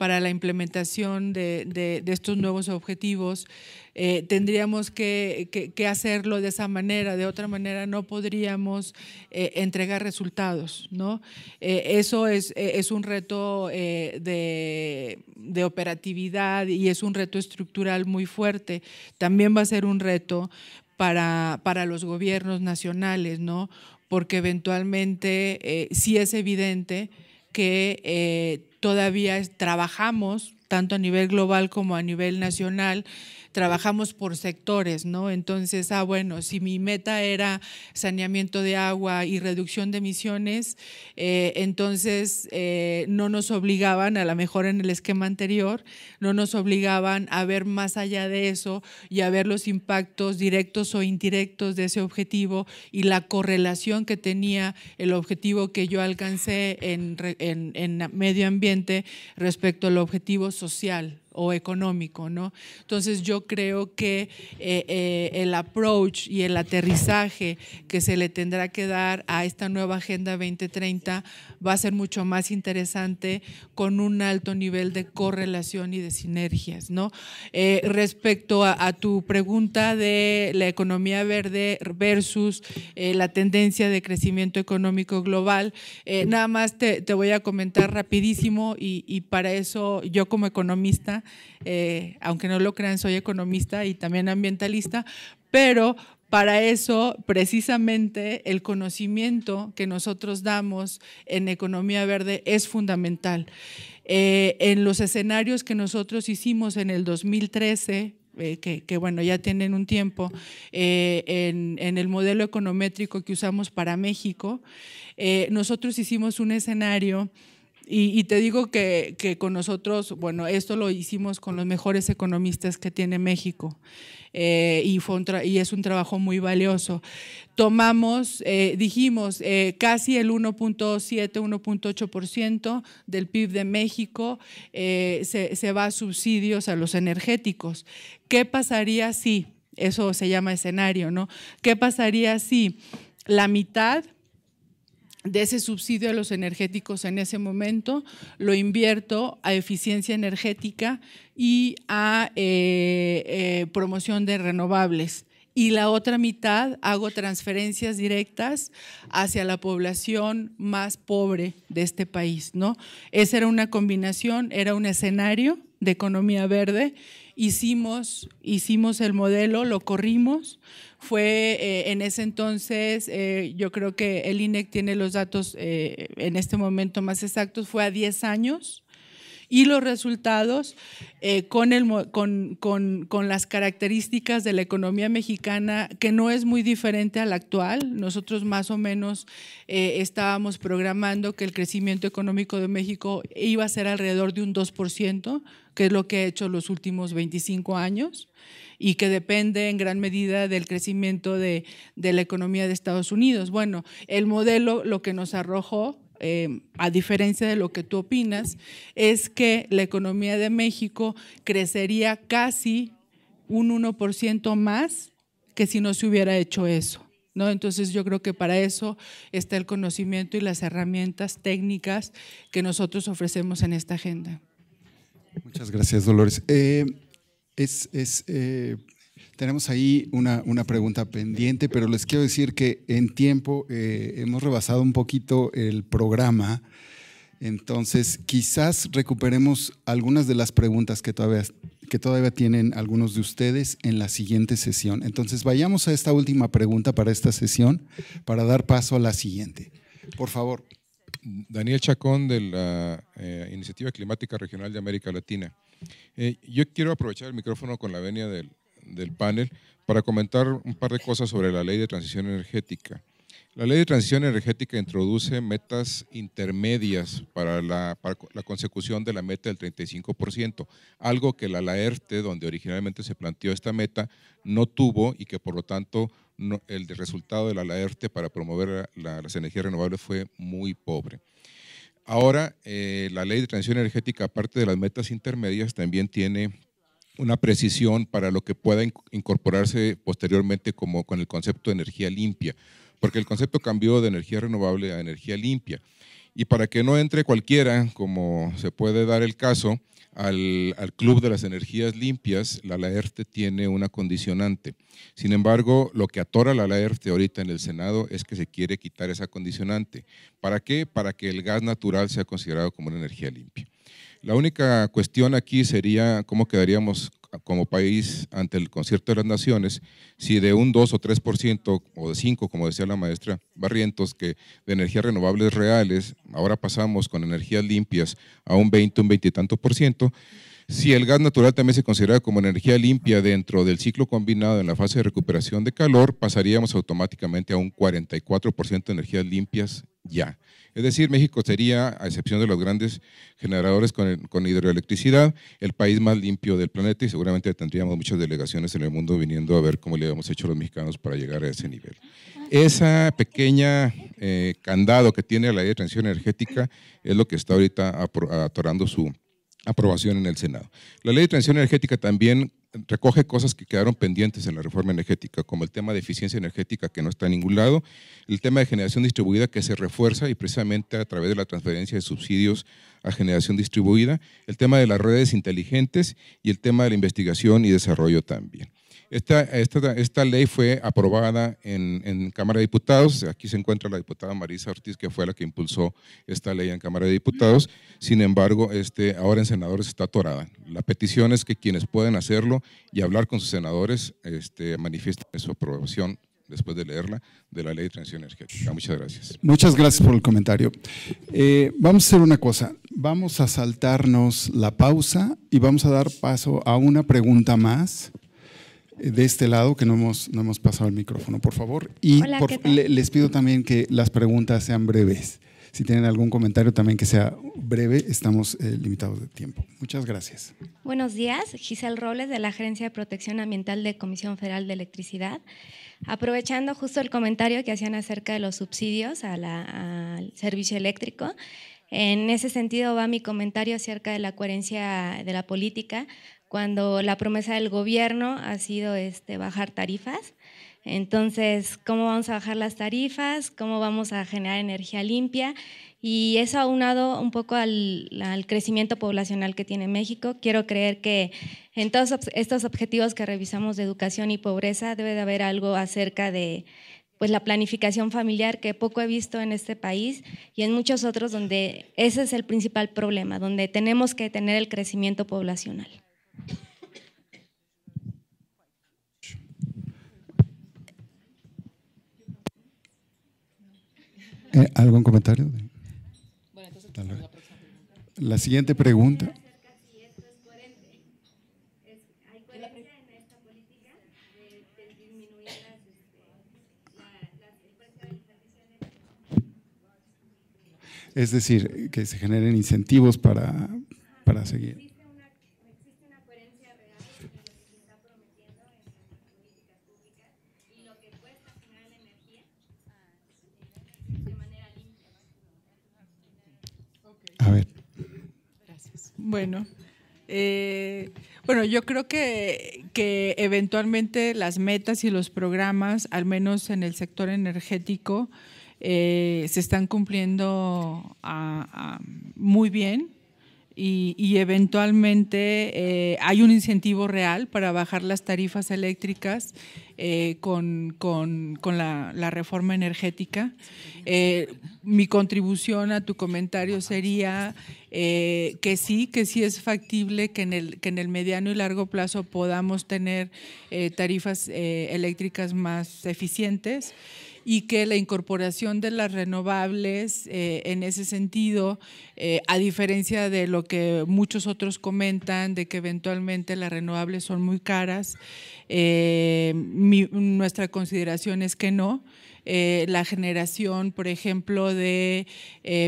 para la implementación de, estos nuevos objetivos. Eh, tendríamos que, hacerlo de esa manera, de otra manera no podríamos eh, entregar resultados. ¿no? Eh, eso es, un reto de, operatividad y es un reto estructural muy fuerte. También va a ser un reto para, para los gobiernos nacionales, ¿no? porque eventualmente sí es evidente que eh, todavía trabajamos tanto a nivel global como a nivel nacional trabajamos por sectores, ¿no? Entonces, ah, bueno, si mi meta era saneamiento de agua y reducción de emisiones, eh, entonces eh, no nos obligaban, a lo mejor en el esquema anterior, no nos obligaban a ver más allá de eso y a ver los impactos directos o indirectos de ese objetivo y la correlación que tenía el objetivo que yo alcancé en, en medio ambiente respecto al objetivo social, o económico, ¿no? Entonces yo creo que eh, eh, el approach y el aterrizaje que se le tendrá que dar a esta nueva Agenda 2030 va a ser mucho más interesante con un alto nivel de correlación y de sinergias, ¿no? Eh, respecto a, tu pregunta de la economía verde versus la tendencia de crecimiento económico global, nada más te, voy a comentar rapidísimo y para eso yo como economista eh, aunque no lo crean, soy economista y también ambientalista, pero para eso, precisamente, el conocimiento que nosotros damos en economía verde es fundamental. Eh, en los escenarios que nosotros hicimos en el 2013, eh, que, bueno, ya tienen un tiempo, en, en, el modelo econométrico que usamos para México, nosotros hicimos un escenario y, te digo que, con nosotros, bueno, esto lo hicimos con los mejores economistas que tiene México eh, y, fue y es un trabajo muy valioso. Tomamos, eh, dijimos, eh, casi el 1.7, 1.8% del PIB de México se, se va a subsidios a los energéticos. ¿Qué pasaría si, eso se llama escenario, ¿no? ¿Qué pasaría si la mitad de ese subsidio a los energéticos en ese momento, lo invierto a eficiencia energética y a eh, eh, promoción de renovables. Y la otra mitad hago transferencias directas hacia la población más pobre de este país, ¿no? Esa era una combinación, era un escenario de economía verde hicimos, hicimos el modelo, lo corrimos. Fue eh, en ese entonces, eh, yo creo que el INEC tiene los datos eh, en este momento más exactos, fue a 10 años y los resultados eh, con, con, las características de la economía mexicana, que no es muy diferente a la actual. Nosotros más o menos eh, estábamos programando que el crecimiento económico de México iba a ser alrededor de un 2%, que es lo que ha hecho los últimos 25 años y que depende en gran medida del crecimiento de, de la economía de Estados Unidos. Bueno, el modelo lo que nos arrojó eh, a diferencia de lo que tú opinas, es que la economía de México crecería casi un 1% más que si no se hubiera hecho eso. ¿No? Entonces yo creo que para eso está el conocimiento y las herramientas técnicas que nosotros ofrecemos en esta agenda. Muchas gracias, Dolores. Eh, es, eh, tenemos ahí una, pregunta pendiente, pero les quiero decir que en tiempo eh, hemos rebasado un poquito el programa. Entonces, quizás recuperemos algunas de las preguntas que todavía, que todavía tienen algunos de ustedes en la siguiente sesión. Entonces, vayamos a esta última pregunta para esta sesión, para dar paso a la siguiente. Por favor. Daniel Chacón de la eh, Iniciativa Climática Regional de América Latina. Eh, yo quiero aprovechar el micrófono con la venia del del panel para comentar un par de cosas sobre la ley de transición energética. La ley de transición energética introduce metas intermedias para la, consecución de la meta del 35%, algo que la LAERTE, donde originalmente se planteó esta meta, no tuvo y que por lo tanto el resultado de la LAERTE para promover las energías renovables fue muy pobre. Ahora, eh, la ley de transición energética, aparte de las metas intermedias, también tiene una precisión para lo que pueda incorporarse posteriormente como con el concepto de energía limpia, porque el concepto cambió de energía renovable a energía limpia. Y para que no entre cualquiera, como se puede dar el caso, al, Club de las Energías Limpias, la LAERTE tiene una condicionante. Sin embargo, lo que atora la LAERTE ahorita en el Senado es que se quiere quitar esa condicionante. ¿Para qué? Para que el gas natural sea considerado como una energía limpia. La única cuestión aquí sería cómo quedaríamos como país ante el concierto de las naciones, si de un 2 o 3% o de 5, como decía la maestra Barrientos, que de energías renovables reales, ahora pasamos con energías limpias a un 20, un 20 y tanto por ciento, si el gas natural también se considera como energía limpia dentro del ciclo combinado en la fase de recuperación de calor, pasaríamos automáticamente a un 44% de energías limpias ya. Es decir, México sería, a excepción de los grandes generadores con, hidroelectricidad, el país más limpio del planeta y seguramente tendríamos muchas delegaciones en el mundo viniendo a ver cómo le habíamos hecho los mexicanos para llegar a ese nivel. Esa pequeña eh, candado que tiene la ley de transición energética es lo que está ahorita atorando su aprobación en el Senado. La ley de transición energética también recoge cosas que quedaron pendientes en la reforma energética, como el tema de eficiencia energética que no está en ningún lado, el tema de generación distribuida que se refuerza y precisamente a través de la transferencia de subsidios a generación distribuida, el tema de las redes inteligentes y el tema de la investigación y desarrollo también. Esta, esta, ley fue aprobada en, Cámara de Diputados. Aquí se encuentra la diputada Marisa Ortiz, que fue la que impulsó esta ley en Cámara de Diputados. Sin embargo, este, ahora en senadores está atorada. La petición es que quienes pueden hacerlo y hablar con sus senadores este, manifiesten su aprobación después de leerla, de la ley de transición energética. Muchas gracias. Muchas gracias por el comentario. Eh, vamos a hacer una cosa, vamos a saltarnos la pausa y vamos a dar paso a una pregunta más de este lado, que no hemos, no hemos pasado el micrófono, por favor. Y les pido también que las preguntas sean breves. Si tienen algún comentario también que sea breve, estamos eh, limitados de tiempo. Muchas gracias. Buenos días, Giselle Robles de la Agencia de Protección Ambiental de Comisión Federal de Electricidad. Aprovechando justo el comentario que hacían acerca de los subsidios a al servicio eléctrico, en ese sentido va mi comentario acerca de la coherencia de la política, cuando la promesa del gobierno ha sido este, bajar tarifas. Entonces, ¿cómo vamos a bajar las tarifas? ¿Cómo vamos a generar energía limpia? Y eso aunado un poco al, crecimiento poblacional que tiene México. Quiero creer que en todos estos objetivos que revisamos de educación y pobreza debe de haber algo acerca de pues, la planificación familiar que poco he visto en este país y en muchos otros donde ese es el principal problema, donde tenemos que tener el crecimiento poblacional. Eh, ¿Algún comentario? la, siguiente pregunta. Es decir, que se generen incentivos para, para seguir. A ver. Bueno. Eh, bueno, yo creo que, que, eventualmente las metas y los programas, al menos en el sector energético, eh, se están cumpliendo muy bien y, eventualmente eh, hay un incentivo real para bajar las tarifas eléctricas eh, con, la, reforma energética. Eh, mi contribución a tu comentario sería que sí, que sí es factible que en el, que en el mediano y largo plazo podamos tener tarifas eléctricas más eficientes y que la incorporación de las renovables eh, en ese sentido, eh, a diferencia de lo que muchos otros comentan, de que eventualmente las renovables son muy caras, eh, nuestra consideración es que no. la generación, por ejemplo, de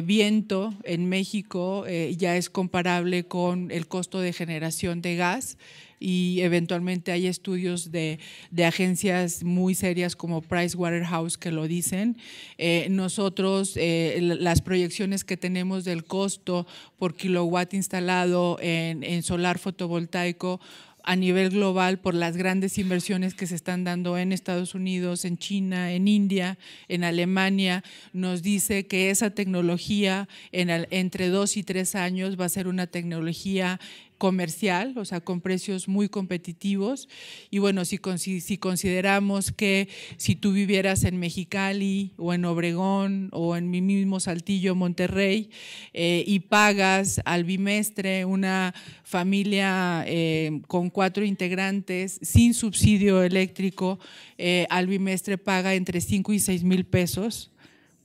viento en México ya es comparable con el costo de generación de gas y eventualmente hay estudios de, agencias muy serias como Pricewaterhouse que lo dicen. Eh, nosotros, eh, las proyecciones que tenemos del costo por kilowatt instalado en, solar fotovoltaico, a nivel global por las grandes inversiones que se están dando en Estados Unidos, en China, en India, en Alemania, nos dice que esa tecnología en entre dos y tres años va a ser una tecnología comercial, o sea, con precios muy competitivos. Y bueno, si, consideramos que si tú vivieras en Mexicali o en Obregón o en mi mismo Saltillo, Monterrey, eh, y pagas al bimestre una familia eh, con cuatro integrantes sin subsidio eléctrico, eh, al bimestre paga entre 5 y 6 mil pesos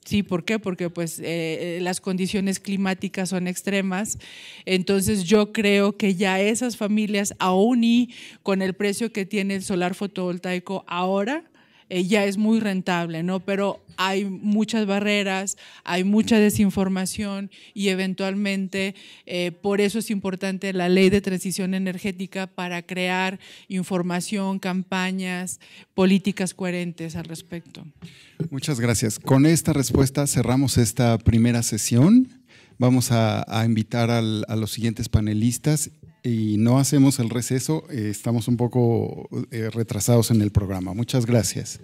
Sí, ¿por qué? Porque pues eh, eh, las condiciones climáticas son extremas. Entonces yo creo que ya esas familias, aún y con el precio que tiene el solar fotovoltaico ahora, eh, ya es muy rentable, ¿no? Pero hay muchas barreras, hay mucha desinformación y eventualmente eh, por eso es importante la ley de transición energética para crear información, campañas, políticas coherentes al respecto. Muchas gracias. Con esta respuesta cerramos esta primera sesión. Vamos a, invitar a los siguientes panelistas y no hacemos el receso, eh, estamos un poco eh, retrasados en el programa. Muchas gracias.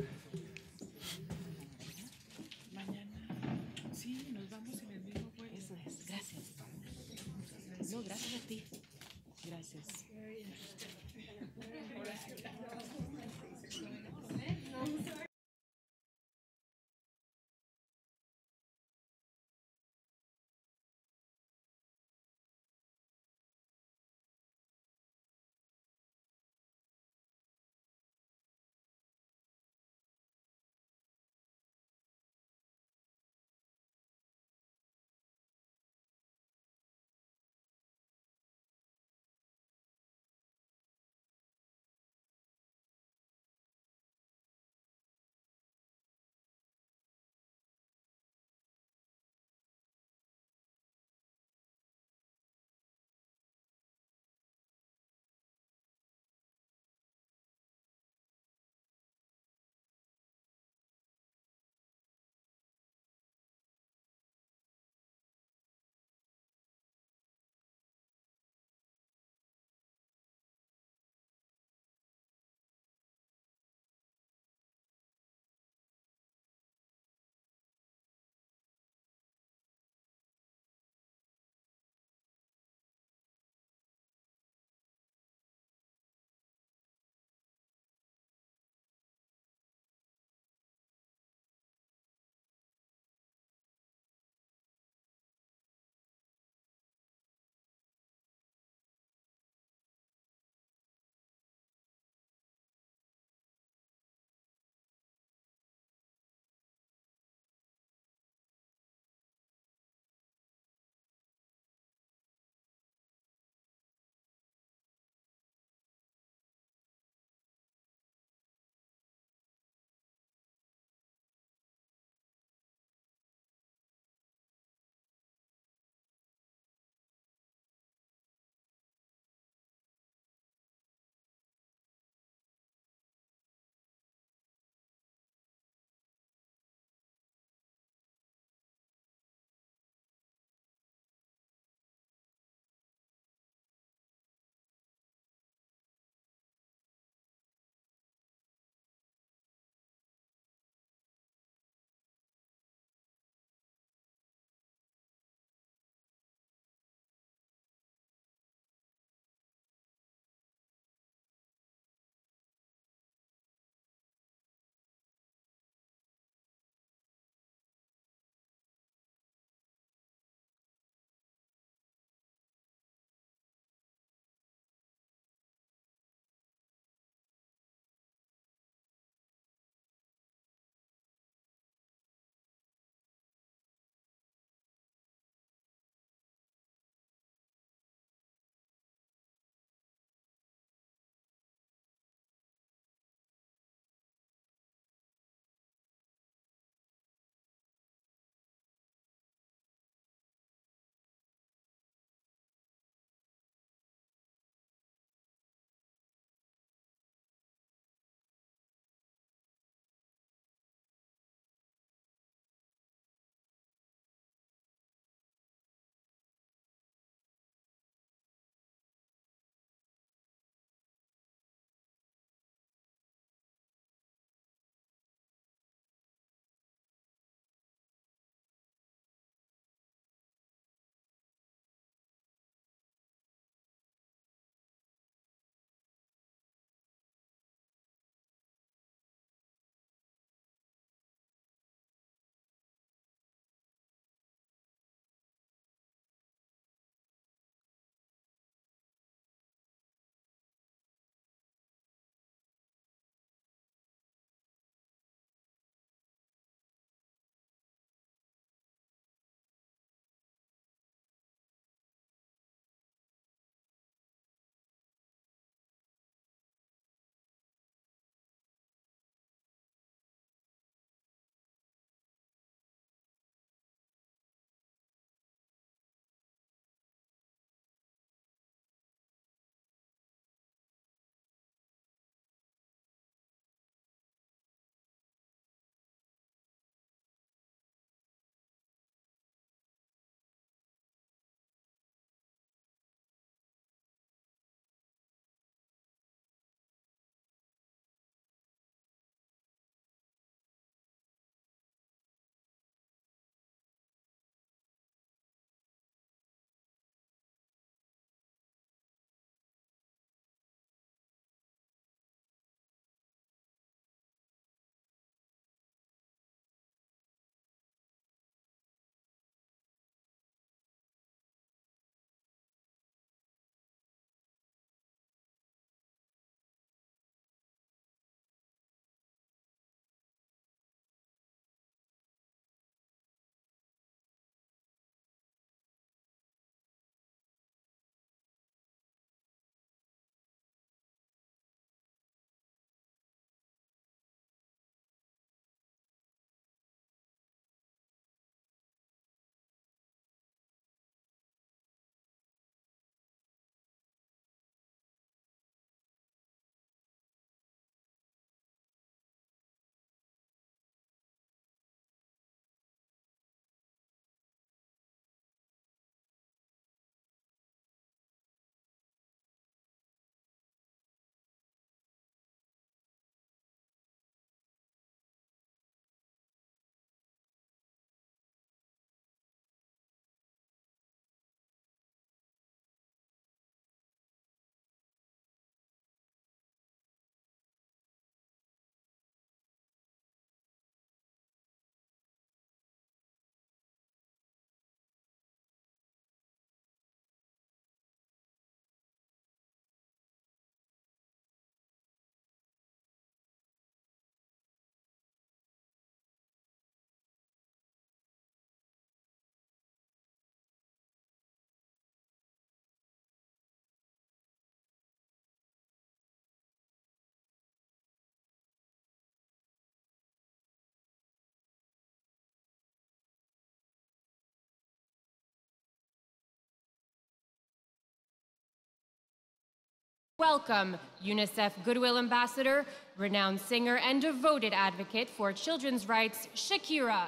Welcome, UNICEF Goodwill Ambassador, renowned singer, and devoted advocate for children's rights, Shakira.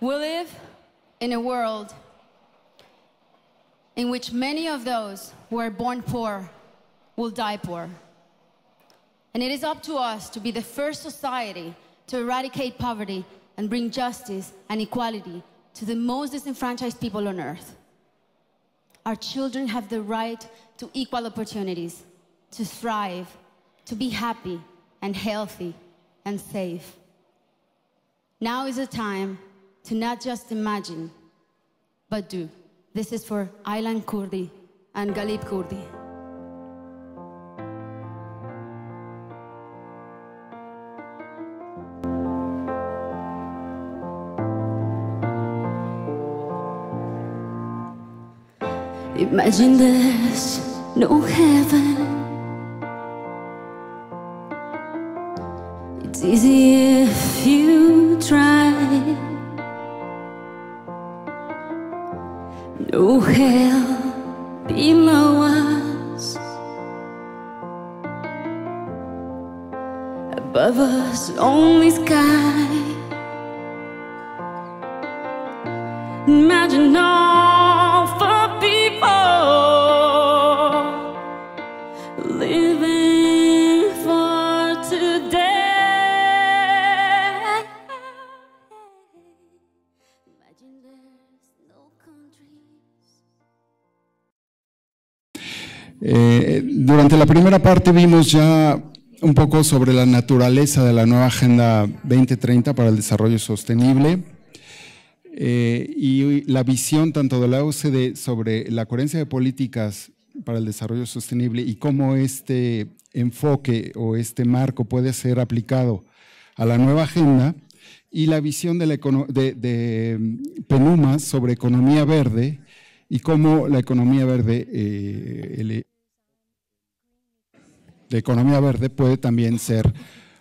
We live in a world in which many of those who are born poor will die poor. And it is up to us to be the first society to eradicate poverty and bring justice and equality to the most disenfranchised people on earth. Our children have the right to equal opportunities, to thrive, to be happy and healthy and safe. Now is the time to not just imagine, but do. This is for Aylan Kurdi and Galip Kurdi. Imagine there's no heaven. It's easy if you try. No hell below us. Above us, only sky. parte vimos ya un poco sobre la naturaleza de la nueva Agenda 2030 para el Desarrollo Sostenible eh, y la visión tanto de la OCDE sobre la coherencia de políticas para el desarrollo sostenible y cómo este enfoque o este marco puede ser aplicado a la nueva agenda y la visión de, la de, mm, Penuma sobre economía verde y cómo la economía verde eh, de economía verde puede también ser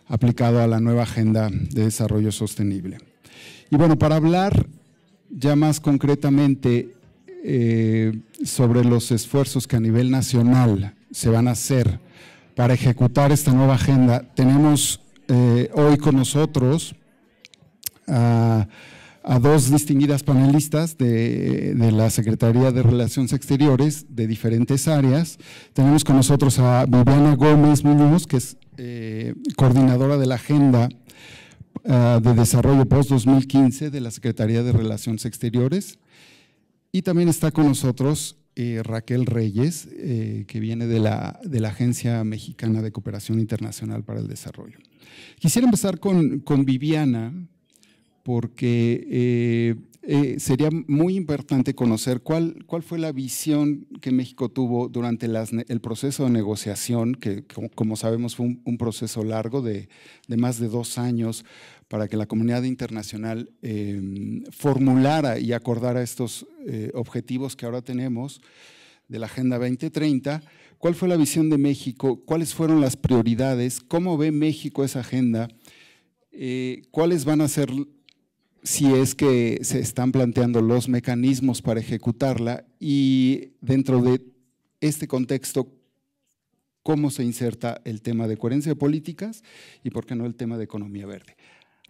aplicado a la nueva agenda de desarrollo sostenible. Y bueno, para hablar ya más concretamente eh, sobre los esfuerzos que a nivel nacional se van a hacer para ejecutar esta nueva agenda, tenemos eh, hoy con nosotros a a dos distinguidas panelistas de, la Secretaría de Relaciones Exteriores de diferentes áreas. Tenemos con nosotros a Viviana Gómez Muñoz, que es eh, coordinadora de la Agenda eh, de Desarrollo Post-2015 de la Secretaría de Relaciones Exteriores. Y también está con nosotros eh, Raquel Reyes, que viene de la, de la, Agencia Mexicana de Cooperación Internacional para el Desarrollo. Quisiera empezar con, con Viviana porque eh, eh, sería muy importante conocer cuál, cuál fue la visión que México tuvo durante el proceso de negociación, que como, sabemos fue un, proceso largo de, más de dos años para que la comunidad internacional em, formulara y acordara estos eh, objetivos que ahora tenemos de la Agenda 2030. ¿Cuál fue la visión de México? ¿Cuáles fueron las prioridades? ¿Cómo ve México esa agenda? cuáles van a ser si es que se están planteando los mecanismos para ejecutarla y dentro de este contexto, cómo se inserta el tema de coherencia de políticas y por qué no el tema de economía verde.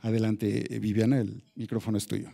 Adelante, Viviana, el micrófono es tuyo.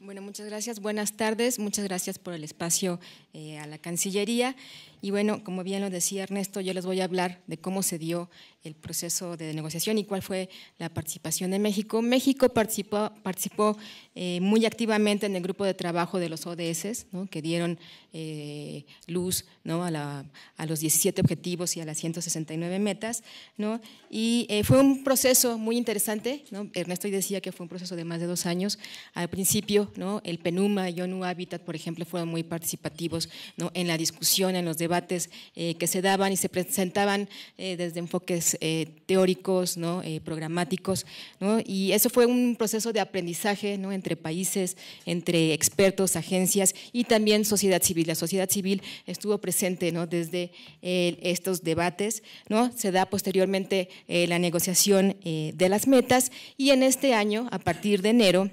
Bueno, muchas gracias. Buenas tardes. Muchas gracias por el espacio eh, a la Cancillería. Y bueno, como bien lo decía Ernesto, yo les voy a hablar de cómo se dio el proceso de negociación y cuál fue la participación de México. México participó, participó eh, muy activamente en el grupo de trabajo de los ODS, que dieron eh, luz a, los 17 objetivos y a las 169 metas. ¿no? Y fue un proceso muy interesante. ¿no? Ernesto decía que fue un proceso de más de dos años. Al principio, ¿no? el PENUMA y ONU Habitat, por ejemplo, fueron muy participativos en la discusión, en los debates eh, que se daban y se presentaban eh, desde enfoques eh, teóricos, ¿no? programáticos. ¿no? Y eso fue un proceso de aprendizaje ¿no? entre países, entre expertos, agencias y también sociedad civil. La sociedad civil estuvo presente ¿no? desde estos debates. ¿no? Se da posteriormente la negociación de las metas y en este año, a partir de enero,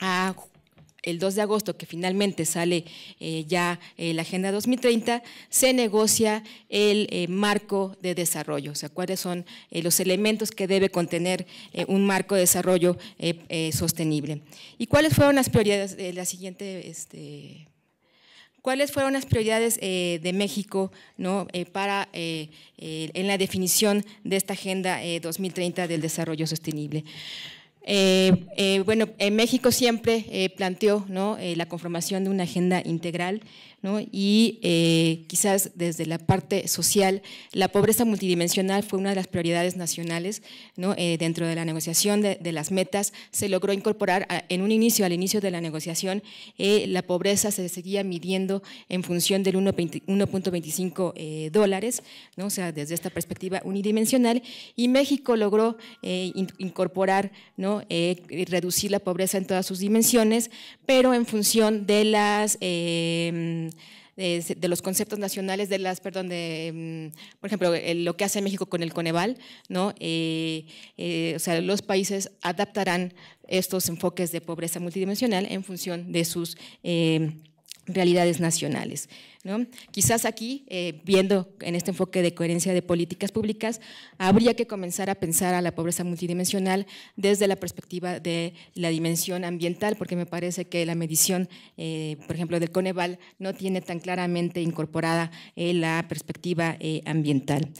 a el 2 de agosto, que finalmente sale eh, ya eh, la Agenda 2030, se negocia el eh, marco de desarrollo, o sea, cuáles son los elementos que debe contener un marco de desarrollo sostenible. ¿Y cuáles fueron las prioridades? la siguiente… Este, ¿Cuáles fueron las prioridades de México ¿no? para, en la definición de esta Agenda 2030 del Desarrollo Sostenible? Eh, eh, bueno, México siempre eh, planteó la conformación de una agenda integral y eh, quizás desde la parte social, la pobreza multidimensional fue una de las prioridades nacionales ¿no? Eh, dentro de la negociación de, las metas, se logró incorporar en un inicio, al inicio de la negociación, eh, la pobreza se seguía midiendo en función del 1.25 dólares, ¿no? o sea, desde esta perspectiva unidimensional, y México logró incorporar, ¿no? reducir la pobreza en todas sus dimensiones, pero en función de las de, los conceptos nacionales, de las, perdón, de, mm, por ejemplo, lo que hace México con el Coneval, ¿no? Eh, eh, o sea, los países adaptarán estos enfoques de pobreza multidimensional en función de sus eh, realidades nacionales. Quizás aquí, eh, viendo en este enfoque de coherencia de políticas públicas, habría que comenzar a pensar a la pobreza multidimensional desde la perspectiva de la dimensión ambiental, porque me parece que la medición, eh, por ejemplo, del Coneval no tiene tan claramente incorporada eh, la perspectiva ambiental.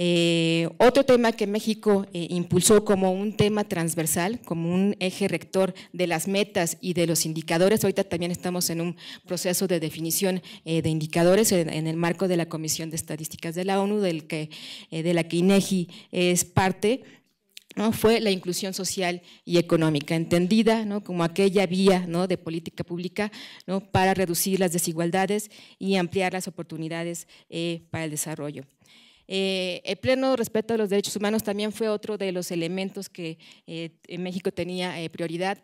Eh, otro tema que México eh, impulsó como un tema transversal, como un eje rector de las metas y de los indicadores, ahorita también estamos en un proceso de definición eh, de indicadores en, el marco de la Comisión de Estadísticas de la ONU, del que, de la que INEGI es parte, fue la inclusión social y económica, entendida como aquella vía de política pública para reducir las desigualdades y ampliar las oportunidades para el desarrollo. Eh, el pleno respeto a los derechos humanos también fue otro de los elementos que eh, en México tenía eh, prioridad.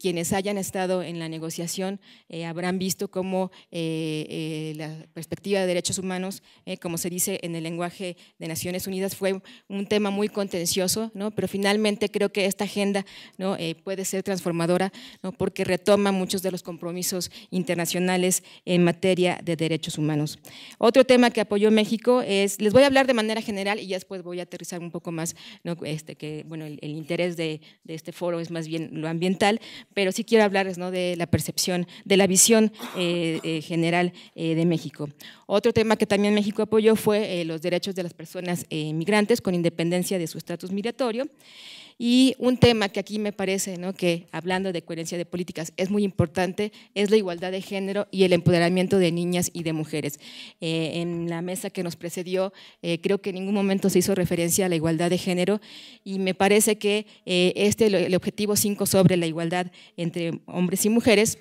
quienes hayan estado en la negociación habrán visto cómo la perspectiva de derechos humanos, como se dice en el lenguaje de Naciones Unidas, fue un tema muy contencioso, ¿no? pero finalmente creo que esta agenda ¿no? puede ser transformadora ¿no? porque retoma muchos de los compromisos internacionales en materia de derechos humanos. Otro tema que apoyó México es, les voy a hablar de manera general y ya después voy a aterrizar un poco más, ¿no? este, que bueno, el, interés de, este foro es más bien lo ambiental, pero sí quiero hablarles ¿no? de la percepción, de la visión eh, eh, general eh, de México. Otro tema que también México apoyó fue los derechos de las personas migrantes con independencia de su estatus migratorio. Y un tema que aquí me parece ¿no? que, hablando de coherencia de políticas, es muy importante, es la igualdad de género y el empoderamiento de niñas y de mujeres. Eh, en la mesa que nos precedió, eh, creo que en ningún momento se hizo referencia a la igualdad de género y me parece que eh, este, el objetivo 5 sobre la igualdad entre hombres y mujeres,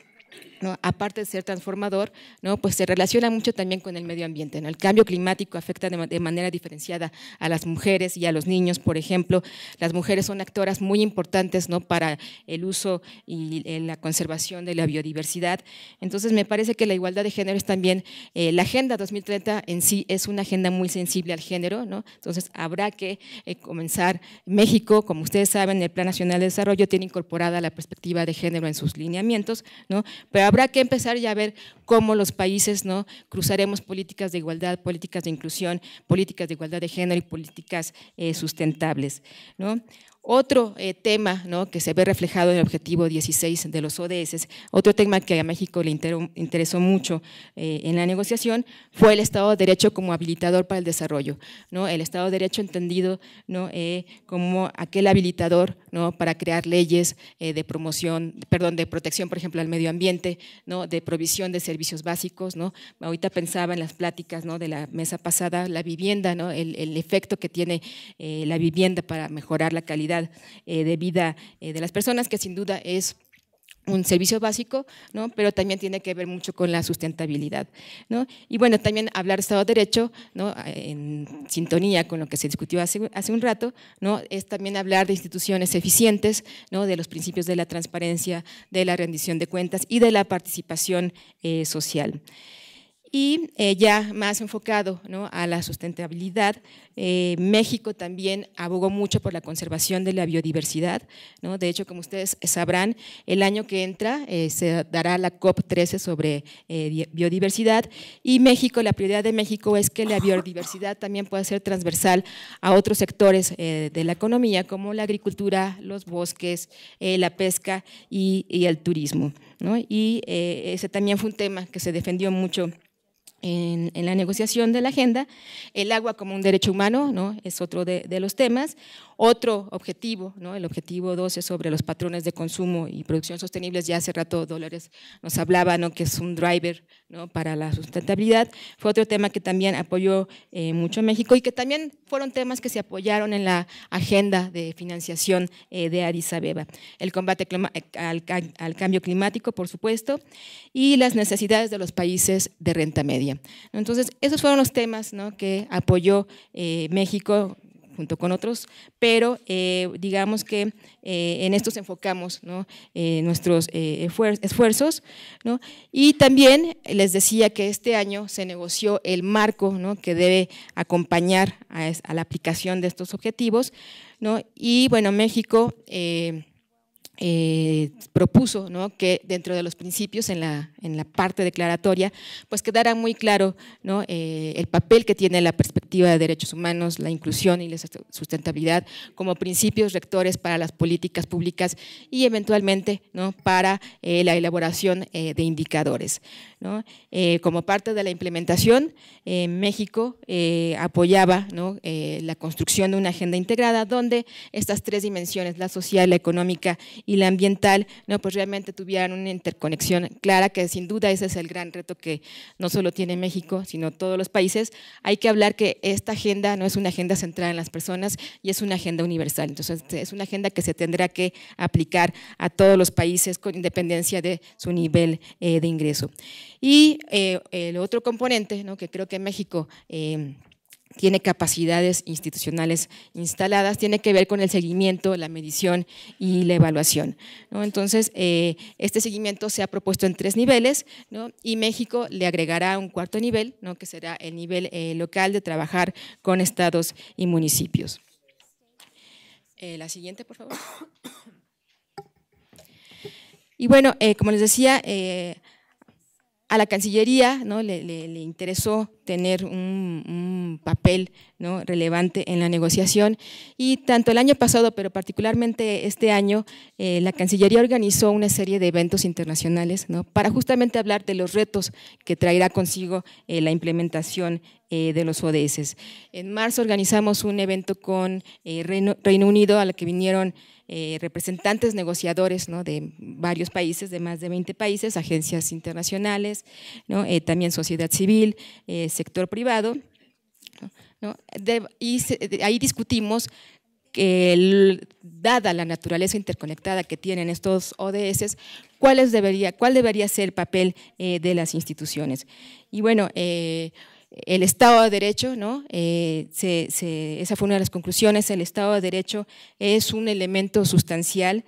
aparte de ser transformador, ¿no? pues se relaciona mucho también con el medio ambiente. El cambio climático afecta de, manera diferenciada a las mujeres y a los niños, por ejemplo. Las mujeres son actoras muy importantes ¿no? para el uso y la conservación de la biodiversidad. Entonces, me parece que la igualdad de género es también, eh, la Agenda 2030 en sí es una agenda muy sensible al género, entonces habrá que eh, comenzar. México, como ustedes saben, el Plan Nacional de Desarrollo tiene incorporada la perspectiva de género en sus lineamientos, ¿no? pero habrá que empezar ya a ver cómo los países ¿no? cruzaremos políticas de igualdad, políticas de inclusión, políticas de igualdad de género y políticas eh, sustentables. ¿no? Otro eh, tema que se ve reflejado en el objetivo 16 de los ODS, otro tema que a México le interesó mucho eh, en la negociación, fue el Estado de Derecho como habilitador para el desarrollo. El Estado de Derecho entendido eh, como aquel habilitador para crear leyes de promoción, perdón, de protección, por ejemplo, al medio ambiente, de provisión de servicios básicos. Ahorita pensaba en las pláticas de la mesa pasada, la vivienda, el efecto que tiene la vivienda para mejorar la calidad eh, de vida eh, de las personas, que sin duda es un servicio básico, ¿no? pero también tiene que ver mucho con la sustentabilidad. Y bueno, también hablar de Estado de Derecho, ¿no? en sintonía con lo que se discutió hace, un rato, ¿no? es también hablar de instituciones eficientes, ¿no? de los principios de la transparencia, de la rendición de cuentas y de la participación eh, social y eh, ya más enfocado a la sustentabilidad. Eh, México también abogó mucho por la conservación de la biodiversidad. De hecho, como ustedes sabrán, el año que entra eh, se dará la COP13 sobre biodiversidad y México, la prioridad de México es que la biodiversidad también pueda ser transversal a otros sectores de la economía como la agricultura, los bosques, la pesca y, el turismo. Y ese también fue un tema que se defendió mucho en, la negociación de la agenda, el agua como un derecho humano, ¿no? es otro de los temas, otro objetivo, ¿no? el objetivo 12 sobre los patrones de consumo y producción sostenibles, ya hace rato Dólares nos hablaba que es un driver para la sustentabilidad, fue otro tema que también apoyó eh, mucho México y que también fueron temas que se apoyaron en la agenda de financiación eh, de Addis Abeba. El combate al, cambio climático, por supuesto, y las necesidades de los países de renta media. Entonces, esos fueron los temas que apoyó eh, México junto con otros, pero eh, digamos que eh, en estos enfocamos eh, nuestros esfuerzos. Y también les decía que este año se negoció el marco que debe acompañar a, la aplicación de estos objetivos. Y bueno, México eh, propuso ¿no? que dentro de los principios en la, en la parte declaratoria pues quedara muy claro eh, el papel que tiene la perspectiva de derechos humanos, la inclusión y la sustentabilidad como principios rectores para las políticas públicas y eventualmente ¿no? para eh, la elaboración de indicadores. Eh, como parte de la implementación, eh, México eh, apoyaba la construcción de una agenda integrada donde estas tres dimensiones, la social, la económica y la ambiental, ¿no? Pues realmente tuvieran una interconexión clara, que sin duda ese es el gran reto que no solo tiene México, sino todos los países. Hay que hablar que esta agenda no es una agenda centrada en las personas y es una agenda universal. Entonces, es una agenda que se tendrá que aplicar a todos los países con independencia de su nivel de ingreso. Y eh, el otro componente, que creo que México em, tiene capacidades institucionales instaladas, tiene que ver con el seguimiento, la medición y la evaluación. Entonces, eh, este seguimiento se ha propuesto en tres niveles y México le agregará un cuarto nivel, que será el nivel eh, local de trabajar con estados y municipios. la siguiente, por favor. *coughs* Y bueno, como les decía, a la Cancillería le, interesó tener un, papel relevante en la negociación y tanto el año pasado, pero particularmente este año, eh, la Cancillería organizó una serie de eventos internacionales para justamente hablar de los retos que traerá consigo eh, la implementación eh, de los ODS. En marzo organizamos un evento con Reino, Reino Unido a la que vinieron eh, representantes negociadores de varios países, de más de 20 países, agencias internacionales, eh, también sociedad civil, eh, sector privado. y ahí discutimos que dada la naturaleza interconectada que tienen estos ODS, ¿cuál, debería, cuál debería ser el papel de las instituciones. Y bueno, el Estado de Derecho, ¿no? Eh, esa fue una de las conclusiones, el Estado de Derecho es un elemento sustancial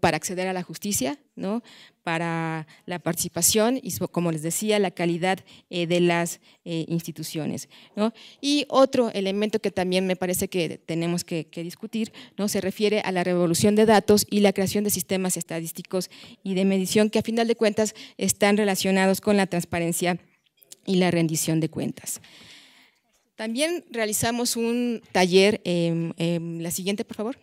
para acceder a la justicia, ¿no? para la participación y, como les decía, la calidad eh, de las eh, instituciones. Y otro elemento que también me parece que tenemos que, que, discutir ¿no? se refiere a la revolución de datos y la creación de sistemas estadísticos y de medición que a final de cuentas están relacionados con la transparencia y la rendición de cuentas. También realizamos un taller, em, em, la siguiente por favor,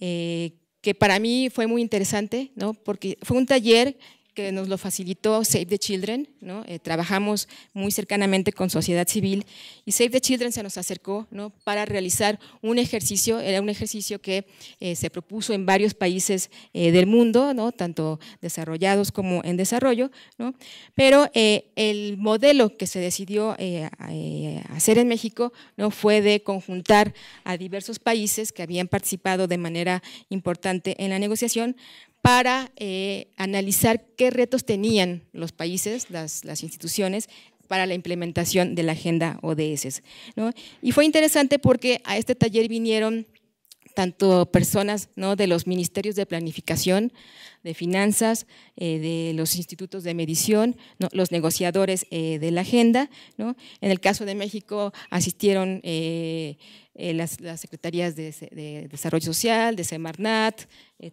eh, que para mí fue muy interesante, porque fue un taller que nos lo facilitó Save the Children. Eh, trabajamos muy cercanamente con sociedad civil y Save the Children se nos acercó para realizar un ejercicio. Era un ejercicio que eh, se propuso en varios países eh, del mundo, tanto desarrollados como en desarrollo. Pero el modelo que se decidió hacer en México ¿no? fue de conjuntar a diversos países que habían participado de manera importante en la negociación para eh, analizar qué retos tenían los países, las, instituciones, para la implementación de la agenda ODS. Y fue interesante porque a este taller vinieron tanto personas ¿no? de los ministerios de planificación de finanzas, eh, de los institutos de medición, los negociadores eh, de la agenda. ¿no? En el caso de México asistieron eh, las, secretarías de, Desarrollo Social, de Semarnat,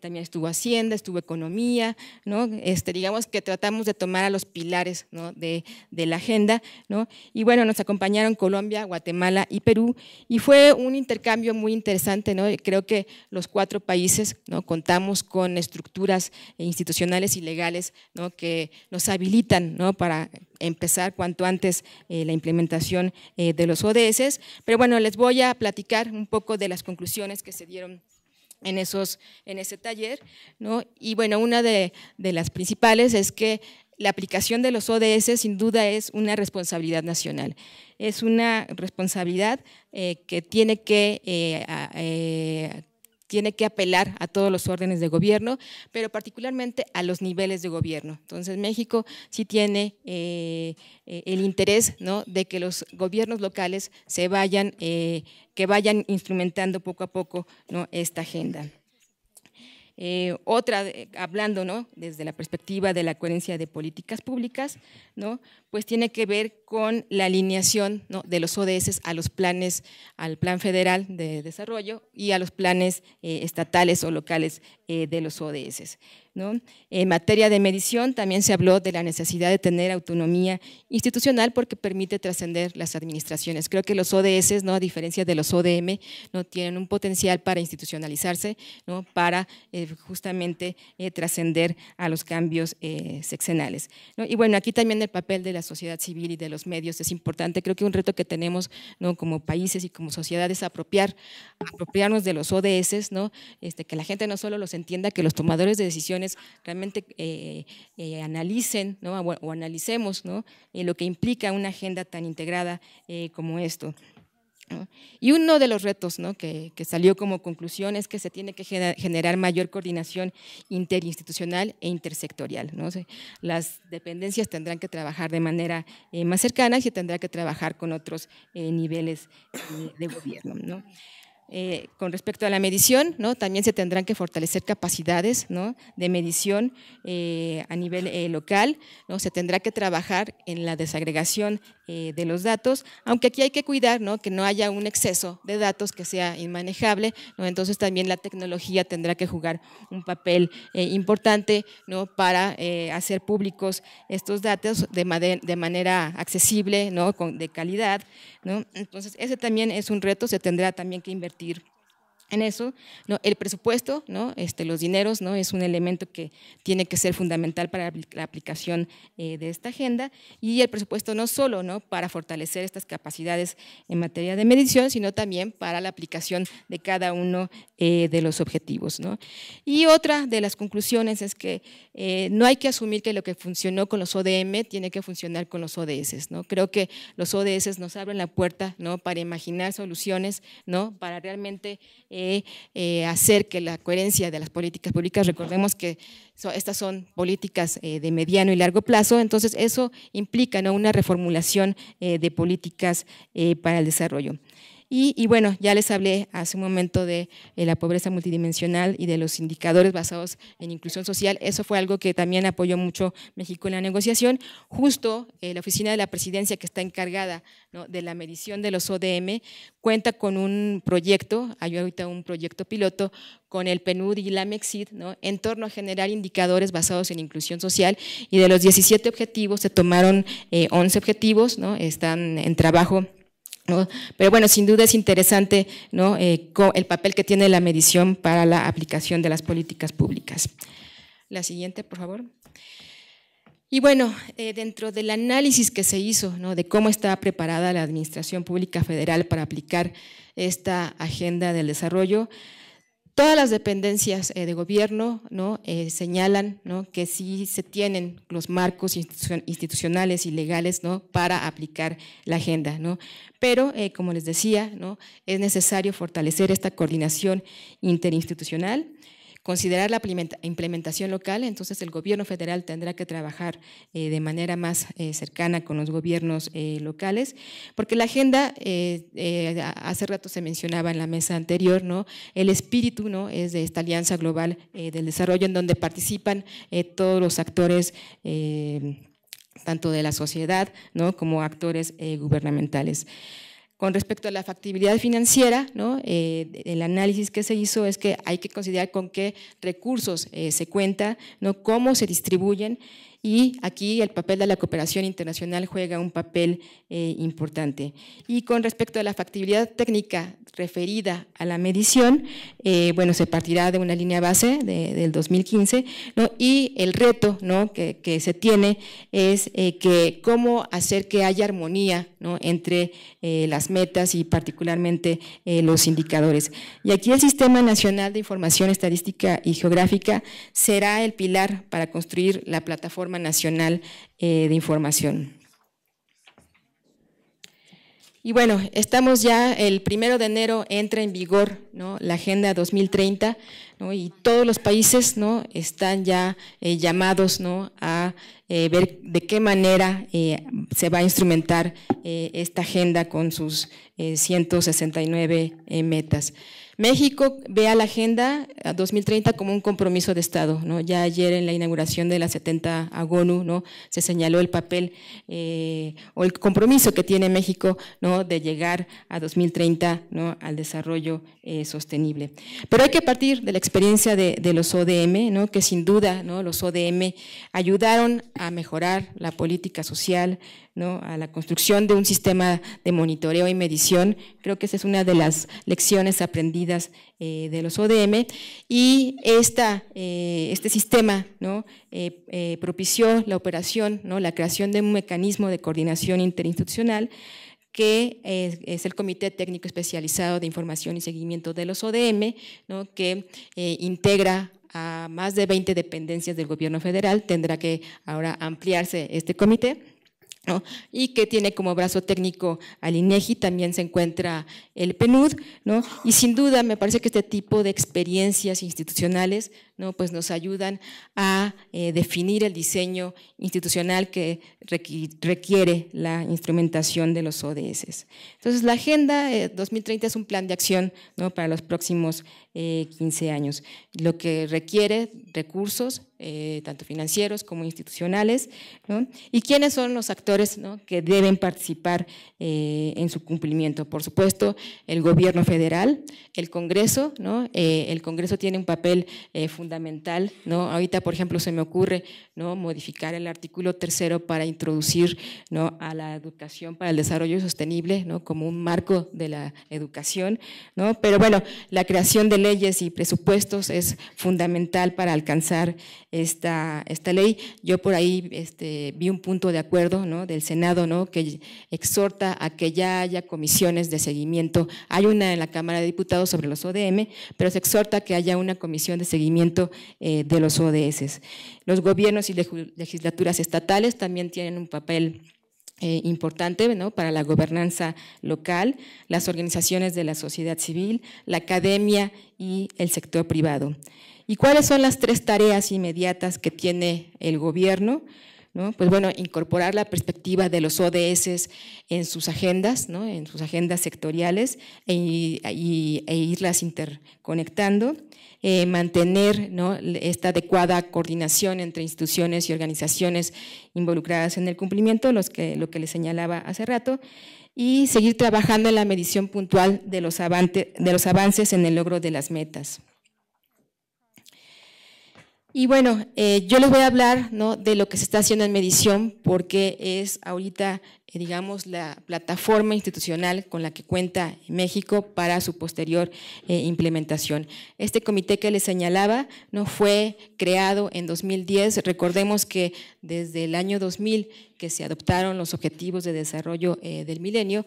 también estuvo Hacienda, estuvo Economía. ¿no? Este, digamos que tratamos de tomar a los pilares de, la agenda. ¿no? Y bueno, nos acompañaron Colombia, Guatemala y Perú. Y fue un intercambio muy interesante. Creo que los cuatro países ¿no? contamos con estructuras e institucionales y legales que nos habilitan para empezar cuanto antes eh, la implementación eh, de los ODS. Pero bueno, les voy a platicar un poco de las conclusiones que se dieron en, esos, en ese taller. Y bueno, una de, las principales es que la aplicación de los ODS sin duda es una responsabilidad nacional. Es una responsabilidad eh, que tiene que tiene que apelar a todos los órdenes de gobierno, pero particularmente a los niveles de gobierno. Entonces, México sí tiene eh, eh, el interés de que los gobiernos locales se vayan, eh, que vayan instrumentando poco a poco esta agenda. Eh, otra, eh, hablando ¿no? desde la perspectiva de la coherencia de políticas públicas, ¿no? pues tiene que ver con la alineación de los ODS a los planes, al plan federal de desarrollo y a los planes eh, estatales o locales de los ODS. En materia de medición también se habló de la necesidad de tener autonomía institucional porque permite trascender las administraciones. Creo que los ODS, a diferencia de los ODM, tienen un potencial para institucionalizarse, para eh, justamente eh, trascender a los cambios eh, sexenales. Y bueno, aquí también el papel de la sociedad civil y de los medios es importante. Creo que un reto que tenemos como países y como sociedades es apropiarnos de los ODS, este, que la gente no solo los entienda, que los tomadores de decisiones realmente eh, eh, analicen o, analicemos eh, lo que implica una agenda tan integrada como esto. Y uno de los retos que, salió como conclusión es que se tiene que generar mayor coordinación interinstitucional e intersectorial. ¿no? las dependencias tendrán que trabajar de manera más cercana y se tendrá que trabajar con otros niveles de gobierno. Eh, con respecto a la medición, ¿no? también se tendrán que fortalecer capacidades de medición eh, a nivel eh, local, ¿no? se tendrá que trabajar en la desagregación de los datos, aunque aquí hay que cuidar que no haya un exceso de datos que sea inmanejable, entonces también la tecnología tendrá que jugar un papel importante para hacer públicos estos datos de, manera, accesible, de calidad. Entonces ese también es un reto, se tendrá también que invertir compartir en eso. El presupuesto, ¿no? este, los dineros, ¿no? es un elemento que tiene que ser fundamental para la aplicación eh, de esta agenda y el presupuesto no solo ¿no? para fortalecer estas capacidades en materia de medición, sino también para la aplicación de cada uno eh, de los objetivos. Y otra de las conclusiones es que eh, no hay que asumir que lo que funcionó con los ODM tiene que funcionar con los ODS. ¿no? Creo que los ODS nos abren la puerta ¿no? para imaginar soluciones, ¿no? para realmente eh, eh, hacer que la coherencia de las políticas públicas, recordemos que estas son políticas eh, de mediano y largo plazo, entonces eso implica una reformulación de políticas para el desarrollo. Y, bueno, ya les hablé hace un momento de eh, la pobreza multidimensional y de los indicadores basados en inclusión social. Eso fue algo que también apoyó mucho México en la negociación. Justo eh, la oficina de la presidencia que está encargada de la medición de los ODM cuenta con un proyecto, hay ahorita un proyecto piloto con el PNUD y la MEXID, ¿no? en torno a generar indicadores basados en inclusión social y de los 17 objetivos se tomaron 11 eh, objetivos, ¿no? están en trabajo pero bueno, sin duda es interesante ¿no? Eh, el papel que tiene la medición para la aplicación de las políticas públicas. La siguiente, por favor. Y bueno, eh, dentro del análisis que se hizo ¿no? de cómo está preparada la Administración Pública Federal para aplicar esta agenda del desarrollo, Todas las dependencias eh, de gobierno eh, señalan que sí se tienen los marcos institucionales y legales para aplicar la agenda. Pero, eh, como les decía, es necesario fortalecer esta coordinación interinstitucional considerar la implementación local, entonces el gobierno federal tendrá que trabajar eh, de manera más eh, cercana con los gobiernos eh, locales, porque la agenda, hace rato se mencionaba en la mesa anterior, ¿no? el espíritu ¿no? es de esta alianza global del desarrollo en donde participan todos los actores tanto de la sociedad ¿no? como actores gubernamentales. Con respecto a la factibilidad financiera, ¿no? Eh, el análisis que se hizo es que hay que considerar con qué recursos eh, se cuenta, ¿no? cómo se distribuyen y aquí el papel de la cooperación internacional juega un papel eh, importante. Y con respecto a la factibilidad técnica referida a la medición, eh, bueno, se partirá de una línea base del 2015 ¿no? y el reto que, se tiene es eh, que cómo hacer que haya armonía entre las metas y particularmente los indicadores. Y aquí el Sistema Nacional de Información Estadística y Geográfica será el pilar para construir la plataforma Nacional eh, de Información. Y bueno, estamos ya el primero de enero entra en vigor la Agenda 2030 y todos los países ¿no? están ya eh, llamados a eh, ver de qué manera se va a instrumentar esta agenda con sus 169 metas. México ve a la Agenda 2030 como un compromiso de Estado. ¿no? Ya ayer en la inauguración de la 70 AGONU ¿no? se señaló el papel eh, o el compromiso que tiene México ¿no? de llegar a 2030 al desarrollo eh, sostenible. Pero hay que partir de la experiencia de, los ODM, ¿no? que sin duda ¿no? los ODM ayudaron a mejorar la política social, a la construcción de un sistema de monitoreo y medición. Creo que esa es una de las lecciones aprendidas eh, de los ODM. Y eh, este sistema ¿no? Eh, propició la operación, ¿no? la creación de un mecanismo de coordinación interinstitucional que es, el Comité Técnico Especializado de Información y Seguimiento de los ODM, que integra a más de 20 dependencias del gobierno federal. Tendrá que ahora ampliarse este comité y que tiene como brazo técnico al INEGI, también se encuentra el PNUD, ¿no? y sin duda me parece que este tipo de experiencias institucionales ¿no? pues nos ayudan a eh, definir el diseño institucional que requiere la instrumentación de los ODS. Entonces, la Agenda 2030 eh, es un plan de acción para los próximos 15 eh, años, lo que requiere recursos, tanto financieros como institucionales, y quiénes son los actores que deben participar en su cumplimiento. Por supuesto, el gobierno federal, el Congreso, ¿no? el Congreso tiene un papel fundamental fundamental, ¿no? Ahorita, por ejemplo, se me ocurre, ¿no? Modificar el artículo tercero para introducir, ¿no? A la educación para el desarrollo sostenible, ¿no? Como un marco de la educación, ¿no? Pero bueno, la creación de leyes y presupuestos es fundamental para alcanzar esta, esta ley. Yo por ahí este, vi un punto de acuerdo, ¿no? Del Senado, ¿no? Que exhorta a que ya haya comisiones de seguimiento. Hay una en la Cámara de Diputados sobre los ODM, pero se exhorta a que haya una comisión de seguimiento eh, de los ODS. Los gobiernos y legislaturas estatales también tienen un papel eh, importante para la gobernanza local, las organizaciones de la sociedad civil, la academia y el sector privado. ¿Y cuáles son las tres tareas inmediatas que tiene el gobierno? Pues bueno, incorporar la perspectiva de los ODS en sus agendas, En sus agendas sectoriales e, e irlas interconectando. Eh, mantener esta adecuada coordinación entre instituciones y organizaciones involucradas en el cumplimiento, lo que les señalaba hace rato, y seguir trabajando en la medición puntual de los avances en el logro de las metas. Y bueno, eh, yo les voy a hablar ¿no? de lo que se está haciendo en medición, porque es ahorita eh, digamos, la plataforma institucional con la que cuenta México para su posterior eh, implementación. Este comité que les señalaba no fue creado en 2010. Recordemos que desde el año 2000 que se adoptaron los objetivos de desarrollo eh, del milenio,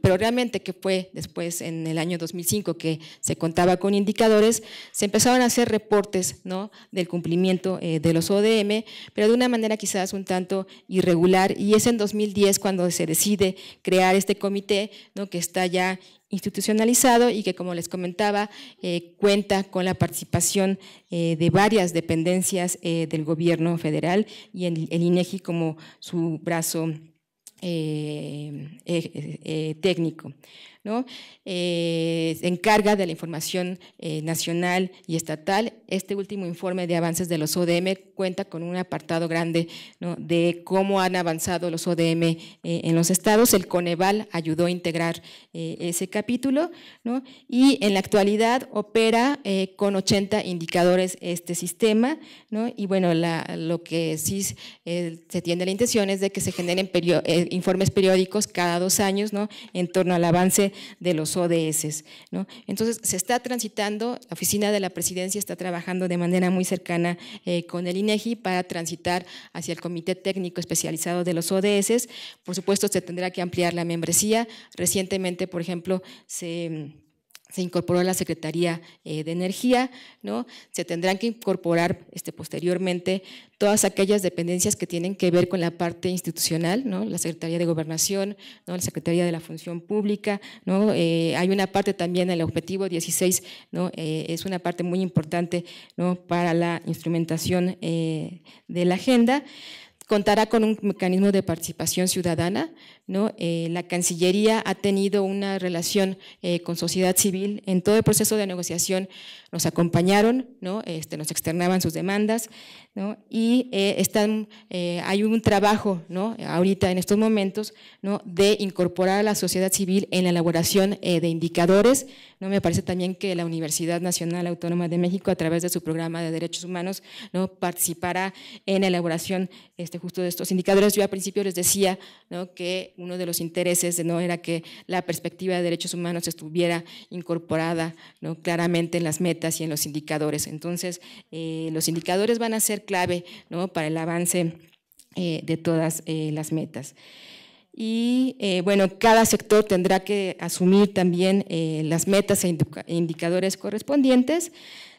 pero realmente que fue después en el año 2005 que se contaba con indicadores, se empezaron a hacer reportes ¿no? del cumplimiento de los ODM, pero de una manera quizás un tanto irregular y es en 2010 cuando se decide crear este comité que está ya institucionalizado y que, como les comentaba, eh, cuenta con la participación eh, de varias dependencias eh, del gobierno federal y el INEGI e como su brazo técnico. ¿no? Eh, encarga de la información eh, nacional y estatal. Este último informe de avances de los ODM cuenta con un apartado grande de cómo han avanzado los ODM eh, en los estados. El Coneval ayudó a integrar eh, ese capítulo y en la actualidad opera con 80 indicadores este sistema y bueno, lo que sí se tiene la intención es de que se generen informes periódicos cada dos años en torno al avance de los ODS. Entonces, se está transitando, la oficina de la presidencia está trabajando de manera muy cercana eh, con el INEGI e para transitar hacia el Comité Técnico Especializado de los ODS. Por supuesto, se tendrá que ampliar la membresía. Recientemente, por ejemplo, se se incorporó a la Secretaría eh, de Energía, ¿no? se tendrán que incorporar este, posteriormente todas aquellas dependencias que tienen que ver con la parte institucional, ¿no? la Secretaría de Gobernación, ¿no? la Secretaría de la Función Pública, ¿no? Eh, hay una parte también, el objetivo 16, ¿no? Eh, es una parte muy importante para la instrumentación de la agenda contará con un mecanismo de participación ciudadana, eh, la Cancillería ha tenido una relación eh, con sociedad civil en todo el proceso de negociación, nos acompañaron, ¿no? Este, nos externaban sus demandas y eh, están, hay un trabajo ¿no? ahorita en estos momentos ¿no? de incorporar a la sociedad civil en la elaboración de indicadores. ¿no? Me parece también que la Universidad Nacional Autónoma de México, a través de su programa de derechos humanos, ¿no? participará en la elaboración este, justo de estos indicadores. Yo al principio les decía ¿no? que uno de los intereses ¿no? era que la perspectiva de derechos humanos estuviera incorporada claramente en las metas y en los indicadores. Entonces, eh, los indicadores van a ser clave para el avance eh, de todas eh, las metas. Y bueno, cada sector tendrá que asumir también las metas e, e indicadores correspondientes.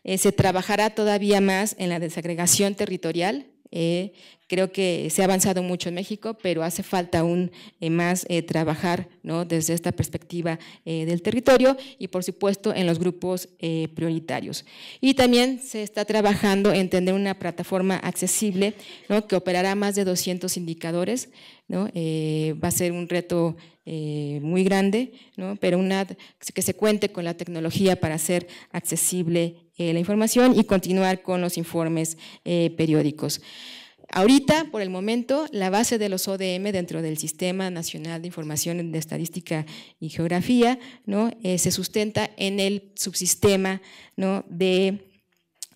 se trabajará todavía más en la desagregación territorial eh, creo que se ha avanzado mucho en México, pero hace falta aún eh, más eh, trabajar desde esta perspectiva del territorio y, por supuesto, en los grupos prioritarios. Y también se está trabajando en tener una plataforma accesible que operará más de 200 indicadores. va a ser un reto muy grande, pero una, que se cuente con la tecnología para ser accesible eh, la información y continuar con los informes eh, periódicos. Ahorita, por el momento, la base de los ODM dentro del Sistema Nacional de Información de Estadística y Geografía ¿no? Eh, se sustenta en el subsistema ¿no? de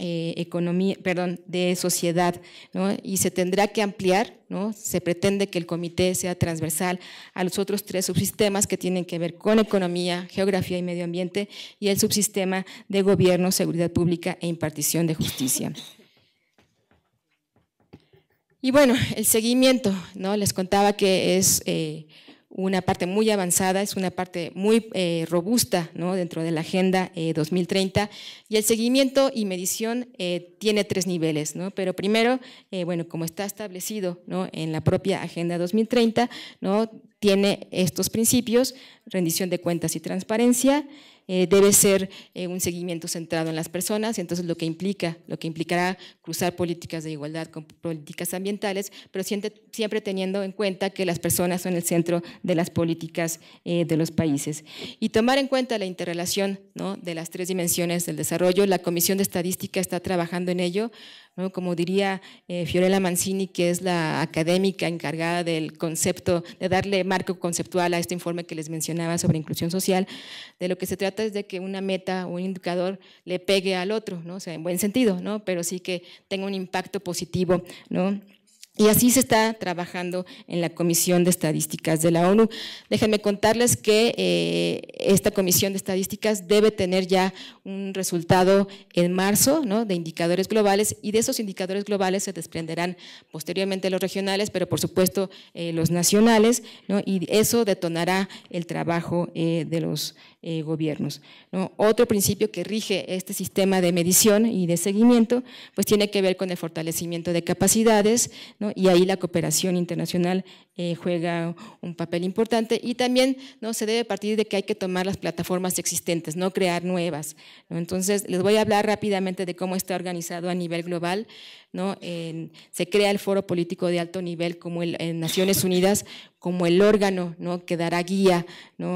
eh, economía, perdón, de sociedad, y se tendrá que ampliar, ¿no? se pretende que el comité sea transversal a los otros tres subsistemas que tienen que ver con economía, geografía y medio ambiente, y el subsistema de gobierno, seguridad pública e impartición de justicia. Y bueno, el seguimiento, ¿no? les contaba que es... Eh, una parte muy avanzada, es una parte muy eh, robusta dentro de la Agenda 2030 eh, y el seguimiento y medición eh, tiene tres niveles, pero primero, bueno, como está establecido ¿no? en la propia Agenda 2030, tiene estos principios, rendición de cuentas y transparencia, eh, debe ser eh, un seguimiento centrado en las personas, entonces lo que implica, lo que implicará cruzar políticas de igualdad con políticas ambientales, pero siempre, teniendo en cuenta que las personas son el centro de las políticas eh, de los países. Y tomar en cuenta la interrelación de las tres dimensiones del desarrollo, la Comisión de Estadística está trabajando en ello, como diría eh, Fiorella Mancini, que es la académica encargada del concepto, de darle marco conceptual a este informe que les mencionaba sobre inclusión social, de lo que se trata es de que una meta o un indicador le pegue al otro, ¿no? sea, en buen sentido, ¿no? Pero sí que tenga un impacto positivo, ¿no? Y así se está trabajando en la Comisión de Estadísticas de la ONU. Déjenme contarles que eh, esta Comisión de Estadísticas debe tener ya un resultado en marzo ¿no? de indicadores globales y de esos indicadores globales se desprenderán posteriormente los regionales, pero por supuesto eh, los nacionales, y eso detonará el trabajo eh, de los eh, gobiernos. Otro principio que rige este sistema de medición y de seguimiento, pues tiene que ver con el fortalecimiento de capacidades y ahí la cooperación internacional eh, juega un papel importante y también no se debe partir de que hay que tomar las plataformas existentes, no crear nuevas. Entonces, les voy a hablar rápidamente de cómo está organizado a nivel global. ¿no? se crea el foro político de alto nivel como en Naciones Unidas como el órgano ¿no? que dará guía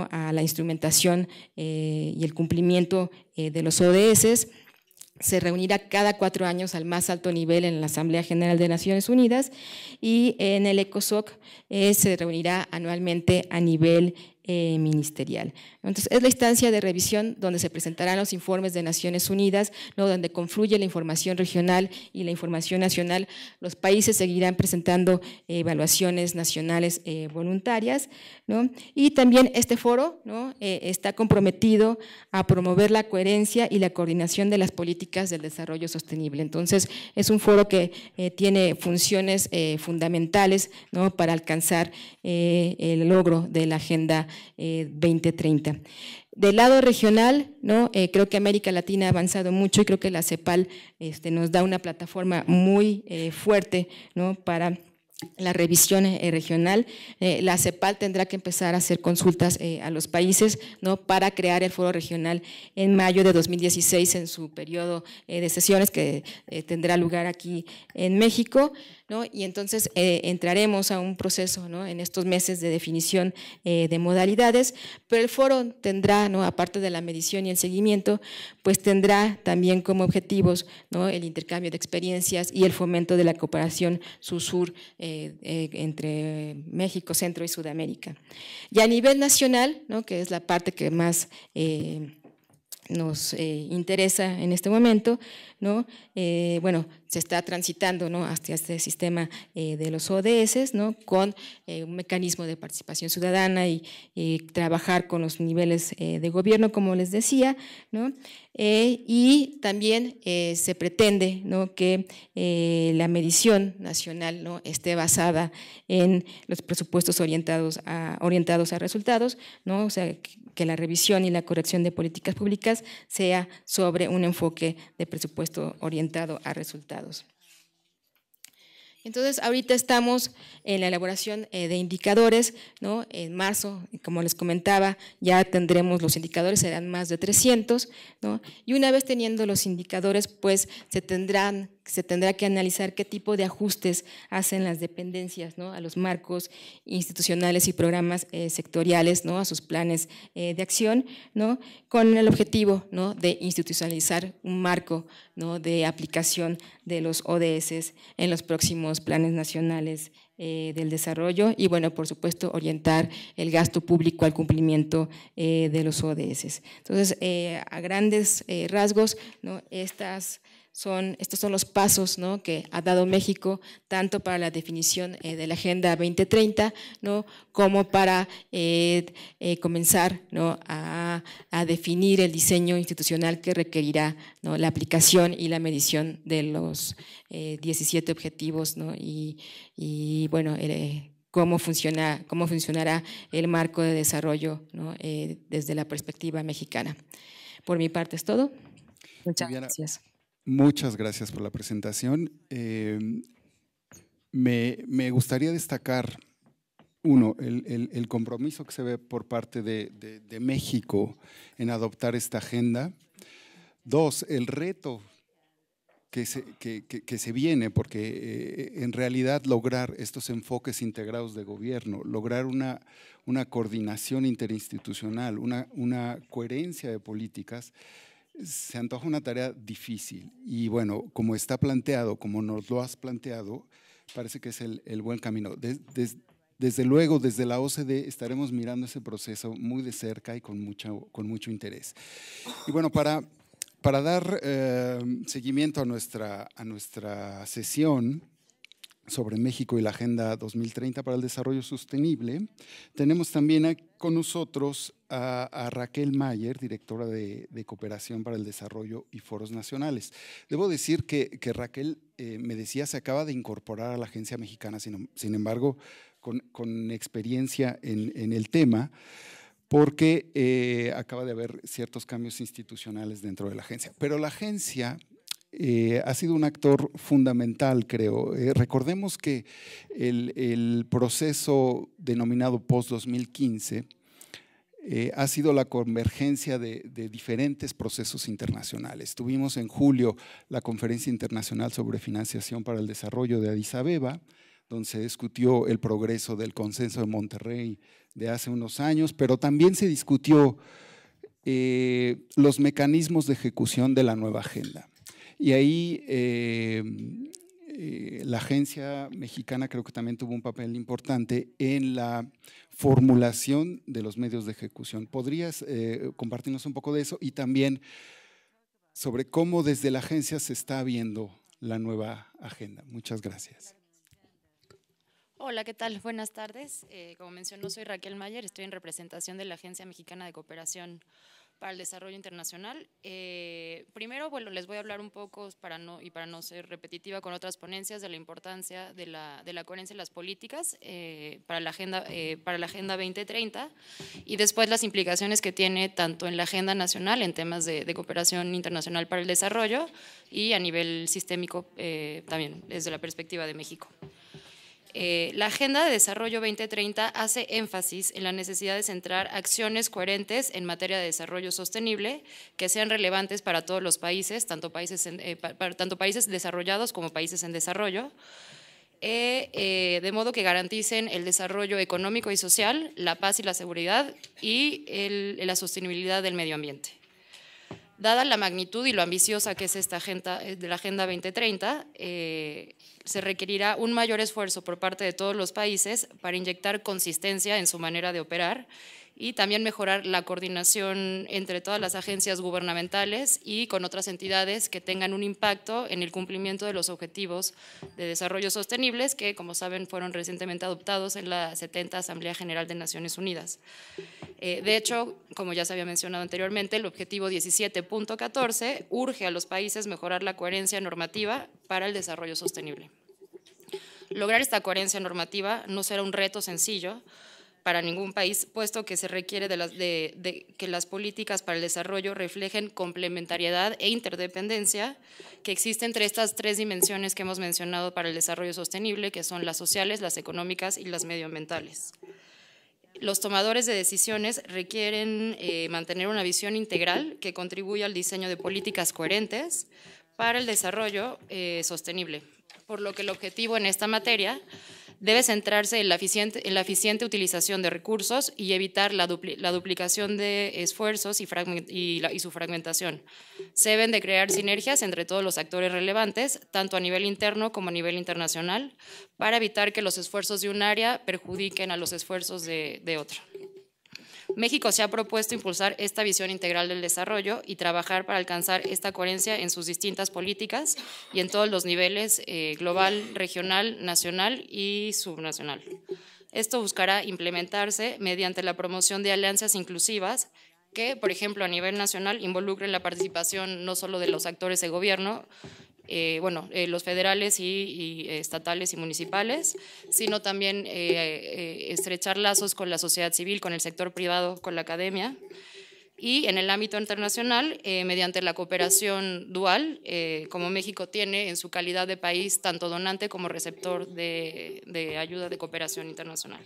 a la instrumentación eh, y el cumplimiento eh, de los ODS se reunirá cada cuatro años al más alto nivel en la Asamblea General de Naciones Unidas y en el ECOSOC eh, se reunirá anualmente a nivel eh, ministerial. Entonces, es la instancia de revisión donde se presentarán los informes de Naciones Unidas, donde confluye la información regional y la información nacional. Los países seguirán presentando eh, evaluaciones nacionales eh, voluntarias. Y también este foro está comprometido a promover la coherencia y la coordinación de las políticas del desarrollo sostenible. Entonces, es un foro que tiene funciones fundamentales para alcanzar el logro de la agenda 2030. Eh, Del lado regional, ¿no? Eh, creo que América Latina ha avanzado mucho y creo que la CEPAL este, nos da una plataforma muy eh, fuerte ¿no? para la revisión regional. la CEPAL tendrá que empezar a hacer consultas a los países ¿no? para crear el foro regional en mayo de 2016 en su periodo de sesiones que tendrá lugar aquí en México. Y entonces eh, entraremos a un proceso en estos meses de definición eh, de modalidades, pero el foro tendrá, aparte de la medición y el seguimiento, pues tendrá también como objetivos el intercambio de experiencias y el fomento de la cooperación sur-sur eh, entre México, Centro y Sudamérica. Y a nivel nacional, que es la parte que más nos eh, interesa en este momento, ¿no? Eh, bueno, se está transitando ¿no? hacia este sistema eh, de los ODS, ¿no? Con un mecanismo de participación ciudadana y, trabajar con los niveles de gobierno, como les decía, ¿no? y también se pretende ¿no? que la medición nacional ¿no? esté basada en los presupuestos orientados a, orientados a resultados, ¿no? O sea, que la revisión y la corrección de políticas públicas sea sobre un enfoque de presupuesto orientado a resultados. Entonces, ahorita estamos en la elaboración eh, de indicadores, ¿no? En marzo, como les comentaba, ya tendremos los indicadores, serán más de 300, ¿no? Y una vez teniendo los indicadores, pues se tendrán se tendrá que analizar qué tipo de ajustes hacen las dependencias a los marcos institucionales y programas eh, sectoriales, ¿no? a sus planes eh, de acción, ¿no? con el objetivo ¿no? de institucionalizar un marco ¿no? de aplicación de los ODS en los próximos planes nacionales eh, del desarrollo y, bueno, por supuesto, orientar el gasto público al cumplimiento de los ODS. Entonces, a grandes rasgos, ¿no? estas estos son los pasos que ha dado México, tanto para la definición eh, de la Agenda 2030, como para eh, eh, comenzar a, definir el diseño institucional que requerirá la aplicación y la medición de los 17 objetivos y, bueno, cómo, funciona, cómo funcionará el marco de desarrollo desde la perspectiva mexicana. Por mi parte es todo. Muchas gracias. Muchas gracias por la presentación. Eh, me, gustaría destacar, uno, el, compromiso que se ve por parte de, de, México en adoptar esta agenda. Dos, el reto que se, que, se, viene, porque eh, en realidad lograr estos enfoques integrados de gobierno, lograr una, una coordinación interinstitucional, una, una coherencia de políticas, se antoja una tarea difícil y bueno, como está planteado, como nos lo has planteado, parece que es el, buen camino. desde luego, desde la OCDE estaremos mirando ese proceso muy de cerca y con, mucho, con mucho interés. Y bueno, para, para dar eh, seguimiento a nuestra, a nuestra sesión, sobre México y la Agenda 2030 para el Desarrollo Sostenible. Tenemos también con nosotros a, Raquel Mayer, directora de, Cooperación para el Desarrollo y Foros Nacionales. Debo decir que, Raquel, eh, me decía, se acaba de incorporar a la Agencia Mexicana, sin, embargo, con, experiencia en, el tema, porque eh, acaba de haber ciertos cambios institucionales dentro de la agencia. Pero la agencia eh, ha sido un actor fundamental, creo. Eh, recordemos que el, proceso denominado post-2015 eh, ha sido la convergencia de, diferentes procesos internacionales. Tuvimos en julio la Conferencia Internacional sobre Financiación para el Desarrollo de Addis Abeba, donde se discutió el progreso del consenso de Monterrey de hace unos años, pero también se discutió los mecanismos de ejecución de la nueva agenda. Y ahí em, eh, la agencia mexicana creo que también tuvo un papel importante en la formulación de los medios de ejecución. ¿Podrías eh, compartirnos un poco de eso y también sobre cómo desde la agencia se está viendo la nueva agenda? Muchas gracias. Hola, ¿qué tal? Buenas tardes. Eh, como mencionó, soy Raquel Mayer, estoy en representación de la Agencia Mexicana de Cooperación para el desarrollo internacional. Eh, primero, bueno, les voy a hablar un poco para no, y para no ser repetitiva con otras ponencias de la importancia de la, de la coherencia en las políticas eh, para, la agenda, eh, para la Agenda 2030 y después las implicaciones que tiene tanto en la agenda nacional en temas de, de cooperación internacional para el desarrollo y a nivel sistémico también desde la perspectiva de México. Eh, la Agenda de Desarrollo 2030 hace énfasis en la necesidad de centrar acciones coherentes en materia de desarrollo sostenible que sean relevantes para todos los países, tanto países, eh, tanto países desarrollados como países en desarrollo, eh, de modo que garanticen el desarrollo económico y social, la paz y la seguridad y la sostenibilidad del medio ambiente. Dada la magnitud y lo ambiciosa que es esta agenda eh, de la Agenda 2030, eh, se requerirá un mayor esfuerzo por parte de todos los países para inyectar consistencia en su manera de operar y también mejorar la coordinación entre todas las agencias gubernamentales y con otras entidades que tengan un impacto en el cumplimiento de los objetivos de desarrollo sostenible, que, como saben, fueron recientemente adoptados en la 70 Asamblea General de Naciones Unidas. Eh, de hecho, como ya se había mencionado anteriormente, el objetivo 17.14 urge a los países mejorar la coherencia normativa para el desarrollo sostenible. Lograr esta coherencia normativa no será un reto sencillo, para ningún país, puesto que se requiere de, que las políticas para el desarrollo reflejen complementariedad e interdependencia que existe entre estas tres dimensiones que hemos mencionado para el desarrollo sostenible, que son las sociales, las económicas y las medioambientales. Los tomadores de decisiones requieren eh, mantener una visión integral que contribuya al diseño de políticas coherentes para el desarrollo eh, sostenible, por lo que el objetivo en esta materia debe centrarse en la eficiente, utilización de recursos y evitar la, duplicación de esfuerzos y, su fragmentación. Se deben de crear sinergias entre todos los actores relevantes, tanto a nivel interno como a nivel internacional, para evitar que los esfuerzos de un área perjudiquen a los esfuerzos de, de otra. México se ha propuesto impulsar esta visión integral del desarrollo y trabajar para alcanzar esta coherencia en sus distintas políticas y en todos los niveles eh, global, regional, nacional y subnacional. Esto buscará implementarse mediante la promoción de alianzas inclusivas que, por ejemplo, a nivel nacional involucren la participación no solo de los actores de gobierno, eh, bueno, eh, los federales y, estatales y municipales, sino también eh, estrechar lazos con la sociedad civil, con el sector privado, con la academia. Y en el ámbito internacional, mediante la cooperación dual, como México tiene en su calidad de país tanto donante como receptor de, ayuda de cooperación internacional.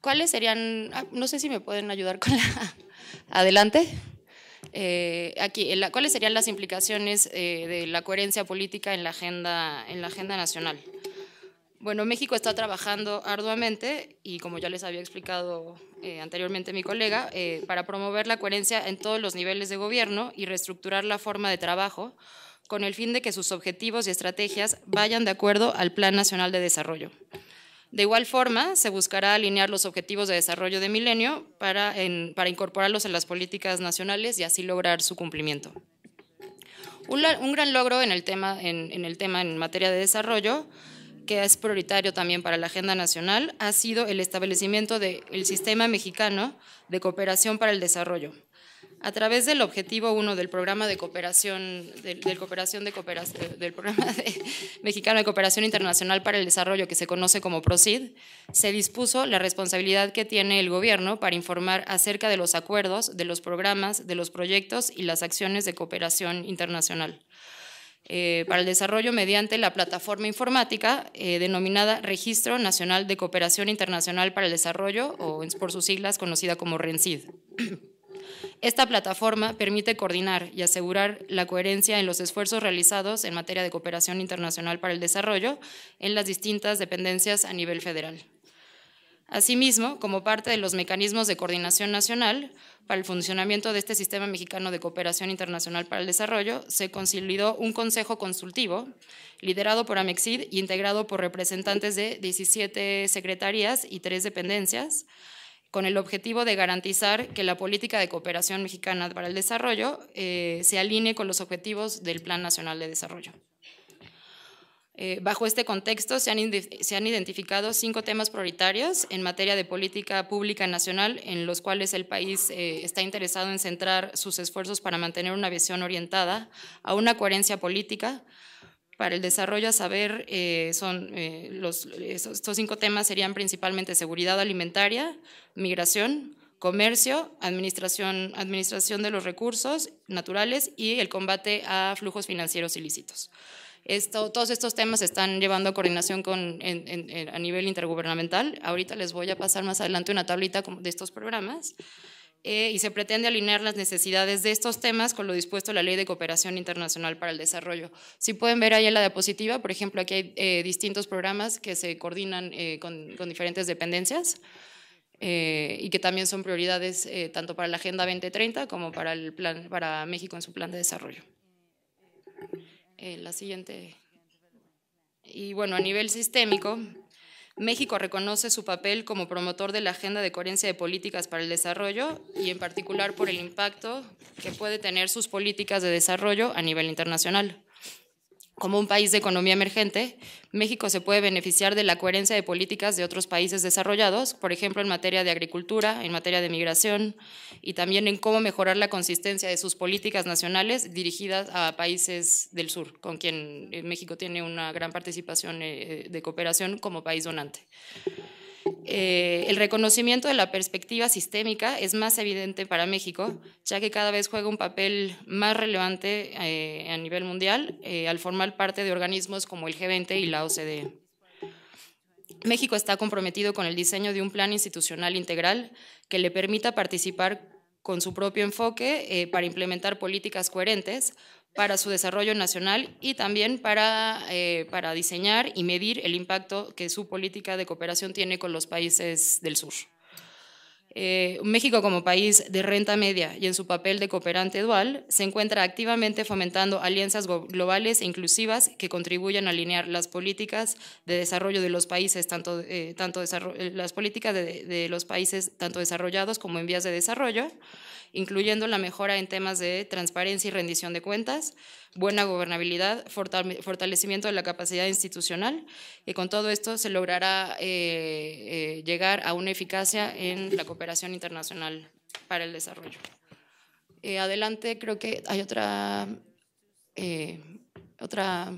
¿Cuáles serían? Ah, no sé si me pueden ayudar con la... *laughs* Adelante. Eh, aquí, eh, ¿cuáles serían las implicaciones eh, de la coherencia política en la, agenda, en la agenda nacional? Bueno, México está trabajando arduamente y como ya les había explicado anteriormente mi colega, para promover la coherencia en todos los niveles de gobierno y reestructurar la forma de trabajo con el fin de que sus objetivos y estrategias vayan de acuerdo al Plan Nacional de Desarrollo. De igual forma, se buscará alinear los objetivos de desarrollo de milenio para, incorporarlos en las políticas nacionales y así lograr su cumplimiento. Un, gran logro en el, tema, en, materia de desarrollo que es prioritario también para la agenda nacional, ha sido el establecimiento del sistema mexicano de cooperación para el desarrollo, a través del objetivo 1 del programa de cooperación, del, cooperación de cooperación, eh, del programa *laughs* mexicano de cooperación internacional para el desarrollo que se conoce como PROCID, se dispuso la responsabilidad que tiene el gobierno para informar acerca de los acuerdos, de los programas, de los proyectos y las acciones de cooperación internacional. Eh, para el desarrollo mediante la plataforma informática eh, denominada Registro Nacional de Cooperación Internacional para el Desarrollo, o por sus siglas conocida como RENCID. *clears throat* Esta plataforma permite coordinar y asegurar la coherencia en los esfuerzos realizados en materia de cooperación internacional para el desarrollo en las distintas dependencias a nivel federal. Asimismo, como parte de los mecanismos de coordinación nacional para el funcionamiento de este Sistema Mexicano de Cooperación Internacional para el Desarrollo, se consolidó un consejo consultivo liderado por Amexid y integrado por representantes de 17 secretarías y tres dependencias, con el objetivo de garantizar que la política de cooperación mexicana para el desarrollo eh, se alinee con los objetivos del Plan Nacional de Desarrollo. Eh, bajo este contexto, se han, identificado cinco temas prioritarios en materia de política pública nacional en los cuales el país eh, está interesado en centrar sus esfuerzos para mantener una visión orientada a una coherencia política, para el desarrollo a saber eh, son eh, los, estos cinco temas serían principalmente seguridad alimentaria, migración, comercio, administración, administración de los recursos naturales y el combate a flujos financieros ilícitos. Esto, todos estos temas están llevando a coordinación con, a nivel intergubernamental. Ahorita les voy a pasar más adelante una tablita de estos programas. Eh, y se pretende alinear las necesidades de estos temas con lo dispuesto a la Ley de Cooperación Internacional para el Desarrollo. Si pueden ver ahí en la diapositiva, por ejemplo, aquí hay eh, distintos programas que se coordinan eh, con, con, diferentes dependencias y que también son prioridades tanto para la Agenda 2030 como para, el plan, para México en su plan de desarrollo. la siguiente. Y bueno, a nivel sistémico, México reconoce su papel como promotor de la agenda de coherencia de políticas para el desarrollo y en particular por el impacto que puede tener sus políticas de desarrollo a nivel internacional como un país de economía emergente, México se puede beneficiar de la coherencia de políticas de otros países desarrollados, por ejemplo, en materia de agricultura, en materia de migración y también en cómo mejorar la consistencia de sus políticas nacionales dirigidas a países del sur, con quien eh, México tiene una gran participación eh, de cooperación como país donante. Eh, el reconocimiento de la perspectiva sistémica es más evidente para México, ya que cada vez juega un papel más relevante eh, a nivel mundial eh, al formar parte de organismos como el G20 y la OCDE. México está comprometido con el diseño de un plan institucional integral que le permita participar con su propio enfoque para implementar políticas coherentes para su desarrollo nacional y también eh, para, diseñar y medir el impacto que su política de cooperación tiene con los países del sur. Eh, México como país de renta media y en su papel de cooperante dual se encuentra activamente fomentando alianzas globales e inclusivas que contribuyan a alinear las políticas de desarrollo de los países, tanto, eh, tanto las políticas de, los países tanto desarrollados como en vías de desarrollo, incluyendo la mejora en temas de transparencia y rendición de cuentas, buena gobernabilidad, fortalecimiento de la capacidad institucional, y con todo esto se logrará eh, eh, llegar a una eficacia en la cooperación internacional para el desarrollo. Eh, adelante, creo que hay otra, otra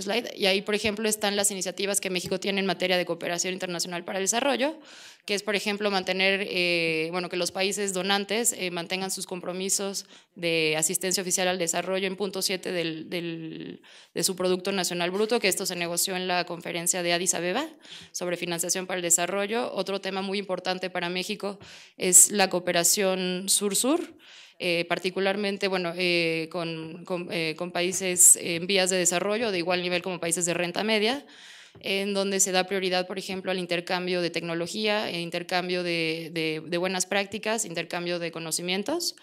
slide. Y ahí, por ejemplo, están las iniciativas que México tiene en materia de cooperación internacional para el desarrollo, que es, por ejemplo, mantener, eh, bueno, que los países donantes eh, mantengan sus compromisos de asistencia oficial al desarrollo en punto 7 de su Producto Nacional Bruto, que esto se negoció en la conferencia de Addis Abeba sobre financiación para el desarrollo. Otro tema muy importante para México es la cooperación sur-sur. Eh, particularmente bueno, eh, con, eh, con, países en vías de desarrollo de igual nivel como países de renta media, en donde se da prioridad, por ejemplo, al intercambio de tecnología, e intercambio de, de, buenas prácticas, intercambio de conocimientos,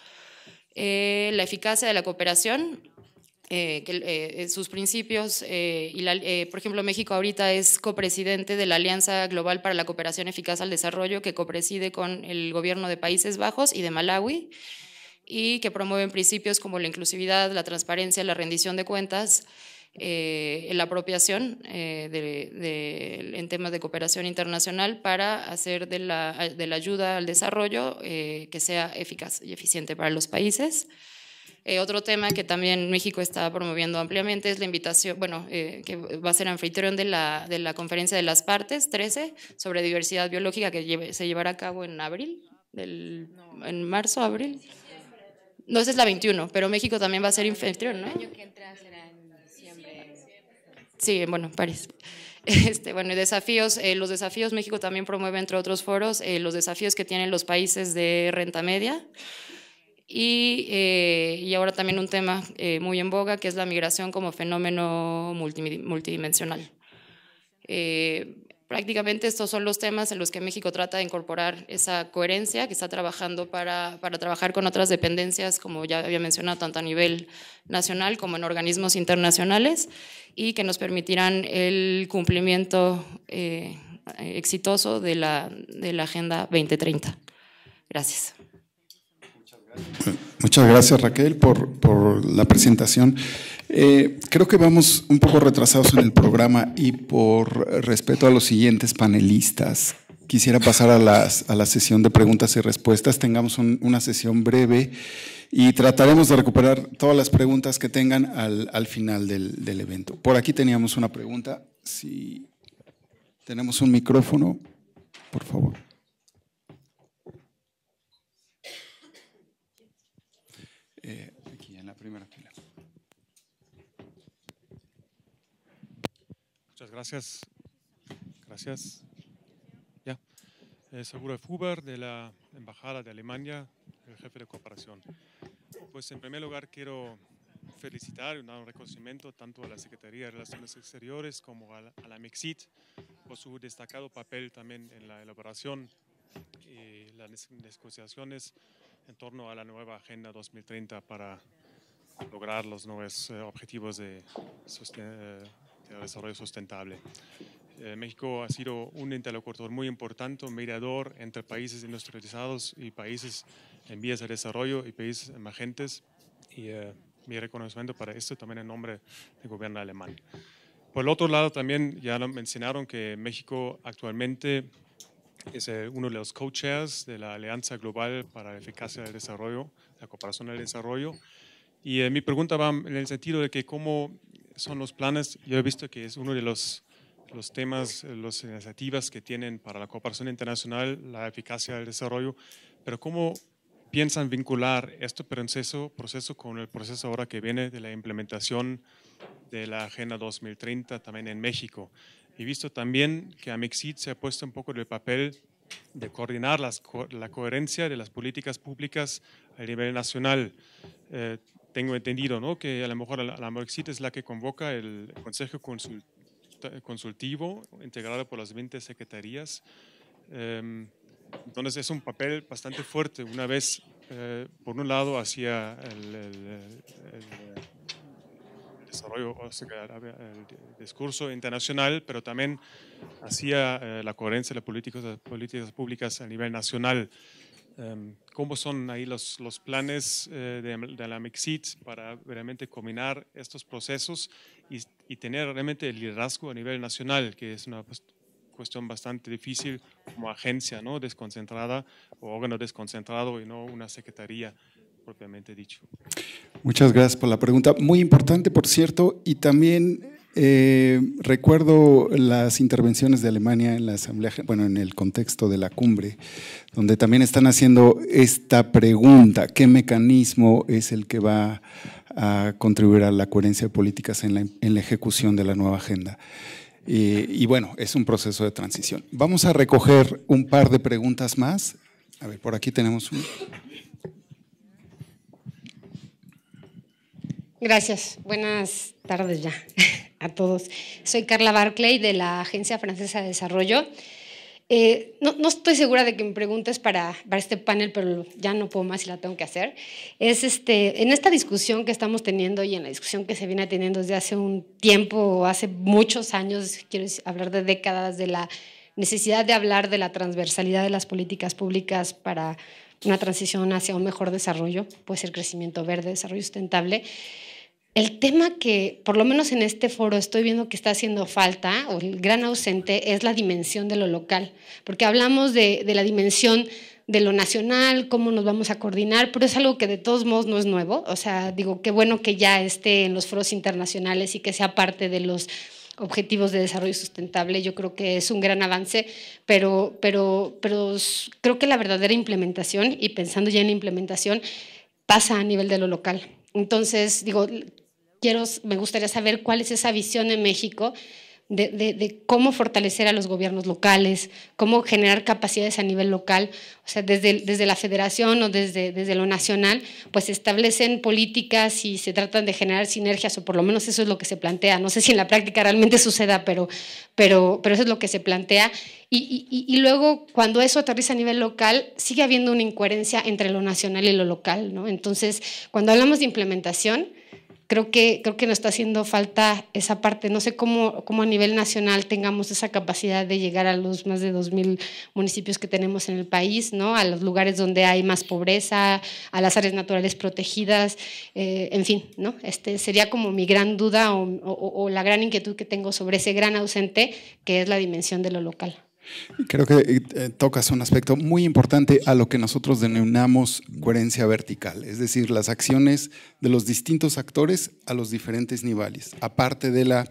la eficacia de la cooperación, sus principios. y por ejemplo, México ahorita es copresidente de la Alianza Global para la Cooperación Eficaz al Desarrollo, que copreside con el gobierno de Países Bajos y de Malawi y que promueven principios como la inclusividad, la transparencia, la rendición de cuentas, eh, la apropiación eh, en temas de cooperación internacional para hacer de la, de la ayuda al desarrollo eh, que sea eficaz y eficiente para los países. otro tema que también México está promoviendo ampliamente es la invitación, bueno, que va a ser anfitrión de la, de la Conferencia de las Partes 13 sobre diversidad biológica que se llevará a cabo en abril, en marzo, abril. No, esa es la 21, pero México también va a ser anfitrión, ¿no? El año que entra será en diciembre. Sí, bueno, París. *laughs* Este, bueno, y desafíos, eh, los desafíos, México también promueve, entre otros foros, eh, los desafíos que tienen los países de renta media. Y, eh, y ahora también un tema muy en boga, que es la migración como fenómeno multidimensional prácticamente estos son los temas en los que México trata de incorporar esa coherencia que está trabajando para, trabajar con otras dependencias, como ya había mencionado, tanto a nivel nacional como en organismos internacionales, y que nos permitirán el cumplimiento eh, exitoso de la, de la Agenda 2030. Gracias. Muchas gracias Raquel por, la presentación. Eh, creo que vamos un poco retrasados en el programa y por respeto a los siguientes panelistas, quisiera pasar a, las, a la sesión de preguntas y respuestas. Tengamos una sesión breve y trataremos de recuperar todas las preguntas que tengan al, al final del, evento. Por aquí teníamos una pregunta. Si tenemos un micrófono, por favor. gracias. Gracias. Ya. Eh, seguro Fuber de la Embajada de Alemania, el jefe de cooperación. Pues en primer lugar quiero felicitar y dar un reconocimiento tanto a la Secretaría de Relaciones Exteriores como a la, a MEXIT por su destacado papel también en la elaboración y las negociaciones en torno a la nueva Agenda 2030 para lograr los nuevos eh, objetivos de sostenibilidad de desarrollo sustentable. Eh, México ha sido un interlocutor muy importante, mediador entre países industrializados y países en vías de desarrollo y países emergentes. Y eh, mi reconocimiento para esto también en nombre del gobierno alemán. Por el otro lado, también ya mencionaron que México actualmente es eh, uno de los co-chairs de la Alianza Global para la Eficacia del Desarrollo, la Cooperación del Desarrollo. Y mi pregunta va en el sentido de que cómo son los planes? Yo he visto que es uno de los, los temas, eh, las iniciativas que tienen para la cooperación internacional, la eficacia del desarrollo, pero ¿cómo piensan vincular este proceso, proceso con el proceso ahora que viene de la implementación de la Agenda 2030 también en México? He visto también que Amexit se ha puesto un poco el papel de coordinar la coherencia de las políticas públicas a nivel nacional. Eh, tengo entendido, ¿no? Que a lo mejor la, la es la que convoca el Consejo Consultivo integrado por las 20 secretarías. Em, entonces es un papel bastante fuerte, una vez, eh, por un lado, hacia el, desarrollo, o el discurso internacional, pero también hacia eh, la coherencia de las políticas públicas a nivel nacional. Em, ¿Cómo son ahí los, los planes eh, de, la Mexit para realmente combinar estos procesos y, y, tener realmente el liderazgo a nivel nacional, que es una pues, cuestión bastante difícil como agencia ¿no? desconcentrada o órgano desconcentrado y no una secretaría? propiamente dicho. Muchas gracias por la pregunta. Muy importante, por cierto, y también eh, recuerdo las intervenciones de Alemania en la Asamblea, bueno, en el contexto de la cumbre, donde también están haciendo esta pregunta, ¿qué mecanismo es el que va a contribuir a la coherencia de políticas en la, ejecución de la nueva agenda? Eh, y bueno, es un proceso de transición. Vamos a recoger un par de preguntas más. A ver, por aquí tenemos un... Gracias. Buenas tardes ya *laughs* a todos. Soy Carla Barclay de la Agencia Francesa de Desarrollo. Eh, no, estoy segura de que me preguntes para, para este panel, pero ya no puedo más y la tengo que hacer. Es este, en esta discusión que estamos teniendo y en la discusión que se viene teniendo desde hace un tiempo, hace muchos años, quiero hablar de décadas, de la necesidad de hablar de la transversalidad de las políticas públicas para una transición hacia un mejor desarrollo, puede ser crecimiento verde, desarrollo sustentable. El tema que, por lo menos en este foro, estoy viendo que está haciendo falta, o el gran ausente, es la dimensión de lo local, porque hablamos de, la dimensión de lo nacional, cómo nos vamos a coordinar, pero es algo que de todos modos no es nuevo. O sea, digo, qué bueno que ya esté en los foros internacionales y que sea parte de los objetivos de desarrollo sustentable. Yo creo que es un gran avance, pero, pero, pero creo que la verdadera implementación, y pensando ya en la implementación, pasa a nivel de lo local. Entonces, digo, me gustaría saber cuál es esa visión en México de, cómo fortalecer a los gobiernos locales, cómo generar capacidades a nivel local, o sea, desde, desde la federación o desde, desde lo nacional, pues establecen políticas y se tratan de generar sinergias, o por lo menos eso es lo que se plantea. No sé si en la práctica realmente *laughs* suceda, pero, pero, pero eso es lo que se plantea. Y, y luego, cuando eso aterriza a nivel local, sigue habiendo una incoherencia entre lo nacional y lo local, ¿no? Entonces, cuando hablamos de implementación, creo que, creo que nos está haciendo falta esa parte. No sé cómo, a nivel nacional tengamos esa capacidad de llegar a los más de 2.000 municipios que tenemos en el país, ¿no? a los lugares donde hay más pobreza, a las áreas naturales protegidas, eh, en fin. ¿no? Este, sería como mi gran duda o la gran inquietud que tengo sobre ese gran ausente que es la dimensión de lo local. Creo que eh, tocas un aspecto muy importante a lo que nosotros denominamos coherencia vertical, es decir, las acciones de los distintos actores a los diferentes niveles, aparte de la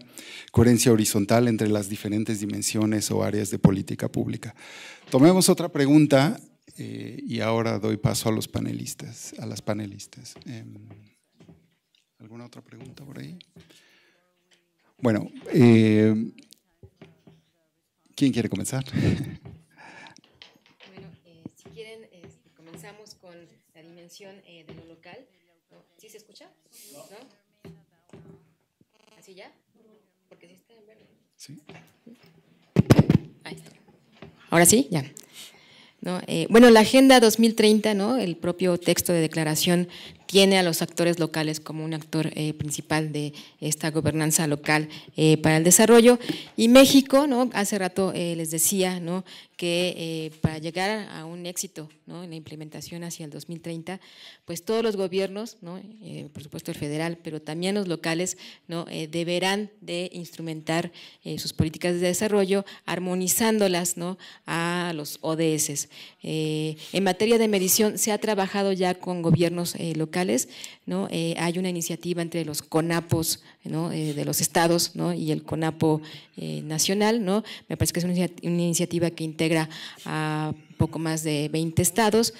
coherencia horizontal entre las diferentes dimensiones o áreas de política pública. Tomemos otra pregunta eh, y ahora doy paso a los panelistas, a las panelistas. Em, ¿Alguna otra pregunta por ahí? Bueno, eh, ¿Quién quiere comenzar? *laughs* Bueno, eh, si quieren, este, comenzamos con la dimensión eh, de lo local. ¿Sí se escucha? ¿No? ¿Así ya? Porque sí está en Ahí Ahora sí, ya. ¿No? Eh, bueno, la Agenda 2030, ¿no? el propio texto de declaración tiene a los actores locales como un actor eh, principal de esta gobernanza local eh, para el desarrollo. Y México, ¿no? hace rato eh, les decía ¿no? que para llegar a un éxito en la implementación hacia el 2030, pues todos los gobiernos, por supuesto el federal, pero también los locales, ¿no? deberán de instrumentar sus políticas de desarrollo armonizándolas ¿no? a los ODS. en materia de medición se ha trabajado ya con gobiernos locales ¿no? Eh, hay una iniciativa entre los CONAPOS eh, de los estados y el CONAPO eh, nacional, ¿no? me parece que es una, iniciativa que integra a poco más de 20 estados,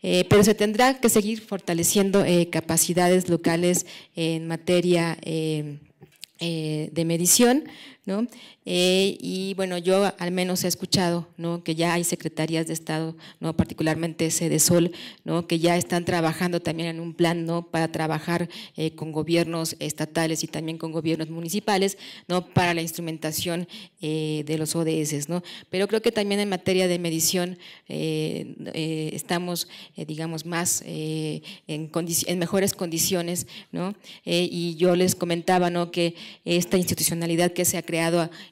pero se tendrá que seguir fortaleciendo capacidades locales en materia de medición, ¿no? Eh, y bueno, yo al menos he escuchado, ¿no? Que ya hay secretarías de Estado, ¿no? Particularmente Sol, ¿no? Que ya están trabajando también en un plan, Para trabajar eh, con gobiernos estatales y también con gobiernos municipales, ¿no? Para la instrumentación eh, de los ODS, ¿no? Pero creo que también en materia de medición estamos, digamos, más en, mejores condiciones, ¿no? y yo les comentaba, ¿no? Que esta institucionalidad que se ha creado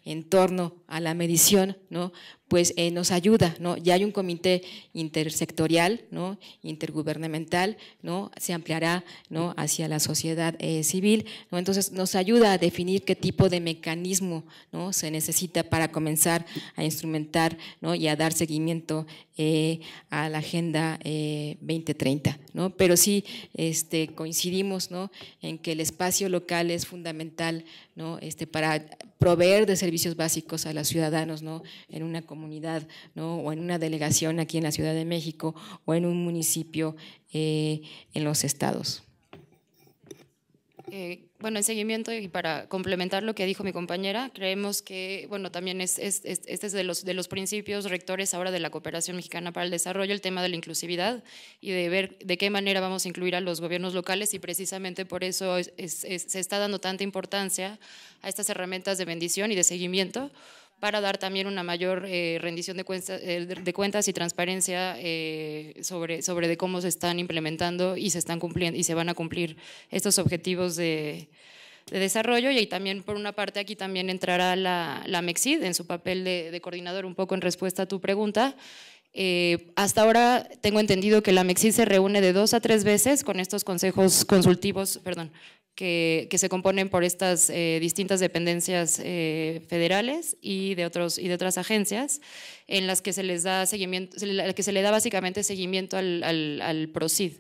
en torno a la medición, ¿no? pues eh, nos ayuda, ¿no? Ya hay un comité intersectorial, ¿no? Intergubernamental, ¿no? Se ampliará, ¿no? Hacia la sociedad eh, civil, ¿no? Entonces nos ayuda a definir qué tipo de mecanismo, ¿no? Se necesita para comenzar a instrumentar, ¿no? Y a dar seguimiento eh, a la Agenda 2030, ¿no? Pero sí este, coincidimos, ¿no? En que el espacio local es fundamental, ¿no? Este, para proveer de servicios básicos a a ciudadanos, ¿no? En una comunidad, ¿no? O en una delegación aquí en la Ciudad de México o en un municipio eh, en los estados. Eh, bueno, en seguimiento y para complementar lo que dijo mi compañera, creemos que, bueno, también es, este es de los, de los principios rectores ahora de la cooperación mexicana para el desarrollo, el tema de la inclusividad y de ver de qué manera vamos a incluir a los gobiernos locales y precisamente por eso se está dando tanta importancia a estas herramientas de bendición y de seguimiento, para dar también una mayor eh, rendición de, cuentas, eh, de cuentas y transparencia eh, sobre, sobre de cómo se están implementando y se están cumpliendo y se van a cumplir estos objetivos de, desarrollo y ahí también por una parte aquí también entrará la, MEXID en su papel de, coordinador un poco en respuesta a tu pregunta. hasta ahora tengo entendido que la MEXID se reúne de dos a tres veces con estos consejos consultivos, perdón, que, se componen por estas eh, distintas dependencias eh, federales y de, y de otras agencias, en las que se les da que se le da básicamente seguimiento al, al, al PROCID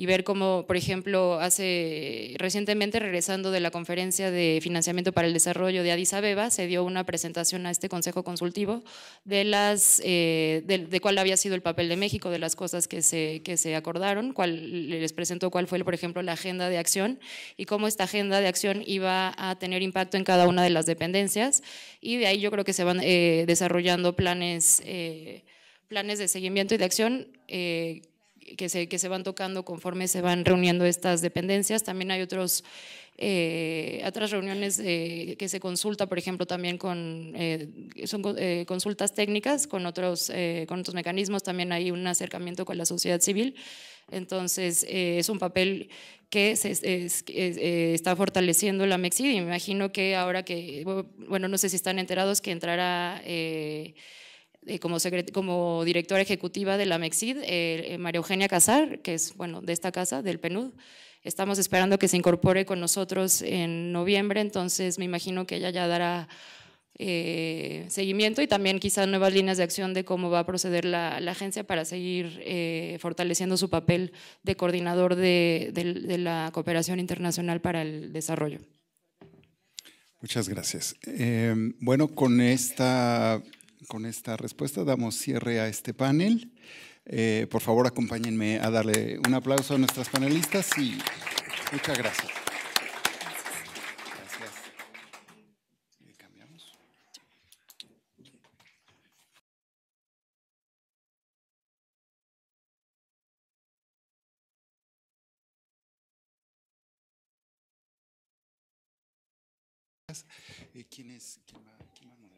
y ver cómo, por ejemplo, hace recientemente regresando de la conferencia de financiamiento para el desarrollo de Addis Abeba, se dio una presentación a este consejo consultivo de las eh, de, cuál había sido el papel de México, de las cosas que se que se acordaron, cuál les presentó cuál fue, por ejemplo, la agenda de acción y cómo esta agenda de acción iba a tener impacto en cada una de las dependencias y de ahí yo creo que se van eh, desarrollando planes eh, planes de seguimiento y de acción eh, que se, que se van tocando conforme se van reuniendo estas dependencias. También hay otros, eh, otras reuniones que se consulta, por ejemplo, también con, eh, son eh, consultas técnicas con otros, con otros mecanismos, también hay un acercamiento con la sociedad civil. Entonces, es un papel que se, está fortaleciendo la Mexi y me imagino que ahora que, bueno, no sé si están enterados que entrará... Eh, como, como, directora ejecutiva de la MEXID, eh, eh, María Eugenia Casar, que es bueno, de esta casa, del PNUD. Estamos esperando que se incorpore con nosotros en noviembre, entonces me imagino que ella ya dará seguimiento y también quizás nuevas líneas de acción de cómo va a proceder la, agencia para seguir fortaleciendo su papel de coordinador de, de, de la cooperación internacional para el desarrollo. Muchas gracias. bueno, con esta con esta respuesta damos cierre a este panel. Eh, por favor, acompáñenme a darle un aplauso a nuestras panelistas y muchas gracias. ¿Quién es? ¿Quién va?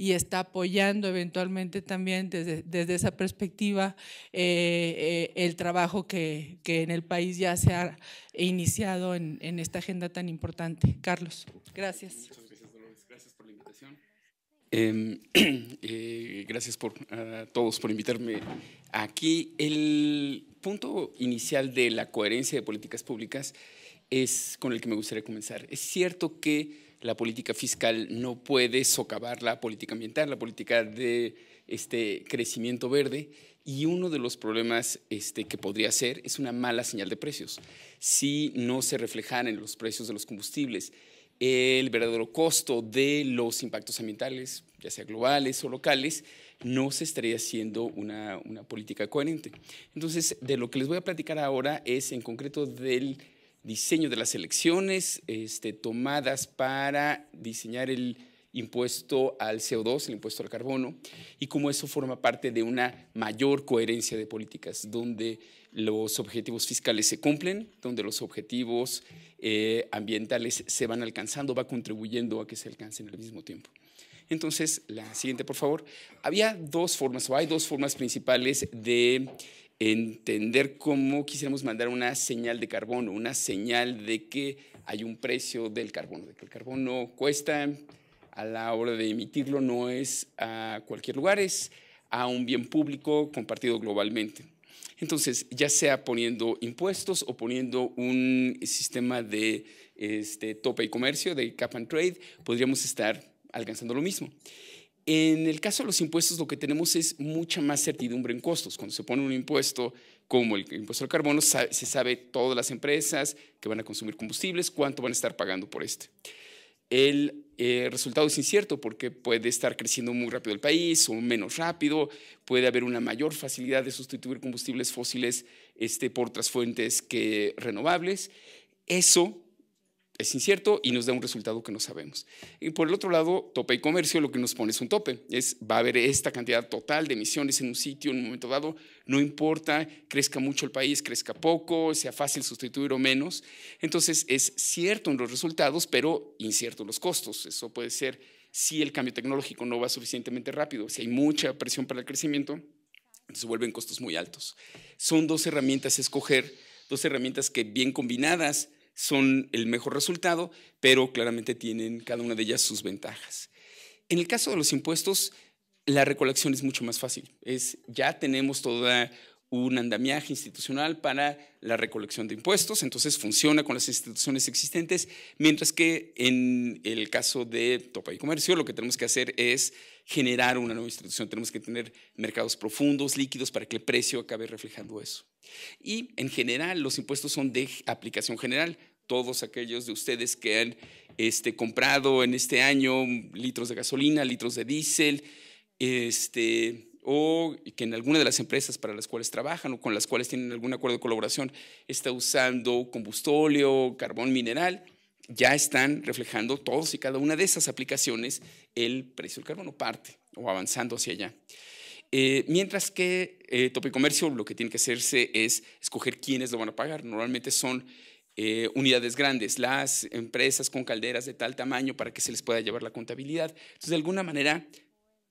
y está apoyando eventualmente también desde, desde esa perspectiva eh, eh, el trabajo que, en el país ya se ha iniciado en, esta agenda tan importante. Carlos, gracias. Muchas gracias, Dolores. Gracias por la invitación. Em, *clears throat* eh, gracias por, a todos por invitarme aquí. El punto inicial de la coherencia de políticas públicas es con el que me gustaría comenzar. Es cierto que la política fiscal no puede socavar la política ambiental, la política de este crecimiento verde y uno de los problemas este, que podría ser es una mala señal de precios. Si no se reflejan en los precios de los combustibles el verdadero costo de los impactos ambientales, ya sea globales o locales, no se estaría haciendo una, una política coherente. Entonces, de lo que les voy a platicar ahora es en concreto del diseño de las elecciones este, tomadas para diseñar el impuesto al CO2, el impuesto al carbono, y cómo eso forma parte de una mayor coherencia de políticas, donde los objetivos fiscales se cumplen, donde los objetivos eh, ambientales se van alcanzando, va contribuyendo a que se alcancen al mismo tiempo. Entonces, la siguiente, por favor. Había dos formas, o hay dos formas principales de entender cómo quisiéramos mandar una señal de carbono, una señal de que hay un precio del carbono, de que el carbono cuesta a la hora de emitirlo, no es a cualquier lugar, es a un bien público compartido globalmente. Entonces, ya sea poniendo impuestos o poniendo un sistema de este, tope y comercio, de cap and trade, podríamos estar alcanzando lo mismo. En el caso de los impuestos, lo que tenemos es mucha más certidumbre en costos. Cuando se pone un impuesto como el impuesto al carbono, se sabe todas las empresas que van a consumir combustibles, cuánto van a estar pagando por este. El eh, resultado es incierto porque puede estar creciendo muy rápido el país o menos rápido, puede haber una mayor facilidad de sustituir combustibles fósiles este, por otras fuentes que renovables. Eso es incierto y nos da un resultado que no sabemos. Y por el otro lado, tope y comercio lo que nos pone es un tope, es va a haber esta cantidad total de emisiones en un sitio en un momento dado, no importa, crezca mucho el país, crezca poco, sea fácil sustituir o menos. Entonces es cierto en los resultados, pero incierto en los costos. Eso puede ser si el cambio tecnológico no va suficientemente rápido, si hay mucha presión para el crecimiento, se vuelven costos muy altos. Son dos herramientas a escoger, dos herramientas que bien combinadas son el mejor resultado, pero claramente tienen cada una de ellas sus ventajas. En el caso de los impuestos, la recolección es mucho más fácil. Es, ya tenemos toda un andamiaje institucional para la recolección de impuestos, entonces funciona con las instituciones existentes, mientras que en el caso de Topa y Comercio lo que tenemos que hacer es generar una nueva institución, tenemos que tener mercados profundos, líquidos, para que el precio acabe reflejando eso. Y en general, los impuestos son de aplicación general. Todos aquellos de ustedes que han este, comprado en este año litros de gasolina, litros de diésel, este, o que en alguna de las empresas para las cuales trabajan o con las cuales tienen algún acuerdo de colaboración está usando combustóleo, carbón mineral, ya están reflejando todos y cada una de esas aplicaciones el precio del carbono, parte o avanzando hacia allá. Eh, mientras que eh, Tope Comercio lo que tiene que hacerse es escoger quiénes lo van a pagar. Normalmente son eh, unidades grandes, las empresas con calderas de tal tamaño para que se les pueda llevar la contabilidad. Entonces, de alguna manera,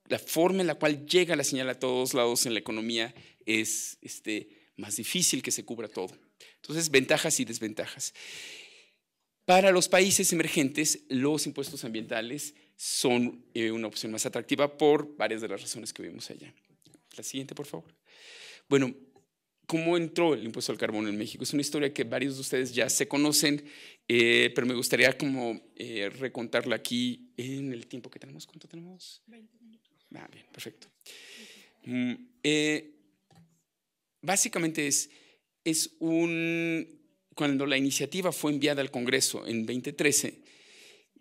la forma en la cual llega la señal a todos lados en la economía es este, más difícil que se cubra todo. Entonces, ventajas y desventajas. Para los países emergentes, los impuestos ambientales son eh, una opción más atractiva por varias de las razones que vimos allá. La siguiente, por favor. Bueno, ¿cómo entró el impuesto al carbón en México? Es una historia que varios de ustedes ya se conocen, eh, pero me gustaría como eh, recontarla aquí en el tiempo que tenemos. ¿Cuánto tenemos? 20 minutos. Ah, bien, perfecto. Mm, eh, básicamente es, es un... Cuando la iniciativa fue enviada al Congreso en 2013,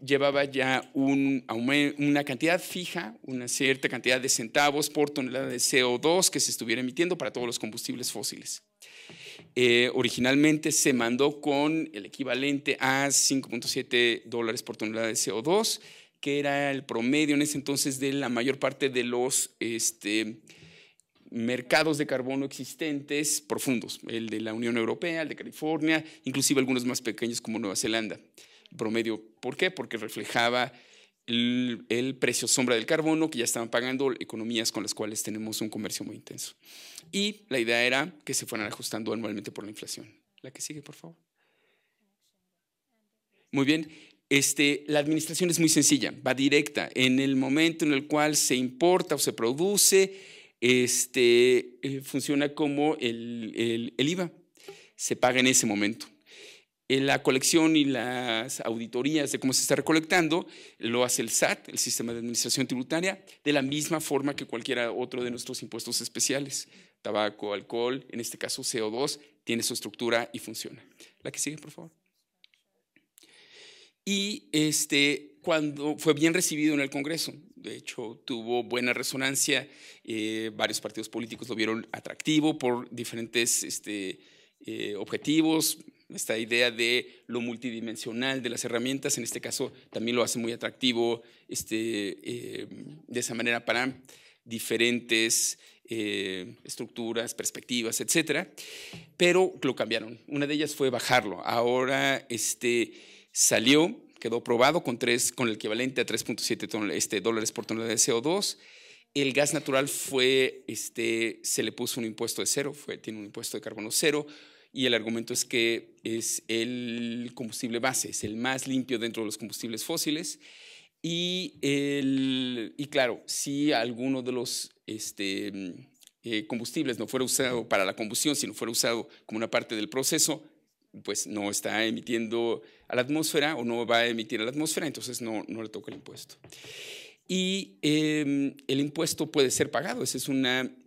llevaba ya una cantidad fija, una cierta cantidad de centavos por tonelada de CO2 que se estuviera emitiendo para todos los combustibles fósiles. Eh, originalmente se mandó con el equivalente a 5.7 dólares por tonelada de CO2, que era el promedio en ese entonces de la mayor parte de los este, mercados de carbono existentes profundos, el de la Unión Europea, el de California, inclusive algunos más pequeños como Nueva Zelanda promedio. ¿Por qué? Porque reflejaba el, precio sombra del carbono que ya estaban pagando economías con las cuales tenemos un comercio muy intenso. Y la idea era que se fueran ajustando anualmente por la inflación. La que sigue, por favor. Muy bien. Este, la administración es muy sencilla, va directa. En el momento en el cual se importa o se produce, este, eh, funciona como el IVA. Se paga en ese momento la colección y las auditorías de cómo se está recolectando lo hace el SAT, el Sistema de Administración Tributaria, de la misma forma que cualquiera otro de nuestros impuestos especiales. Tabaco, alcohol, en este caso CO2, tiene su estructura y funciona. La que sigue, por favor. Y este, cuando fue bien recibido en el Congreso, de hecho tuvo buena resonancia, eh, varios partidos políticos lo vieron atractivo por diferentes este, eh, objetivos, esta idea de lo multidimensional de las herramientas, en este caso también lo hace muy atractivo este, em, de esa manera para diferentes eh, estructuras, perspectivas, etcétera, pero lo cambiaron. Una de ellas fue bajarlo. Ahora este, salió, quedó probado con, tres, con el equivalente a 3.7 este, dólares por tonelada de CO2. El gas natural fue, este, se le puso un impuesto de cero, fue, tiene un impuesto de carbono cero y el argumento es que es el combustible base, es el más limpio dentro de los combustibles fósiles. Y, el, y claro, si alguno de los este, mm, eh, combustibles no fuera usado para la combustión, sino fuera usado como una parte del proceso, pues no está emitiendo a la atmósfera o no va a emitir a la atmósfera, entonces no, no le toca el impuesto y em, el impuesto puede ser pagado. Ese es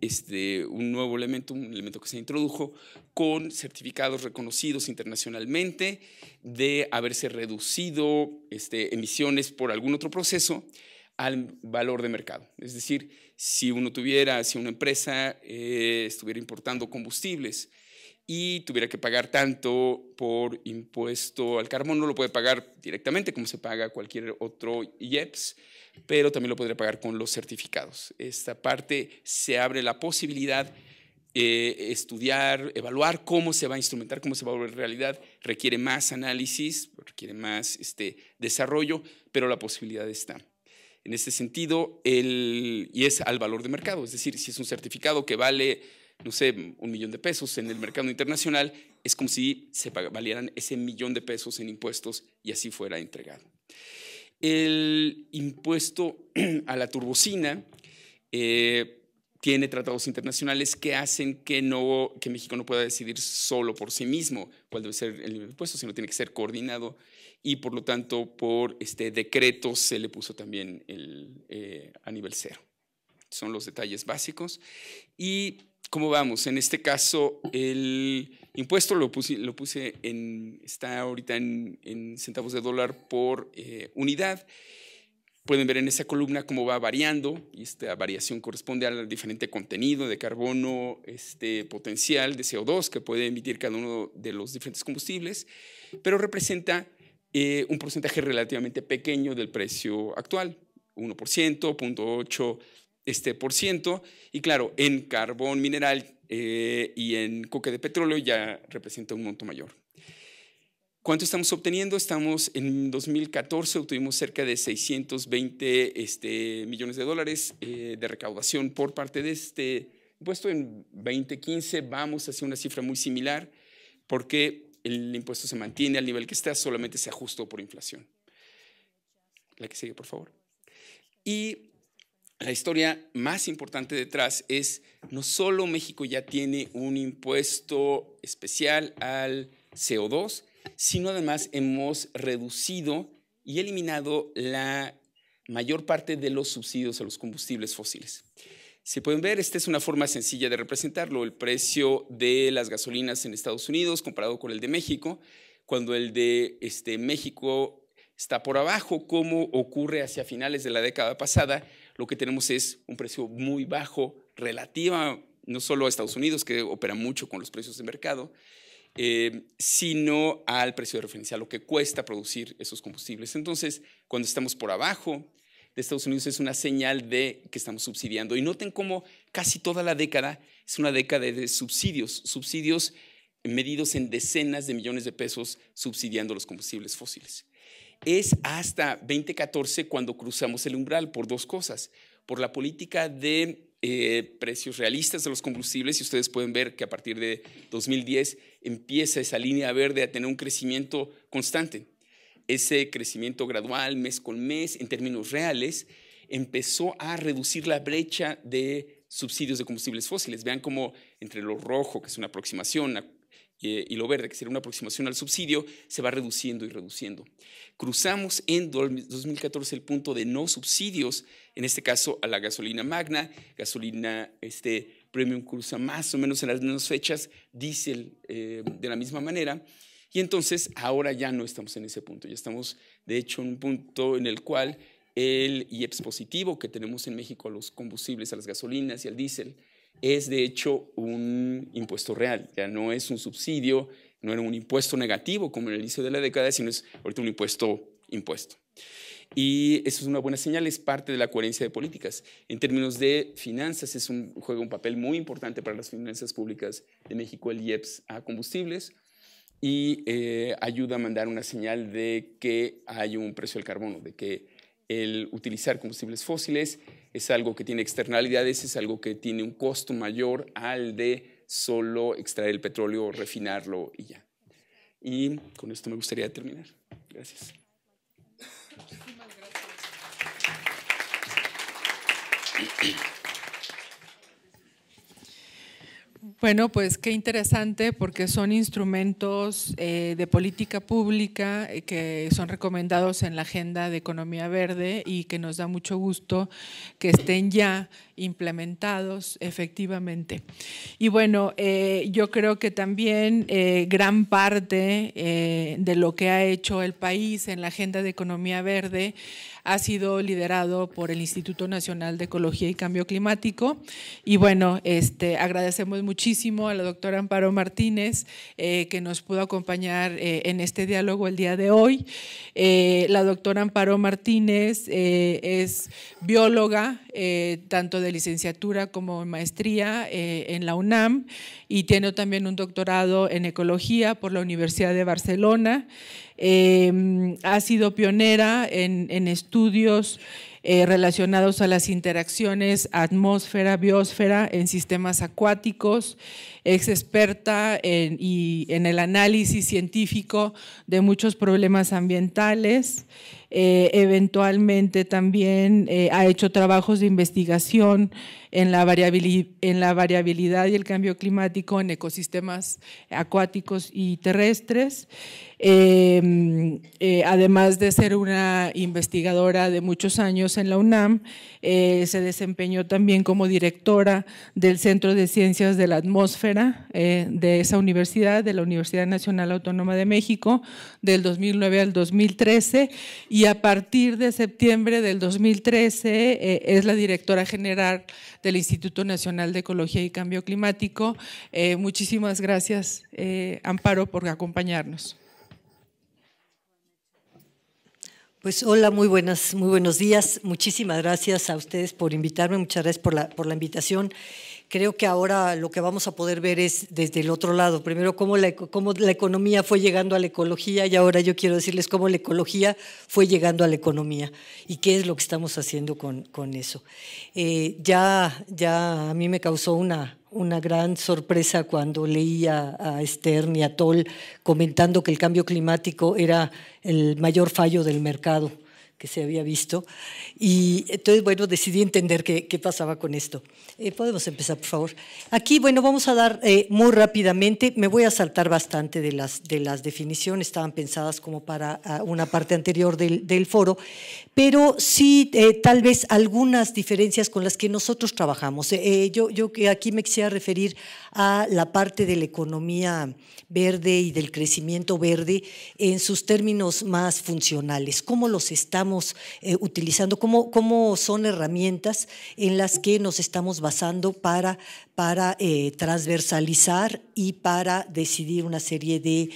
este, un nuevo elemento, un elemento que se introdujo con certificados reconocidos internacionalmente de haberse reducido este, emisiones por algún otro proceso al valor de mercado. Es decir, si uno tuviera, si una empresa eh, estuviera importando combustibles y tuviera que pagar tanto por impuesto al carbón, no lo puede pagar directamente como se paga cualquier otro IEPS, pero también lo podría pagar con los certificados. Esta parte se abre la posibilidad eh, estudiar, evaluar cómo se va a instrumentar, cómo se va a volver realidad, requiere más análisis, requiere más este, desarrollo, pero la posibilidad está. En este sentido, el, y es al valor de mercado, es decir, si es un certificado que vale no sé, un millón de pesos en el mercado internacional, es como si se valieran ese millón de pesos en impuestos y así fuera entregado. El impuesto a la turbocina eh, tiene tratados internacionales que hacen que, no, que México no pueda decidir solo por sí mismo cuál debe ser el impuesto, sino tiene que ser coordinado y por lo tanto por este decreto se le puso también el, eh, a nivel cero. Son los detalles básicos. Y ¿Cómo vamos? En este caso, el impuesto lo puse, en, está ahorita en, centavos de dólar por eh, unidad. Pueden ver en esa columna cómo va variando y esta variación corresponde al diferente contenido de carbono este, potencial de CO2 que puede emitir cada uno de los diferentes combustibles, pero representa eh, un porcentaje relativamente pequeño del precio actual, 1%, 0.8%, este, por ciento. Y claro, en carbón mineral eh, y en coque de petróleo ya representa un monto mayor. ¿Cuánto estamos obteniendo? Estamos en 2014, obtuvimos cerca de 620 este, millones de dólares eh, de recaudación por parte de este impuesto. En 2015 vamos hacia una cifra muy similar porque el impuesto se mantiene al nivel que está, solamente se ajustó por inflación. La que sigue, por favor. Y la historia más importante detrás es no solo México ya tiene un impuesto especial al CO2, sino además hemos reducido y eliminado la mayor parte de los subsidios a los combustibles fósiles. Se pueden ver, esta es una forma sencilla de representarlo, el precio de las gasolinas en Estados Unidos comparado con el de México, cuando el de este, México está por abajo, como ocurre hacia finales de la década pasada, lo que tenemos es un precio muy bajo relativo no solo a Estados Unidos, que opera mucho con los precios de mercado, eh, sino al precio de referencia, a lo que cuesta producir esos combustibles. Entonces, cuando estamos por abajo de Estados Unidos es una señal de que estamos subsidiando. Y noten cómo casi toda la década es una década de subsidios, subsidios medidos en decenas de millones de pesos subsidiando los combustibles fósiles es hasta 2014 cuando cruzamos el umbral por dos cosas, por la política de eh, precios realistas de los combustibles y ustedes pueden ver que a partir de 2010 empieza esa línea verde a tener un crecimiento constante. Ese crecimiento gradual, mes con mes, en términos reales, empezó a reducir la brecha de subsidios de combustibles fósiles. Vean cómo entre lo rojo, que es una aproximación, eh, y lo verde, que sería una aproximación al subsidio, se va reduciendo y reduciendo. Cruzamos en 2014 el punto de no subsidios, en este caso a la gasolina magna, gasolina este, premium cruza más o menos en las mismas fechas, diésel eh, de la misma manera. Y entonces ahora ya no estamos en ese punto, ya estamos de hecho en un punto en el cual el IEPS positivo que tenemos en México a los combustibles, a las gasolinas y al diésel, es de hecho un impuesto real, ya no es un subsidio, no era un impuesto negativo como en el inicio de la década, sino es ahorita un impuesto impuesto. Y eso es una buena señal, es parte de la coherencia de políticas. En términos de finanzas, es un, juega un papel muy importante para las finanzas públicas de México, el IEPS a combustibles, y eh, ayuda a mandar una señal de que hay un precio del carbono, de que el utilizar combustibles fósiles es algo que tiene externalidades, es algo que tiene un costo mayor al de solo extraer el petróleo, refinarlo y ya. Y con esto me gustaría terminar. Gracias. gracias. Bueno, pues qué interesante porque son instrumentos eh, de política pública eh, que son recomendados en la agenda de economía verde y que nos da mucho gusto que estén ya implementados efectivamente. Y bueno, eh, yo creo que también gran parte de lo que ha hecho el país en la agenda de economía verde ha sido liderado por el Instituto Nacional de Ecología y Cambio Climático. Y bueno, este, agradecemos muchísimo a la doctora Amparo Martínez eh, que nos pudo acompañar eh, en este diálogo el día de hoy. Eh, la doctora Amparo Martínez es bióloga, tanto de licenciatura como maestría en la UNAM y tiene también un doctorado en ecología por la Universidad de Barcelona. Em, ha sido pionera en, estudios eh, relacionados a las interacciones atmósfera, biosfera en sistemas acuáticos, es experta en, y en el análisis científico de muchos problemas ambientales, eh, eventualmente también eh, ha hecho trabajos de investigación en la variabilidad y el cambio climático en ecosistemas acuáticos y terrestres. Em, eh, además de ser una investigadora de muchos años en la UNAM, eh, se desempeñó también como directora del Centro de Ciencias de la Atmósfera eh, de esa universidad, de la Universidad Nacional Autónoma de México, del 2009 al 2013, y a partir de septiembre del 2013 es la directora general del Instituto Nacional de Ecología y Cambio Climático. muchísimas gracias, Amparo, por acompañarnos. Pues hola, muy buenas, muy buenos días. Muchísimas gracias a ustedes por invitarme, muchas gracias por la, por la invitación. Creo que ahora lo que vamos a poder ver es desde el otro lado. Primero, cómo la, la economía fue llegando a la ecología y ahora yo quiero decirles cómo la ecología fue llegando a la economía y qué es lo que estamos haciendo con, con eso. Eh, ya, ya a mí me causó una, una gran sorpresa cuando leía a Stern y a Toll comentando que el cambio climático era el mayor fallo del mercado que se había visto y entonces, bueno, decidí entender qué, qué pasaba con esto. Eh, podemos empezar, por favor. Aquí, bueno, vamos a dar eh, muy rápidamente, me voy a saltar bastante de las, de las definiciones, estaban pensadas como para ah, una parte anterior del, del foro, pero sí eh, tal vez algunas diferencias con las que nosotros trabajamos. yo, yo aquí me quisiera referir a la parte de la economía verde y del crecimiento verde en sus términos más funcionales, cómo los estamos utilizando, cómo, son herramientas en las que nos estamos basando para, para eh, transversalizar y para decidir una serie de,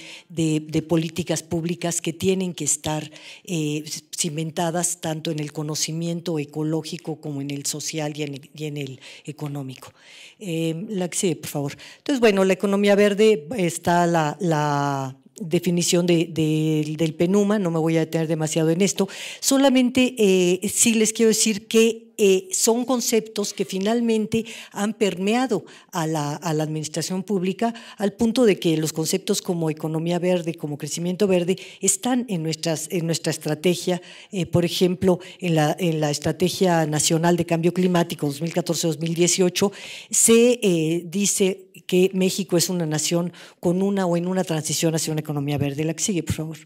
políticas públicas que tienen que estar eh, cimentadas tanto en el conocimiento ecológico como en el social y en el, económico. Eh, la por favor. Entonces, bueno, la economía verde está la definición del PENUMA, no me voy a detener demasiado en esto, solamente eh, sí les quiero decir que eh, son conceptos que finalmente han permeado a la, administración pública al punto de que los conceptos como economía verde, como crecimiento verde, están en, nuestras, en nuestra estrategia, eh, por ejemplo, en la, en la, Estrategia Nacional de Cambio Climático 2014-2018, se eh, dice que México es una nación con una o en una transición hacia una economía verde. La que sigue, por favor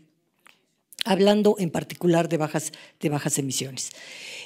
hablando en particular de bajas, de bajas emisiones.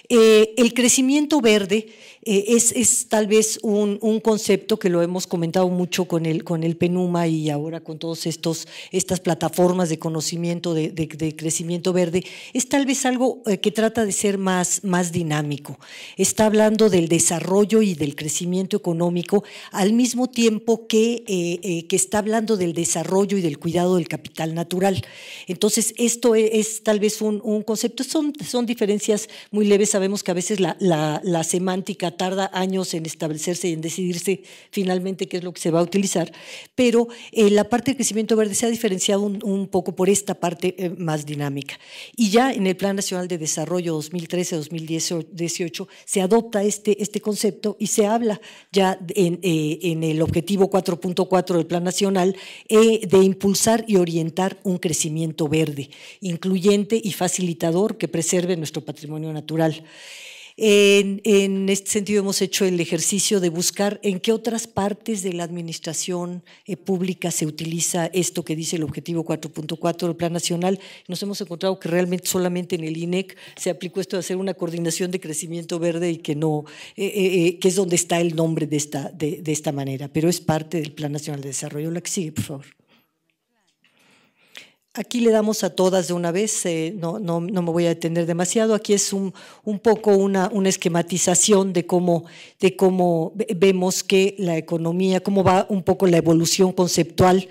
Eh, el crecimiento verde eh, es, tal vez un, concepto que lo hemos comentado mucho con el, con el PENUMA y ahora con todas estas plataformas de conocimiento de, crecimiento verde, es tal vez algo eh, que trata de ser más, más dinámico. Está hablando del desarrollo y del crecimiento económico al mismo tiempo que, que está hablando del desarrollo y del cuidado del capital natural. Entonces, esto es, tal vez un, un concepto, son, son diferencias muy leves sabemos que a veces la, semántica tarda años en establecerse y en decidirse finalmente qué es lo que se va a utilizar, pero eh, la parte de crecimiento verde se ha diferenciado un, poco por esta parte eh, más dinámica. Y ya en el Plan Nacional de Desarrollo 2013-2018 se adopta este, este concepto y se habla ya en, eh, en el objetivo 4.4 del Plan Nacional de impulsar y orientar un crecimiento verde, incluyente y facilitador que preserve nuestro patrimonio natural. En, este sentido hemos hecho el ejercicio de buscar en qué otras partes de la administración eh, pública se utiliza esto que dice el objetivo 4.4 del Plan Nacional. Nos hemos encontrado que realmente solamente en el INEC se aplicó esto de hacer una coordinación de crecimiento verde y que no, eh, eh, que es donde está el nombre de esta, de, de esta manera, pero es parte del Plan Nacional de Desarrollo. La que sigue, por favor. Aquí le damos a todas de una vez, eh, no, no, me voy a detener demasiado. Aquí es un, un poco una, una, esquematización de cómo, de cómo vemos que la economía, cómo va un poco la evolución conceptual,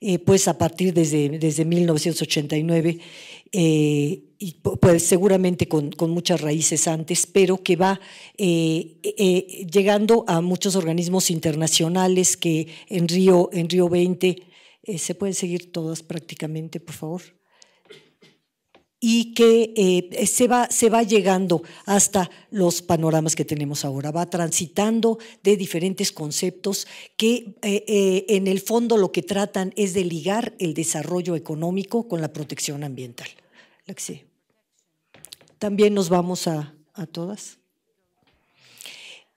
eh, pues a partir desde, desde 1989, y eh, pues seguramente con, con, muchas raíces antes, pero que va llegando a muchos organismos internacionales que en Río, en Río 20 eh, se pueden seguir todas prácticamente, por favor, y que eh, se, va, llegando hasta los panoramas que tenemos ahora, va transitando de diferentes conceptos que eh, en el fondo lo que tratan es de ligar el desarrollo económico con la protección ambiental. También nos vamos a, a todas.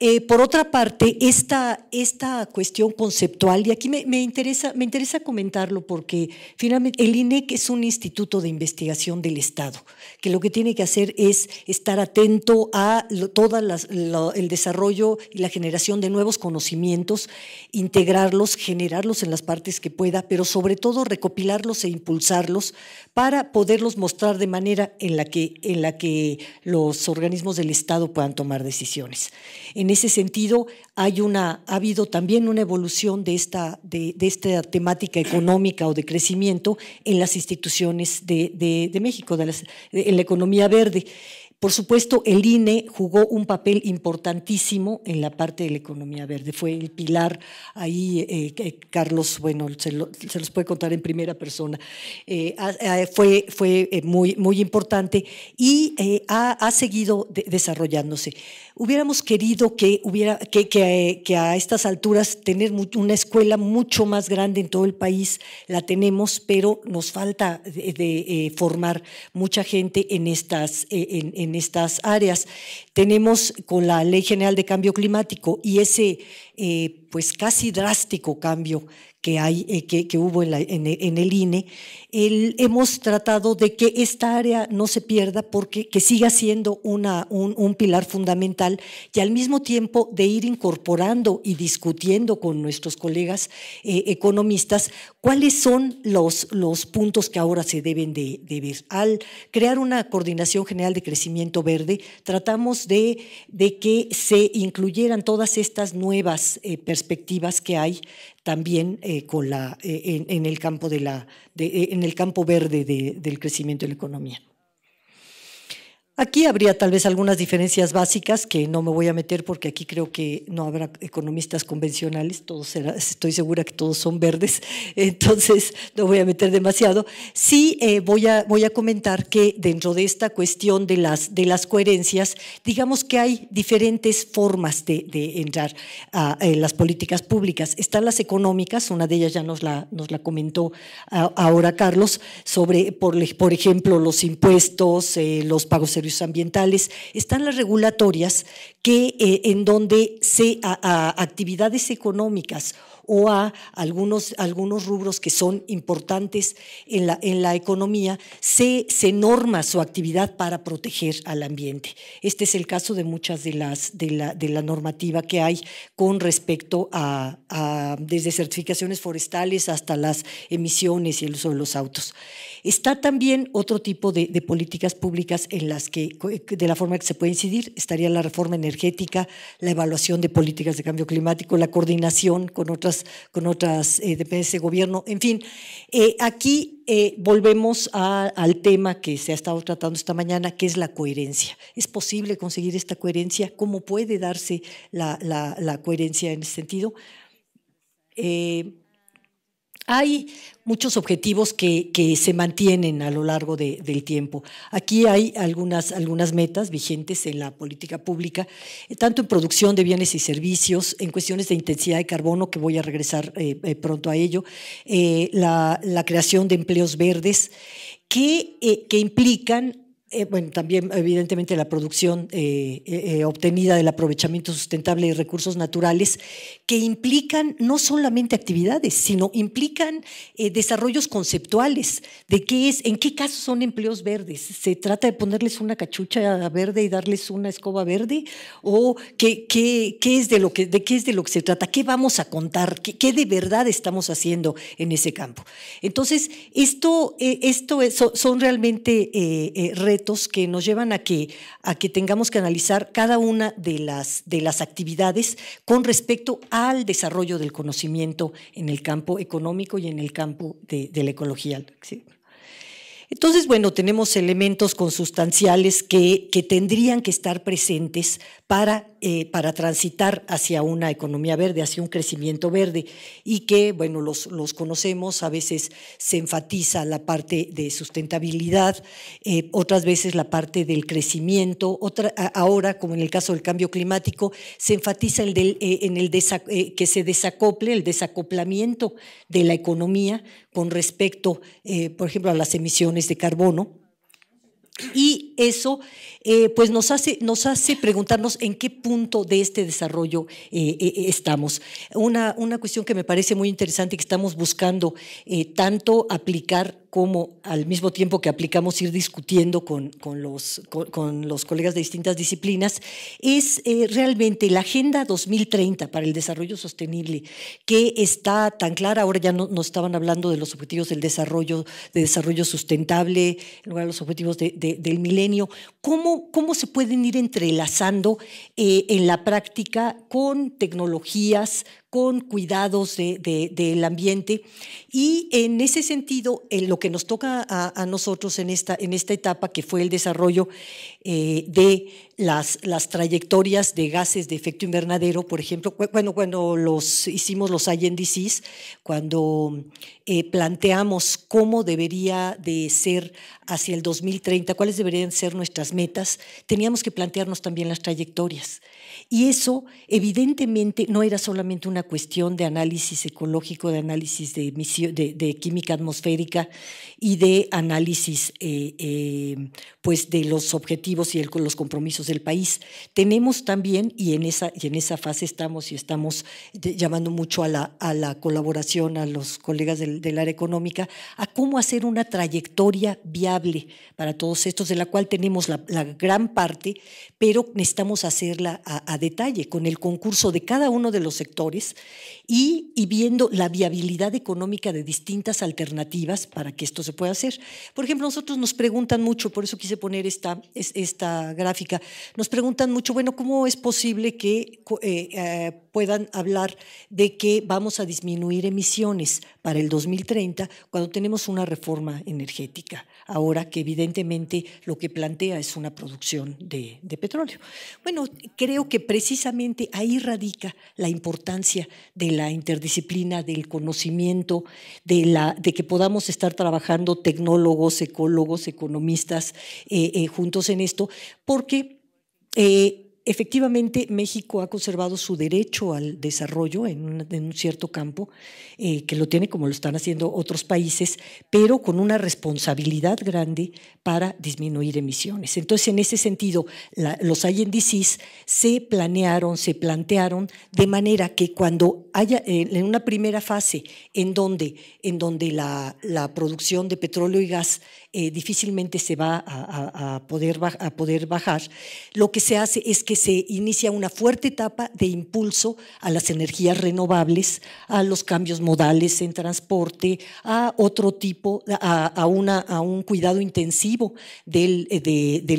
Eh, por otra parte, esta, esta, cuestión conceptual, y aquí me, interesa, me interesa comentarlo porque finalmente el INEC es un instituto de investigación del Estado, que lo que tiene que hacer es estar atento a todo el desarrollo y la generación de nuevos conocimientos, integrarlos, generarlos en las partes que pueda, pero sobre todo recopilarlos e impulsarlos para poderlos mostrar de manera en la que, en la que los organismos del Estado puedan tomar decisiones en ese sentido, ha habido también una evolución de esta, de, esta temática económica o de crecimiento en las instituciones de, México, en la economía verde. Por supuesto, el INE jugó un papel importantísimo en la parte de la economía verde. Fue el pilar ahí, eh, Carlos, bueno, se, los puede contar en primera persona. Eh, fue fue eh, muy, muy importante y ha, seguido desarrollándose. Hubiéramos querido que, hubiera, que, que, a estas alturas tener una escuela mucho más grande en todo el país, la tenemos, pero nos falta de, formar mucha gente en estas... en en estas áreas. Tenemos con la Ley General de Cambio Climático y ese eh, pues casi drástico cambio que, hay, eh, que, que, hubo en, el INE, hemos tratado de que esta área no se pierda porque que siga siendo una, un, pilar fundamental y al mismo tiempo de ir incorporando y discutiendo con nuestros colegas eh, economistas cuáles son los, los puntos que ahora se deben de, ver. Al crear una coordinación general de crecimiento verde, tratamos de, que se incluyeran todas estas nuevas eh, perspectivas que hay también eh, con la, eh, en, el campo de la, eh, en el campo verde del crecimiento de la economía. Aquí habría tal vez algunas diferencias básicas que no me voy a meter porque aquí creo que no habrá economistas convencionales, estoy segura que todos son verdes, *laughs* entonces no voy a meter demasiado. Sí eh, voy, a, voy a comentar que dentro de esta cuestión de las, de las coherencias, digamos que hay diferentes formas de, entrar a, eh, las políticas públicas. Están las económicas, una de ellas ya nos la, nos la comentó ah, ahora Carlos, sobre, por, por ejemplo, los impuestos, eh, los pagos ambientales, están las regulatorias que, eh, en donde se, a actividades económicas o a algunos, algunos rubros que son importantes en la, en la economía, se, se norma su actividad para proteger al ambiente. Este es el caso de muchas de las de la, de la normativa que hay con respecto a, desde certificaciones forestales hasta las emisiones y el uso de los autos. Está también otro tipo de, políticas públicas en las que, de la forma que se puede incidir, estaría la reforma energética, la evaluación de políticas de cambio climático, la coordinación con otras con otras dependencias eh, de gobierno. En fin, eh, aquí eh, volvemos al tema que se ha estado tratando esta mañana, que es la coherencia. ¿Es posible conseguir esta coherencia? ¿Cómo puede darse la, coherencia en ese sentido? Hay muchos objetivos que, se mantienen a lo largo del tiempo. Aquí hay algunas, metas vigentes en la política pública, eh, tanto en producción de bienes y servicios, en cuestiones de intensidad de carbono, que voy a regresar eh, eh, pronto a ello, la, creación de empleos verdes, que implican eh, bueno, también evidentemente la producción eh, eh, obtenida del aprovechamiento sustentable de recursos naturales, que implican no solamente actividades, sino implican desarrollos conceptuales de qué es, en qué casos son empleos verdes. ¿Se trata de ponerles una cachucha verde y darles una escoba verde? ¿O qué, qué, qué es de, lo que, de qué es de lo que se trata? ¿Qué vamos a contar? ¿Qué, de verdad estamos haciendo en ese campo? Entonces, esto, esto son realmente retos que nos llevan a que, a que tengamos que analizar cada una de las, de las actividades con respecto al desarrollo del conocimiento en el campo económico y en el campo de, la ecología. Entonces, bueno, tenemos elementos consustanciales que, que tendrían que estar presentes para eh, para transitar hacia una economía verde, hacia un crecimiento verde, y que, bueno, los, conocemos, a veces se enfatiza la parte de sustentabilidad, eh, otras veces la parte del crecimiento, otra, ahora, como en el caso del cambio climático, se enfatiza el del, eh, en el que se desacople, el desacoplamiento de la economía con respecto, por ejemplo, a las emisiones de carbono y eso eh, pues nos hace, nos hace preguntarnos en qué punto de este desarrollo eh, eh, estamos. Una, una cuestión que me parece muy interesante que estamos buscando tanto aplicar cómo al mismo tiempo que aplicamos ir discutiendo con, con, los, con, los, colegas de distintas disciplinas, es eh, realmente la Agenda 2030 para el Desarrollo Sostenible, que está tan clara, ahora ya no, estaban hablando de los objetivos del desarrollo, de desarrollo sustentable, en lugar de los objetivos del milenio, ¿Cómo, ¿cómo, se pueden ir entrelazando eh, en la práctica con tecnologías, con cuidados del ambiente. Y en ese sentido, eh, lo que nos toca a, nosotros en esta, en esta etapa, que fue el desarrollo eh, de las, las trayectorias de gases de efecto invernadero, por ejemplo, bueno, cuando los, hicimos los INDCs, cuando eh, planteamos cómo debería de ser hacia el 2030, cuáles deberían ser nuestras metas, teníamos que plantearnos también las trayectorias. Y eso evidentemente no era solamente una cuestión de análisis ecológico, de análisis de, química atmosférica y de análisis eh, eh, pues de los objetivos y los compromisos del país. Tenemos también, y en esa, en esa fase estamos y estamos llamando mucho a la, a la colaboración a los colegas del, área económica, a cómo hacer una trayectoria viable para todos estos, de la cual tenemos la, gran parte, pero necesitamos hacerla a, detalle con el concurso de cada uno de los sectores y, viendo la viabilidad económica de distintas alternativas para que esto se pueda hacer. Por ejemplo, nosotros nos preguntan mucho, por eso quise poner esta, esta gráfica, nos preguntan mucho, bueno, ¿cómo es posible que eh, eh, puedan hablar de que vamos a disminuir emisiones para el 2030 cuando tenemos una reforma energética? Ahora que evidentemente lo que plantea es una producción de, de petróleo. Bueno, creo que precisamente ahí radica la importancia de la interdisciplina, del conocimiento, de, la, de que podamos estar trabajando tecnólogos, ecólogos, economistas eh, eh, juntos en esto, porque eh, efectivamente México ha conservado su derecho al desarrollo en un, cierto campo, eh, que lo tiene como lo están haciendo otros países, pero con una responsabilidad grande para disminuir emisiones. Entonces, en ese sentido, los INDCs se planearon, se plantearon de manera que cuando haya, eh, en una primera fase en donde, en donde la, producción de petróleo y gas eh, difícilmente se va a poder, a poder bajar, lo que se hace es que se inicia una fuerte etapa de impulso a las energías renovables, a los cambios modales en transporte, a otro tipo, a, un cuidado intensivo del,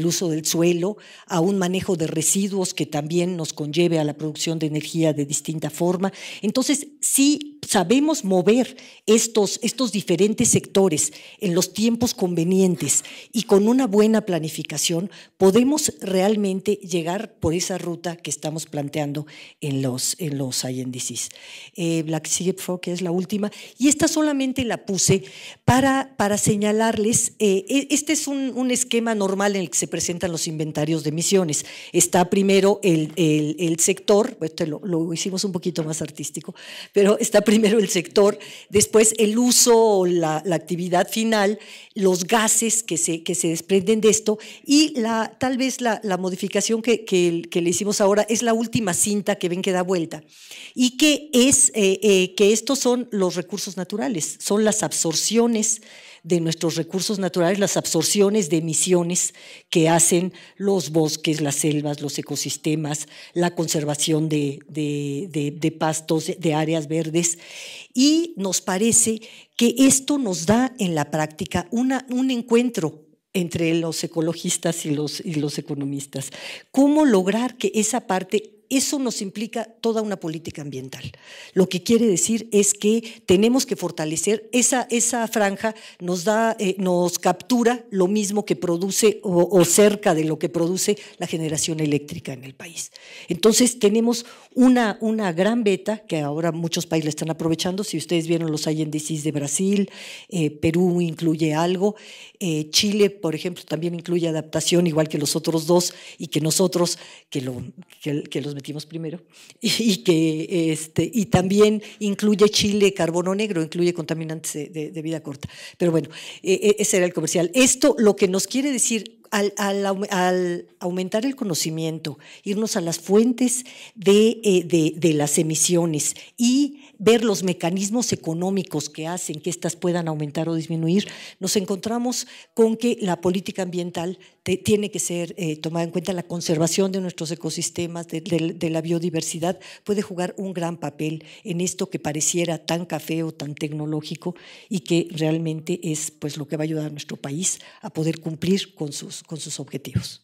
uso del suelo, a un manejo de residuos que también nos conlleve a la producción de energía de distinta forma. Entonces, si sabemos mover estos, estos diferentes sectores en los tiempos convenientes y con una buena planificación, podemos realmente llegar por esa ruta que estamos planteando en los, en los INDCs. Eh, Black Sheepfrog, que es la última, y esta solamente la puse para, para señalarles, eh, e, este es un, un, esquema normal en el que se presentan los inventarios de emisiones. Está primero el, el, sector, esto lo, hicimos un poquito más artístico, pero está primero el sector, después el uso o la, la, actividad final, los gases que se, que se desprenden de esto y la, tal vez la, la modificación que, que que, le hicimos ahora, es la última cinta que ven que da vuelta, y que es eh, eh, que estos son los recursos naturales, son las absorciones de nuestros recursos naturales, las absorciones de emisiones que hacen los bosques, las selvas, los ecosistemas, la conservación de, pastos, de áreas verdes. Y nos parece que esto nos da en la práctica una, un encuentro entre los ecologistas y los, y los economistas. ¿Cómo lograr que esa parte eso nos implica toda una política ambiental. Lo que quiere decir es que tenemos que fortalecer esa, esa franja, nos, da, eh, nos captura lo mismo que produce o, o, cerca de lo que produce la generación eléctrica en el país. Entonces tenemos una, una gran beta que ahora muchos países están aprovechando. Si ustedes vieron los INDCs de Brasil, eh, Perú incluye algo, eh, Chile, por ejemplo, también incluye adaptación, igual que los otros dos, y que nosotros, que, lo, que, los metimos primero, *laughs* y, que, este, y también incluye Chile carbono negro, incluye contaminantes de, vida corta. Pero bueno, e, e, ese era el comercial. Esto lo que nos quiere decir al, aumentar el conocimiento, irnos a las fuentes de eh, las emisiones y ver los mecanismos económicos que hacen que estas puedan aumentar o disminuir, nos encontramos con que la política ambiental tiene que ser eh, tomada en cuenta, la conservación de nuestros ecosistemas, de, la biodiversidad, puede jugar un gran papel en esto que pareciera tan café o tan tecnológico y que realmente es pues, lo que va a ayudar a nuestro país a poder cumplir con sus, con sus objetivos.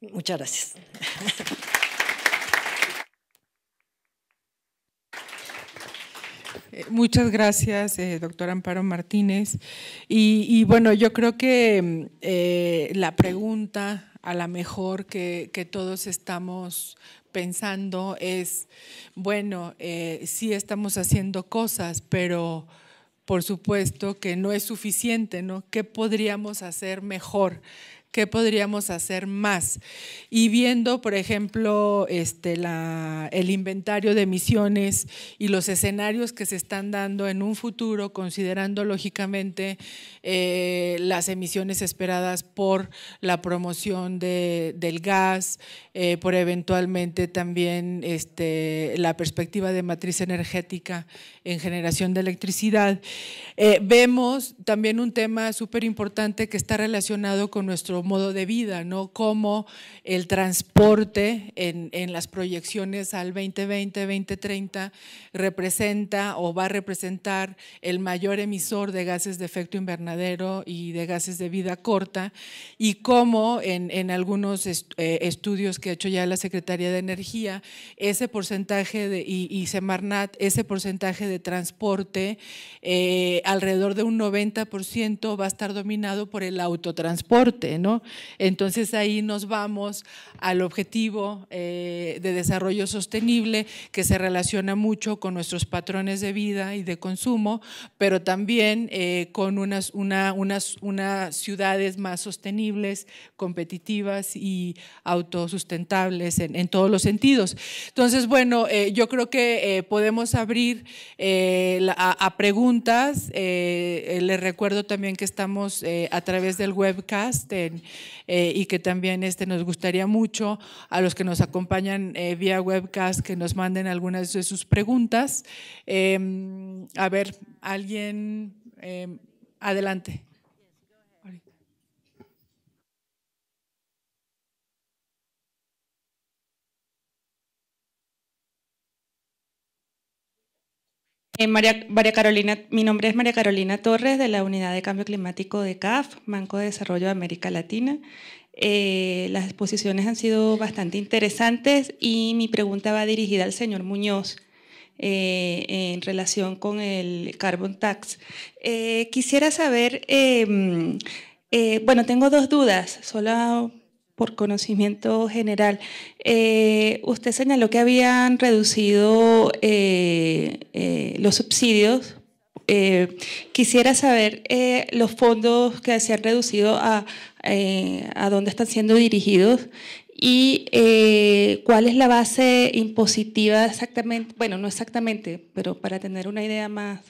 Muchas gracias. *laughs* Eh, muchas gracias, eh, doctor Amparo Martínez. Y, bueno, yo creo que mm, eh, la pregunta a la mejor que, todos estamos pensando es, bueno, sí estamos haciendo cosas, pero por supuesto que no es suficiente, ¿no? ¿Qué podríamos hacer mejor? qué podríamos hacer más. Y viendo, por ejemplo, este, el inventario de emisiones y los escenarios que se están dando en un futuro, considerando lógicamente eh, las emisiones esperadas por la promoción del gas, eh, por eventualmente también este, la perspectiva de matriz energética en generación de electricidad, eh, vemos también un tema súper importante que está relacionado con nuestro modo de vida, ¿no? Cómo el transporte en, las proyecciones al 2020-2030 representa o va a representar el mayor emisor de gases de efecto invernadero y de gases de vida corta y cómo en, algunos eh, estudios que ha hecho ya la Secretaría de Energía, ese porcentaje de, y, Semarnat, ese porcentaje de transporte, eh, alrededor de un 90% va a estar dominado por el autotransporte, ¿no? Entonces ahí nos vamos al objetivo eh, de desarrollo sostenible que se relaciona mucho con nuestros patrones de vida y de consumo, pero también eh, con unas, unas, unas ciudades más sostenibles, competitivas y autosustentables en, todos los sentidos. Entonces, bueno, eh, yo creo que podemos abrir a, a, preguntas. les recuerdo también que estamos a través del webcast en eh, y que también este, nos gustaría mucho a los que nos acompañan eh, vía webcast que nos manden algunas de sus preguntas. Em, a ver, alguien, em, adelante. Eh, María, Carolina, mi nombre es María Carolina Torres de la Unidad de Cambio Climático de CAF, Banco de Desarrollo de América Latina. Eh, las exposiciones han sido bastante interesantes y mi pregunta va dirigida al señor Muñoz. Eh, en relación con el carbon tax. quisiera saber, bueno, tengo dos dudas, solo por conocimiento general. Eh, usted señaló que habían reducido eh, eh, los subsidios. quisiera saber los fondos que se han reducido a, a dónde están siendo dirigidos y cuál es la base impositiva exactamente, bueno, no exactamente, pero para tener una idea más,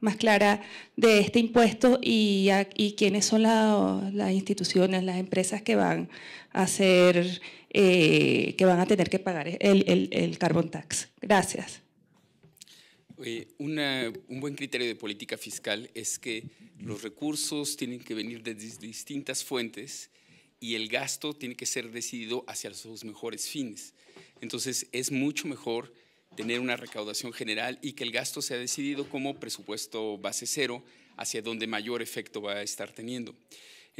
más clara de este impuesto y, quiénes son las instituciones, las empresas que van hacer, eh, que van a tener que pagar el, el, el carbon tax. Gracias. un buen criterio de política fiscal es que los recursos tienen que venir de distintas fuentes y el gasto tiene que ser decidido hacia sus mejores fines. Entonces, es mucho mejor tener una recaudación general y que el gasto sea decidido como presupuesto base cero, hacia donde mayor efecto va a estar teniendo.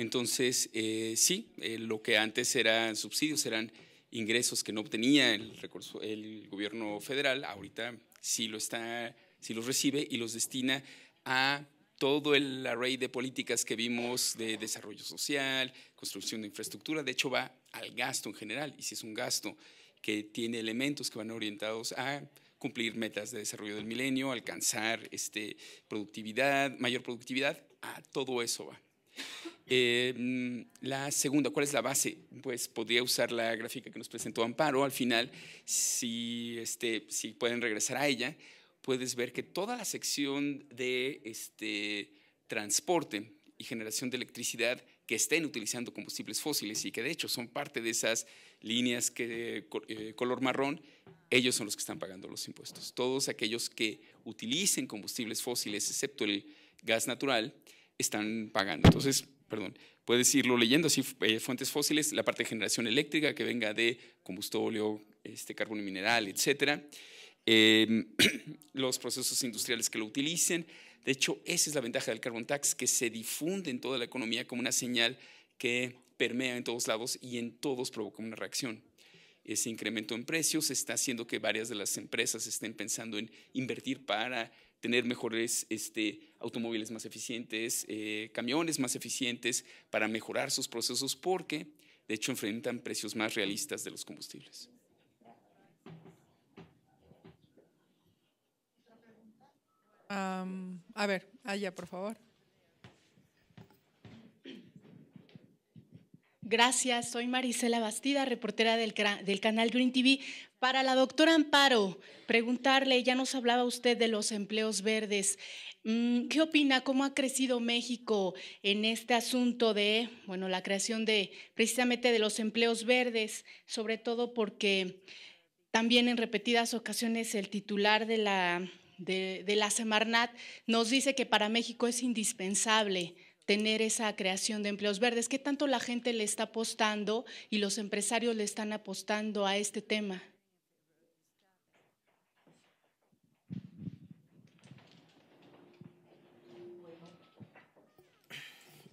Entonces, eh, sí, eh, lo que antes eran subsidios, eran ingresos que no obtenía el, recurso, el gobierno federal, ahorita sí, lo está, sí los recibe y los destina a todo el array de políticas que vimos de desarrollo social, construcción de infraestructura, de hecho va al gasto en general, y si es un gasto que tiene elementos que van orientados a cumplir metas de desarrollo del milenio, alcanzar este, productividad, mayor productividad, a todo eso va. Eh, la segunda, ¿cuál es la base? Pues podría usar la gráfica que nos presentó Amparo al final, si, este, si pueden regresar a ella, puedes ver que toda la sección de este, transporte y generación de electricidad que estén utilizando combustibles fósiles y que de hecho son parte de esas líneas que, eh, color marrón, ellos son los que están pagando los impuestos. Todos aquellos que utilicen combustibles fósiles, excepto el gas natural, están pagando. Entonces, perdón, puedes irlo leyendo así, eh, fuentes fósiles, la parte de generación eléctrica que venga de combustóleo, este, carbono mineral, etcétera. Em, *clears throat* los procesos industriales que lo utilicen. De hecho, esa es la ventaja del carbon tax, que se difunde en toda la economía como una señal que permea en todos lados y en todos provoca una reacción. Ese incremento en precios está haciendo que varias de las empresas estén pensando en invertir para tener mejores este, automóviles más eficientes, eh, camiones más eficientes, para mejorar sus procesos, porque de hecho enfrentan precios más realistas de los combustibles. a ver, allá, por favor. Gracias, soy Marisela Bastida, reportera del, del, canal Green TV. Para la doctora Amparo, preguntarle, ya nos hablaba usted de los empleos verdes. Mm, ¿Qué opina? ¿Cómo ha crecido México en este asunto de, bueno, la creación de precisamente de los empleos verdes, sobre todo porque también en repetidas ocasiones el titular de la, de, de la Semarnat nos dice que para México es indispensable tener esa creación de empleos verdes. ¿Qué tanto la gente le está apostando y los empresarios le están apostando a este tema?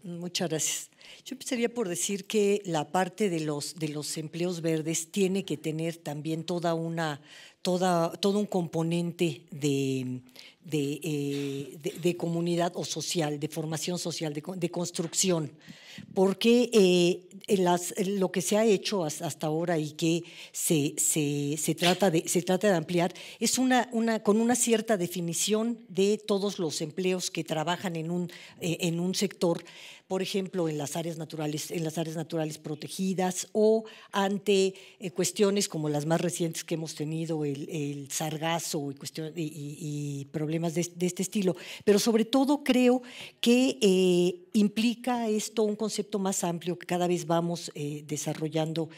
Muchas gracias. Yo empezaría por decir que la parte de los, de los empleos verdes tiene que tener también toda una, toda, todo un componente de, eh, comunidad o social, de formación social, de, construcción, porque eh, lo que se ha hecho hasta ahora y que se, se, trata, de, se trata de ampliar es una, una, con una cierta definición de todos los empleos que trabajan en un, eh, en un sector por ejemplo, en las áreas naturales, en las áreas naturales protegidas o ante eh, cuestiones como las más recientes que hemos tenido, el, sargazo y, problemas de, este estilo. Pero sobre todo creo que eh, implica esto un concepto más amplio que cada vez vamos eh, desarrollando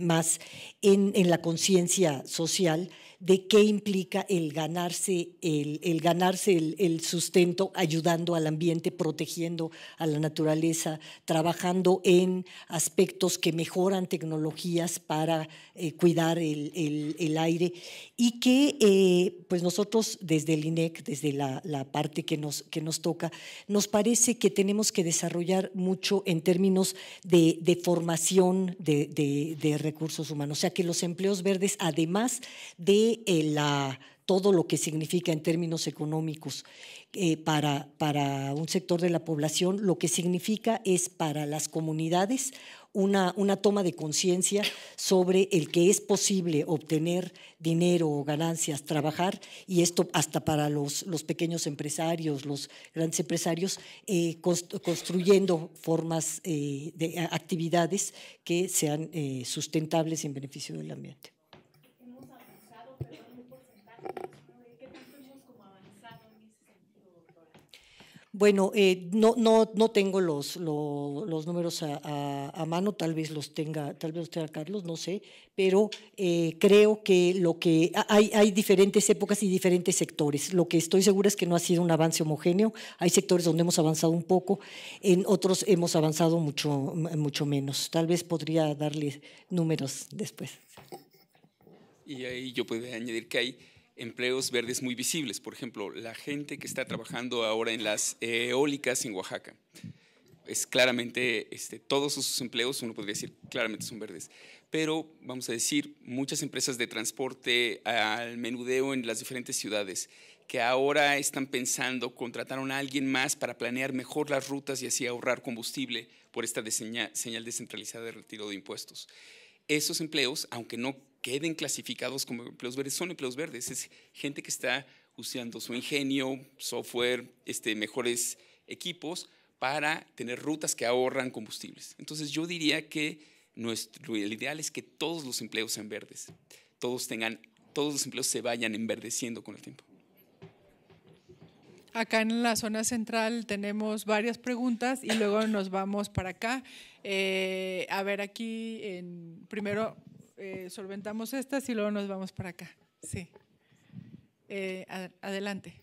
más en la conciencia social de qué implica el ganarse el, ganarse el, sustento ayudando al ambiente, protegiendo a la naturaleza, trabajando en aspectos que mejoran tecnologías para eh, cuidar el, aire y que eh, pues nosotros desde el INEC, desde la, parte que nos, que nos toca, nos parece que tenemos que desarrollar mucho en términos de, formación de recursos humanos, o sea que los empleos verdes, además de eh, todo lo que significa en términos económicos eh, para, para un sector de la población, lo que significa es para las comunidades una, una, toma de conciencia sobre el que es posible obtener dinero o ganancias, trabajar, y esto hasta para los, pequeños empresarios, los grandes empresarios, eh, construyendo formas de actividades que sean sustentables en beneficio del ambiente. Bueno, eh, no, no, no, tengo los, los, números a, mano, tal vez los tenga, tal vez los Carlos, no sé, pero eh, creo que lo que hay, hay diferentes épocas y diferentes sectores. Lo que estoy segura es que no ha sido un avance homogéneo. Hay sectores donde hemos avanzado un poco, en otros hemos avanzado mucho, mucho menos. Tal vez podría darle números después. Y ahí yo puedo añadir que hay empleos verdes muy visibles. Por ejemplo, la gente que está trabajando ahora en las eólicas en Oaxaca. Es claramente, este, todos sus empleos, uno podría decir, claramente son verdes. Pero, vamos a decir, muchas empresas de transporte al menudeo en las diferentes ciudades que ahora están pensando contrataron a alguien más para planear mejor las rutas y así ahorrar combustible por esta señal descentralizada de retiro de impuestos esos empleos, aunque no queden clasificados como empleos verdes, son empleos verdes. Es gente que está usando su ingenio, software, este, mejores equipos para tener rutas que ahorran combustibles. Entonces yo diría que nuestro, el ideal es que todos los empleos sean verdes, todos, tengan, todos los empleos se vayan enverdeciendo con el tiempo. Acá en la zona central tenemos varias preguntas y luego nos vamos para acá. Eh, a ver, aquí primero eh, solventamos estas y luego nos vamos para acá. Sí. Eh, adelante.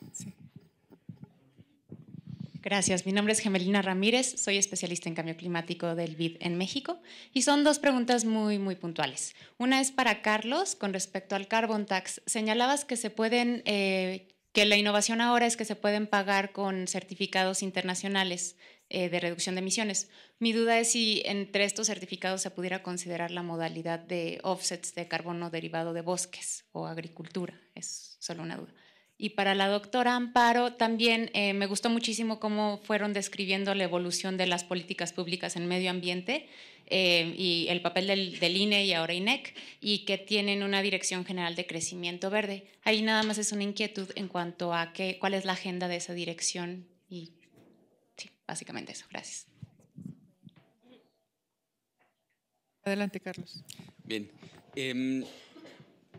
Gracias. Mi nombre es Gemelina Ramírez, soy especialista en cambio climático del BID en México y son dos preguntas muy, muy puntuales. Una es para Carlos con respecto al Carbon Tax. Señalabas que se pueden, que la innovación ahora es que se pueden pagar con certificados internacionales. Eh, de reducción de emisiones. Mi duda es si entre estos certificados se pudiera considerar la modalidad de offsets de carbono derivado de bosques o agricultura. Es solo una duda. Y para la doctora Amparo, también eh, me gustó muchísimo cómo fueron describiendo la evolución de las políticas públicas en medio ambiente eh, y el papel del, del, INE y ahora INEC, y que tienen una dirección general de crecimiento verde. Ahí nada más es una inquietud en cuanto a qué, cuál es la agenda de esa dirección y básicamente eso. Gracias. Adelante, Carlos. Bien. Em,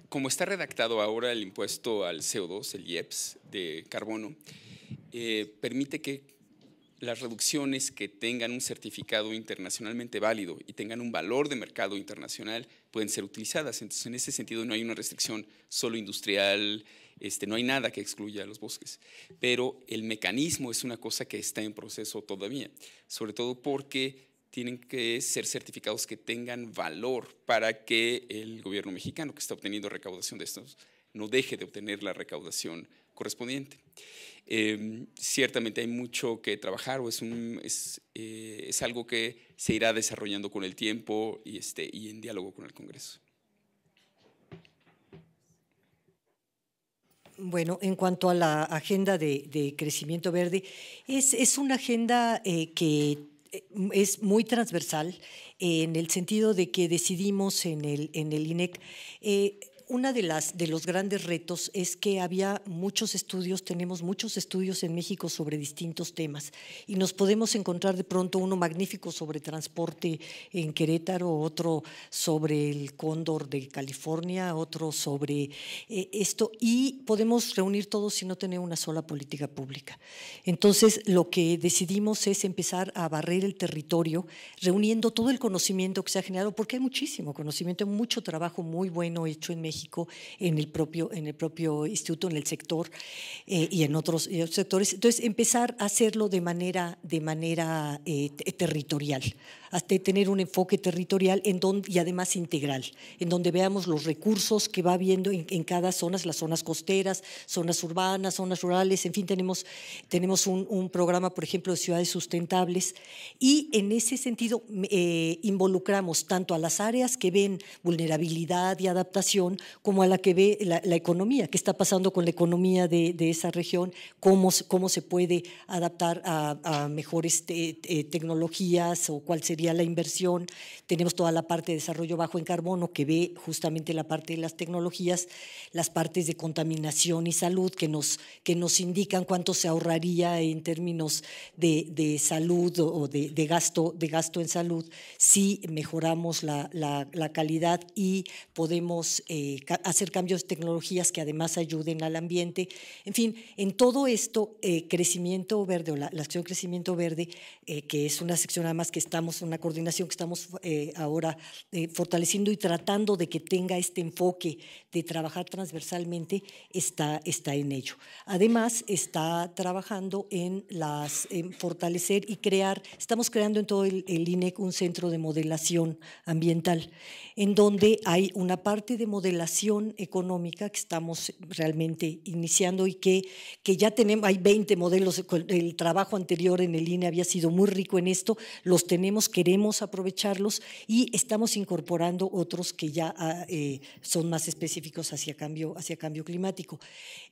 como está redactado ahora el impuesto al CO2, el IEPS de carbono, eh, permite que las reducciones que tengan un certificado internacionalmente válido y tengan un valor de mercado internacional pueden ser utilizadas. Entonces, en ese sentido, no hay una restricción solo industrial, este, no hay nada que excluya a los bosques, pero el mecanismo es una cosa que está en proceso todavía, sobre todo porque tienen que ser certificados que tengan valor para que el gobierno mexicano que está obteniendo recaudación de estos no deje de obtener la recaudación correspondiente. Em, ciertamente hay mucho que trabajar o eh, es, algo que se irá desarrollando con el tiempo y, este, y en diálogo con el Congreso. Bueno, en cuanto a la agenda de, crecimiento verde, es, es una agenda eh, que eh, es muy transversal eh, en el sentido de que decidimos en el, en el INEC una de las de los grandes retos es que había muchos estudios, tenemos muchos estudios en México sobre distintos temas y nos podemos encontrar de pronto uno magnífico sobre transporte en Querétaro, otro sobre el cóndor de California, otro sobre eh, esto y podemos reunir todos si no tener una sola política pública. Entonces, lo que decidimos es empezar a barrer el territorio reuniendo todo el conocimiento que se ha generado porque hay muchísimo conocimiento, mucho trabajo muy bueno hecho en México en el propio, en el propio instituto, en el sector eh, y en otros, sectores. Entonces, empezar a hacerlo de manera, de manera eh, territorial hasta tener un enfoque territorial en donde, y además integral, en donde veamos los recursos que va habiendo en, cada zona, las zonas costeras, zonas urbanas, zonas rurales, en fin, tenemos, tenemos un, programa, por ejemplo, de ciudades sustentables y en ese sentido eh, involucramos tanto a las áreas que ven vulnerabilidad y adaptación como a la que ve la, economía, qué está pasando con la economía de, esa región, cómo, cómo se puede adaptar a, mejores eh, tecnologías o cuál sería la inversión, tenemos toda la parte de desarrollo bajo en carbono que ve justamente la parte de las tecnologías, las partes de contaminación y salud que nos, que nos indican cuánto se ahorraría en términos de, de salud o de, de, gasto, de gasto en salud si mejoramos la, la, calidad y podemos eh, hacer cambios de tecnologías que además ayuden al ambiente. En fin, en todo esto, eh, crecimiento verde o la, acción sección crecimiento verde, eh, que es una sección además que estamos, una la coordinación que estamos eh, ahora eh, fortaleciendo y tratando de que tenga este enfoque de trabajar transversalmente, está, está en ello. Además, está trabajando en, las, fortalecer y crear, estamos creando en todo el, el INEC un centro de modelación ambiental, en donde hay una parte de modelación económica que estamos realmente iniciando y que, que ya tenemos, hay 20 modelos, el trabajo anterior en el INE había sido muy rico en esto, los tenemos queremos aprovecharlos y estamos incorporando otros que ya ah, eh, son más específicos hacia cambio, hacia cambio climático.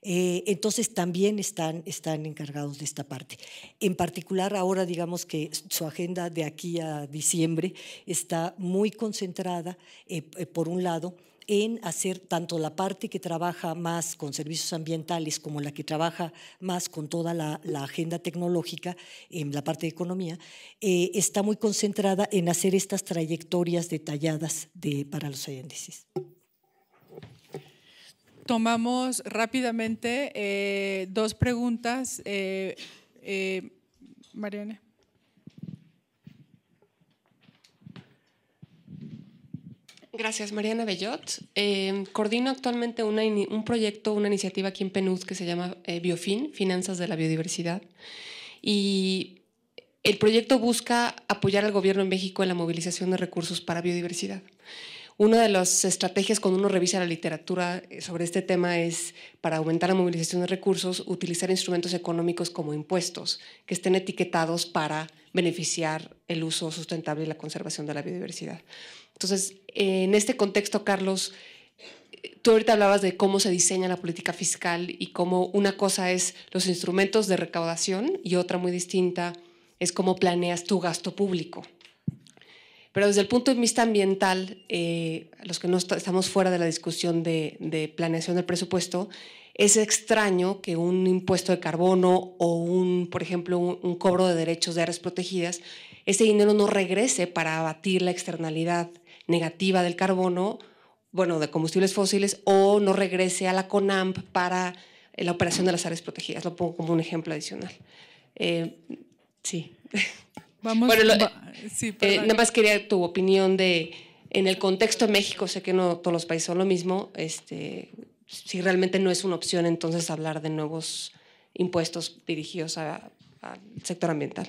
Eh, entonces también están, están encargados de esta parte. En particular ahora digamos que su agenda de aquí a diciembre está muy concentrada, eh, por un lado, en hacer tanto la parte que trabaja más con servicios ambientales como la que trabaja más con toda la, agenda tecnológica en la parte de economía, eh, está muy concentrada en hacer estas trayectorias detalladas para los índices. Tomamos rápidamente eh, dos preguntas. Eh, Mariana. Gracias, Mariana Bellot. Em, coordino actualmente un proyecto, una iniciativa aquí en PNUD que se llama eh, Biofin, Finanzas de la Biodiversidad. Y el proyecto busca apoyar al gobierno en México en la movilización de recursos para biodiversidad. Una de las estrategias cuando uno revisa la literatura eh, sobre este tema es, para aumentar la movilización de recursos, utilizar instrumentos económicos como impuestos, que estén etiquetados para beneficiar el uso sustentable y la conservación de la biodiversidad. Entonces, eh, en este contexto, Carlos, tú ahorita hablabas de cómo se diseña la política fiscal y cómo una cosa es los instrumentos de recaudación y otra muy distinta es cómo planeas tu gasto público. Pero desde el punto de vista ambiental, eh, los que no estamos fuera de la discusión de, planeación del presupuesto, es extraño que un impuesto de carbono o un, por ejemplo, un cobro de derechos de áreas protegidas, ese dinero no regrese para abatir la externalidad negativa del carbono, bueno, de combustibles fósiles, o no regrese a la CONAMP para eh, la operación de las áreas protegidas. Lo pongo como un ejemplo adicional. Eh, sí. Vamos. Eh, nada más quería tu opinión de, en el contexto de México, sé que no todos los países son lo mismo, este, si realmente no es una opción entonces hablar de nuevos impuestos dirigidos al sector ambiental.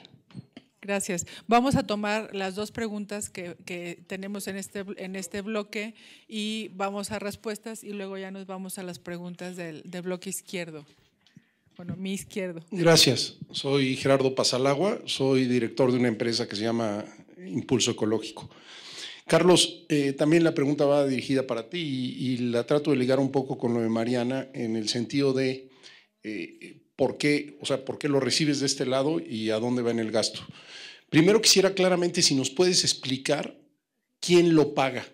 Gracias. Vamos a tomar las dos preguntas que, tenemos en este, en este bloque y vamos a respuestas y luego ya nos vamos a las preguntas del, bloque izquierdo. Bueno, mi izquierdo. Gracias. Soy Gerardo Pasalagua, soy director de una empresa que se llama Impulso Ecológico. Carlos, eh, también la pregunta va dirigida para ti y, la trato de ligar un poco con lo de Mariana en el sentido de eh, por qué, o sea, por qué lo recibes de este lado y a dónde va en el gasto. Primero quisiera claramente si nos puedes explicar quién lo paga.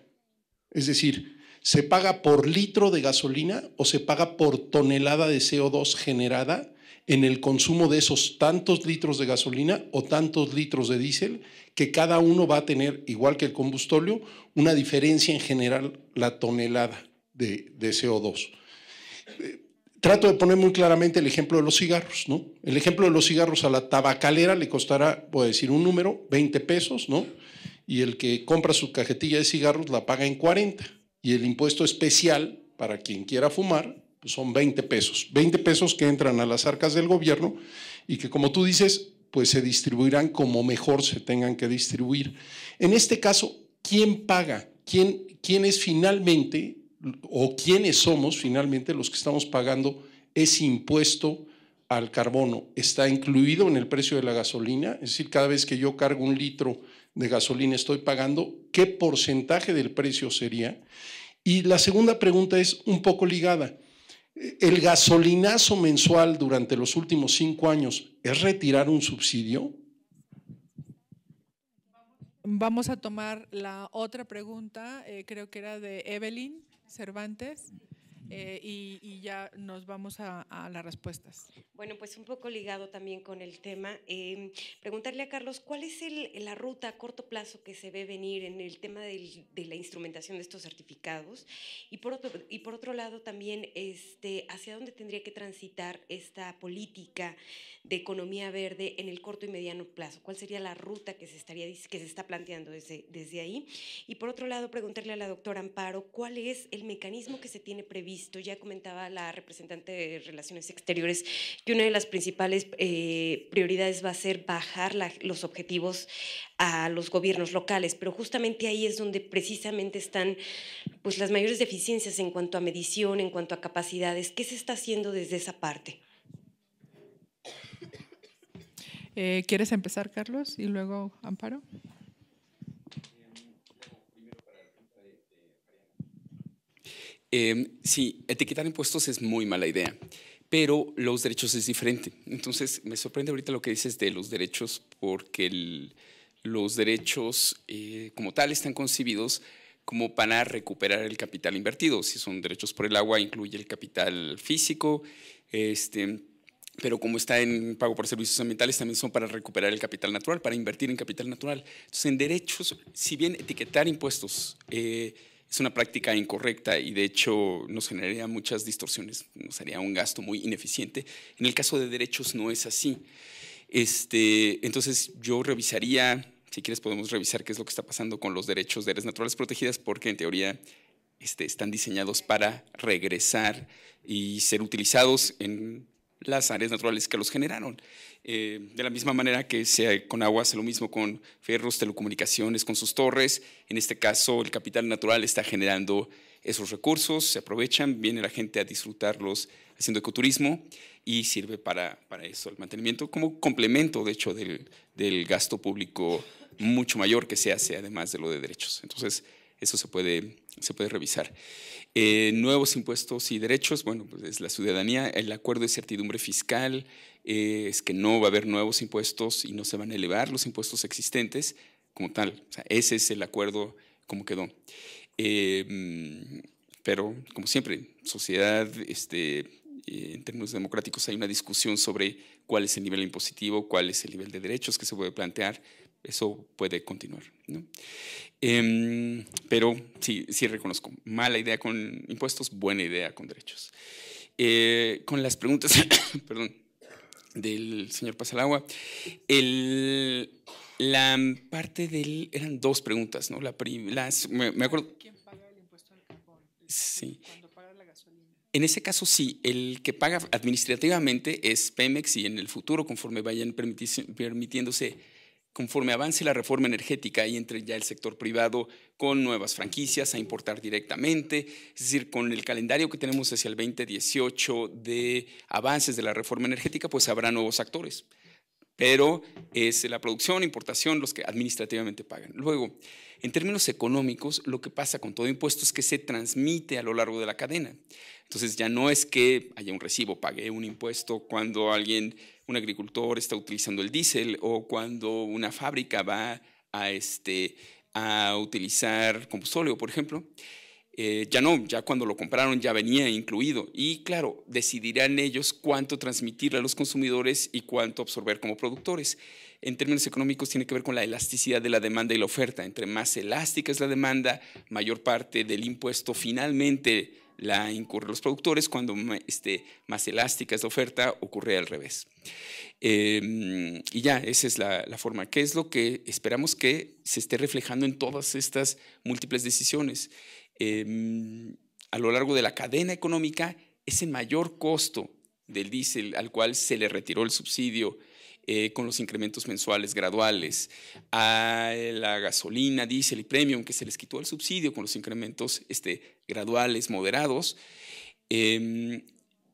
Es decir, ¿se paga por litro de gasolina o se paga por tonelada de CO2 generada en el consumo de esos tantos litros de gasolina o tantos litros de diésel que cada uno va a tener, igual que el combustóleo, una diferencia en general la tonelada de CO2? trato de poner muy claramente el ejemplo de los cigarros, ¿no? El ejemplo de los cigarros a la tabacalera le costará, voy a decir un número, 20 pesos, ¿no? Y el que compra su cajetilla de cigarros la paga en 40. Y el impuesto especial para quien quiera fumar pues, son 20 pesos. 20 pesos que entran a las arcas del gobierno y que, como tú dices, pues se distribuirán como mejor se tengan que distribuir. En este caso, ¿quién paga? ¿Quién, quién es finalmente o quiénes somos finalmente los que estamos pagando ese impuesto al carbono. Está incluido en el precio de la gasolina, es decir, cada vez que yo cargo un litro de gasolina estoy pagando, ¿qué porcentaje del precio sería? Y la segunda pregunta es un poco ligada. ¿El gasolinazo mensual durante los últimos cinco años es retirar un subsidio? Vamos a tomar la otra pregunta, eh, creo que era de Evelyn. Cervantes. Eh, y, ya nos vamos a, las respuestas. Bueno, pues un poco ligado también con el tema, eh, preguntarle a Carlos, ¿cuál es la ruta a corto plazo que se ve venir en el tema de la instrumentación de estos certificados? Y por otro, y por otro lado también, este, ¿hacia dónde tendría que transitar esta política de economía verde en el corto y mediano plazo? ¿Cuál sería la ruta que se, estaría, que se está planteando desde, desde ahí? Y por otro lado, preguntarle a la doctora Amparo, ¿cuál es el mecanismo que se tiene previsto? Ya comentaba la representante de Relaciones Exteriores que una de las principales eh, prioridades va a ser bajar los objetivos a los gobiernos locales, pero justamente ahí es donde precisamente están pues, las mayores deficiencias en cuanto a medición, en cuanto a capacidades. ¿Qué se está haciendo desde esa parte? Eh, ¿Quieres empezar, Carlos, y luego Amparo? Em, sí, etiquetar impuestos es muy mala idea, pero los derechos es diferente. Entonces, me sorprende ahorita lo que dices de los derechos, porque los derechos eh, como tal están concebidos como para recuperar el capital invertido. Si son derechos por el agua, incluye el capital físico, este, pero como está en pago por servicios ambientales, también son para recuperar el capital natural, para invertir en capital natural. Entonces, en derechos, si bien etiquetar impuestos, eh, es una práctica incorrecta y de hecho nos generaría muchas distorsiones, nos haría un gasto muy ineficiente. En el caso de derechos no es así. Este, entonces yo revisaría, si quieres podemos revisar qué es lo que está pasando con los derechos de áreas naturales protegidas, porque en teoría este, están diseñados para regresar y ser utilizados en las áreas naturales que los generaron. Eh, de la misma manera que se, con agua hace lo mismo con ferros, telecomunicaciones, con sus torres. En este caso, el capital natural está generando esos recursos, se aprovechan, viene la gente a disfrutarlos haciendo ecoturismo y sirve para, eso, el mantenimiento como complemento, de hecho, del, del gasto público mucho mayor que se hace, además de lo de derechos. Entonces, eso se puede se puede revisar. Eh, nuevos impuestos y derechos, bueno, pues es la ciudadanía, el acuerdo de certidumbre fiscal, eh, es que no va a haber nuevos impuestos y no se van a elevar los impuestos existentes como tal. ese es el acuerdo como quedó. Em, pero, como siempre, sociedad, este, eh, en términos democráticos hay una discusión sobre cuál es el nivel impositivo, cuál es el nivel de derechos que se puede plantear, eso puede continuar. ¿no? Em, pero sí, sí reconozco, mala idea con impuestos, buena idea con derechos. Eh, con las preguntas *coughs* perdón, del señor Pasalagua, el, la parte del... Eran dos preguntas, ¿no? La primera, ¿Quién paga el impuesto al carbón? Sí. Cuando paga la gasolina. En ese caso sí, el que paga administrativamente es Pemex y en el futuro, conforme vayan permitiéndose conforme avance la reforma energética y entre ya el sector privado con nuevas franquicias a importar directamente, es decir, con el calendario que tenemos hacia el 2018 de avances de la reforma energética, pues habrá nuevos actores. Pero es la producción, importación, los que administrativamente pagan. Luego, en términos económicos, lo que pasa con todo impuesto es que se transmite a lo largo de la cadena. Entonces ya no es que haya un recibo, pague un impuesto cuando alguien un agricultor está utilizando el diésel o cuando una fábrica va a, este, a utilizar combustóleo, por ejemplo. Eh, ya no, ya cuando lo compraron ya venía incluido. Y claro, decidirán ellos cuánto transmitirle a los consumidores y cuánto absorber como productores. En términos económicos tiene que ver con la elasticidad de la demanda y la oferta. Entre más elástica es la demanda, mayor parte del impuesto finalmente la incurre los productores, cuando este, más elástica es la oferta, ocurre al revés. Em, y ya, esa es la, forma. ¿Qué es lo que esperamos que se esté reflejando en todas estas múltiples decisiones? Em, a lo largo de la cadena económica, ese mayor costo del diésel al cual se le retiró el subsidio eh, con los incrementos mensuales graduales, a la gasolina, diésel y premium, que se les quitó el subsidio con los incrementos este, graduales, moderados. Em,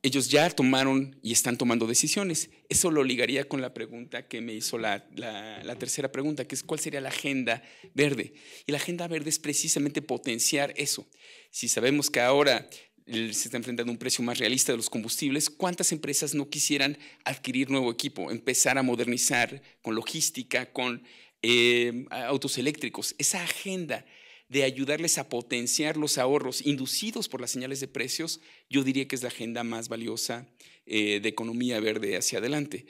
ellos ya tomaron y están tomando decisiones. Eso lo ligaría con la pregunta que me hizo la, la, tercera pregunta, que es cuál sería la agenda verde. Y la agenda verde es precisamente potenciar eso. Si sabemos que ahora se está enfrentando un precio más realista de los combustibles, ¿cuántas empresas no quisieran adquirir nuevo equipo, empezar a modernizar con logística, con eh, autos eléctricos? Esa agenda de ayudarles a potenciar los ahorros inducidos por las señales de precios, yo diría que es la agenda más valiosa eh, de economía verde hacia adelante.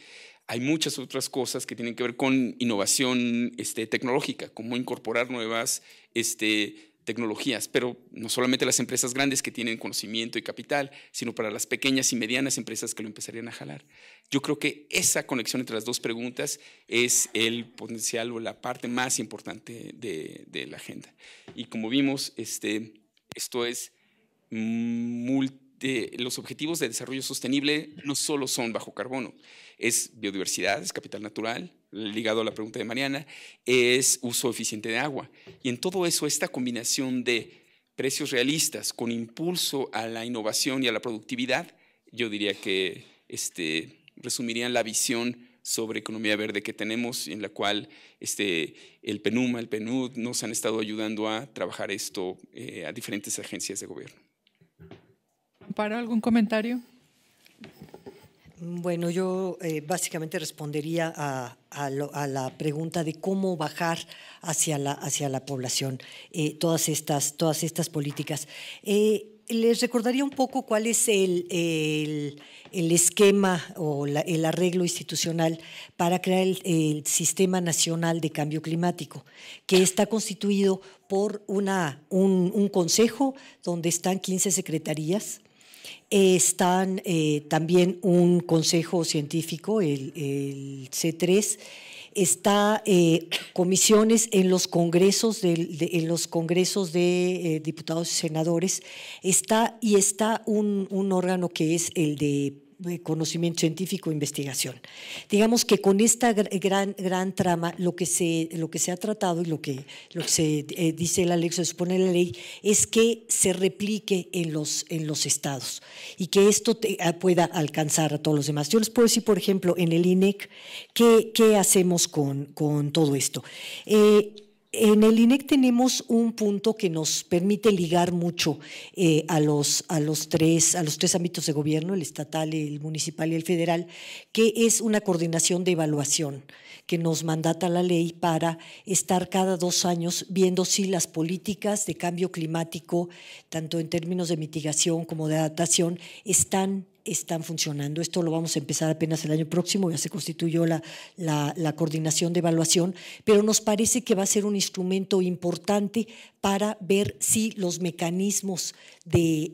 Hay muchas otras cosas que tienen que ver con innovación este, tecnológica, como incorporar nuevas este, tecnologías, pero no solamente las empresas grandes que tienen conocimiento y capital, sino para las pequeñas y medianas empresas que lo empezarían a jalar. Yo creo que esa conexión entre las dos preguntas es el potencial o la parte más importante de, la agenda. Y como vimos, este, esto es multi los objetivos de desarrollo sostenible no solo son bajo carbono, es biodiversidad, es capital natural, ligado a la pregunta de Mariana, es uso eficiente de agua. Y en todo eso, esta combinación de precios realistas con impulso a la innovación y a la productividad, yo diría que este, resumirían la visión sobre economía verde que tenemos, en la cual este, el PENUMA, el PENUD nos han estado ayudando a trabajar esto eh, a diferentes agencias de gobierno. ¿Para algún comentario? Bueno, yo eh, básicamente respondería a, la pregunta de cómo bajar hacia la, hacia la población eh, todas, estas, todas estas políticas. Eh, les recordaría un poco cuál es el, esquema o el arreglo institucional para crear el, Sistema Nacional de Cambio Climático, que está constituido por una, un, un consejo donde están 15 secretarías, están eh, también un consejo científico, el, C3, está eh, comisiones en los congresos de, los congresos de eh, diputados y senadores, está y está un, un órgano que es el de conocimiento científico e investigación. Digamos que con esta gran, gran trama, lo que, se, lo que se ha tratado y lo que, lo se eh, dice la ley, se supone la ley, es que se replique en los, en los estados y que esto ah, pueda alcanzar a todos los demás. Yo les puedo decir, por ejemplo, en el INEC, ¿qué, qué hacemos con, con todo esto? Eh, en el INEC tenemos un punto que nos permite ligar mucho eh, a, los, a, los tres, a los tres ámbitos de gobierno, el estatal, el municipal y el federal, que es una coordinación de evaluación que nos mandata la ley para estar cada dos años viendo si las políticas de cambio climático, tanto en términos de mitigación como de adaptación, están están funcionando. Esto lo vamos a empezar apenas el año próximo, ya se constituyó la, la, la coordinación de evaluación, pero nos parece que va a ser un instrumento importante para ver si los mecanismos de,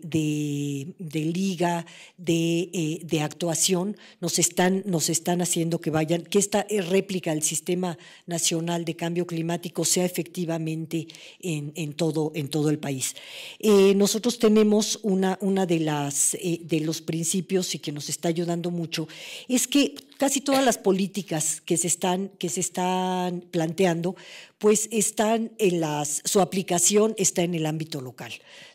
liga, eh, de, actuación, nos están, nos están haciendo que vayan, que esta réplica del Sistema Nacional de Cambio Climático sea efectivamente en, todo, en todo el país. Eh, nosotros tenemos una, una de, las, eh, de los principios y que nos está ayudando mucho, es que casi todas las políticas que se están, que se están planteando, pues están en las, su aplicación está en el ámbito local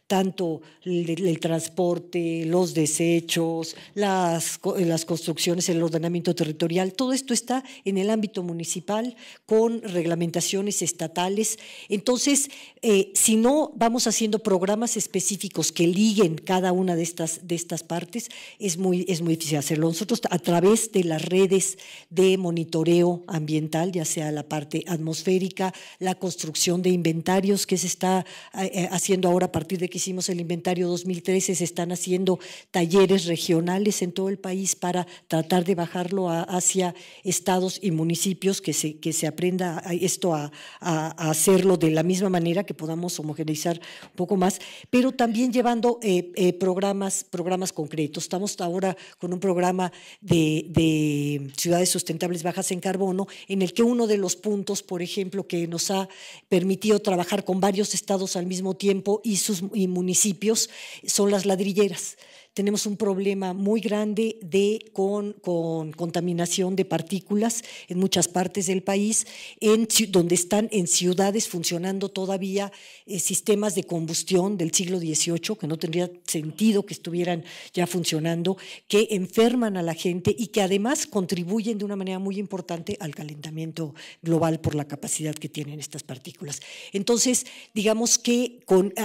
tanto el, transporte, los desechos, las, las construcciones, el ordenamiento territorial, todo esto está en el ámbito municipal con reglamentaciones estatales. Entonces, eh, si no vamos haciendo programas específicos que liguen cada una de estas, de estas partes, es muy, es muy difícil hacerlo. Nosotros a través de las redes de monitoreo ambiental, ya sea la parte atmosférica, la construcción de inventarios que se está eh, eh, haciendo ahora a partir de que hicimos el inventario 2013, se están haciendo talleres regionales en todo el país para tratar de bajarlo hacia estados y municipios, que se, que se aprenda esto a, hacerlo de la misma manera, que podamos homogeneizar un poco más, pero también llevando eh, eh, programas, programas concretos. Estamos ahora con un programa de, ciudades sustentables bajas en carbono, en el que uno de los puntos, por ejemplo, que nos ha permitido trabajar con varios estados al mismo tiempo y sus y municipios son las ladrilleras tenemos un problema muy grande de, con, con contaminación de partículas en muchas partes del país, en, donde están en ciudades funcionando todavía eh, sistemas de combustión del siglo XVIII, que no tendría sentido que estuvieran ya funcionando, que enferman a la gente y que además contribuyen de una manera muy importante al calentamiento global por la capacidad que tienen estas partículas. Entonces, digamos que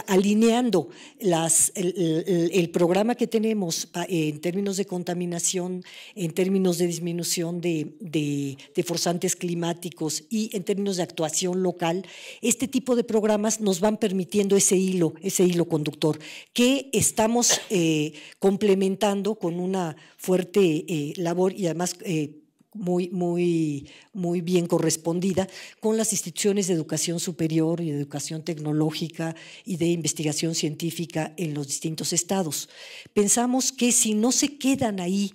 alineando el programa que tenemos, en términos de contaminación, en términos de disminución de, forzantes climáticos y en términos de actuación local, este tipo de programas nos van permitiendo ese hilo, ese hilo conductor, que estamos eh, complementando con una fuerte eh, labor y además eh, muy, muy, bien correspondida con las instituciones de educación superior y de educación tecnológica y de investigación científica en los distintos estados. Pensamos que si no se quedan ahí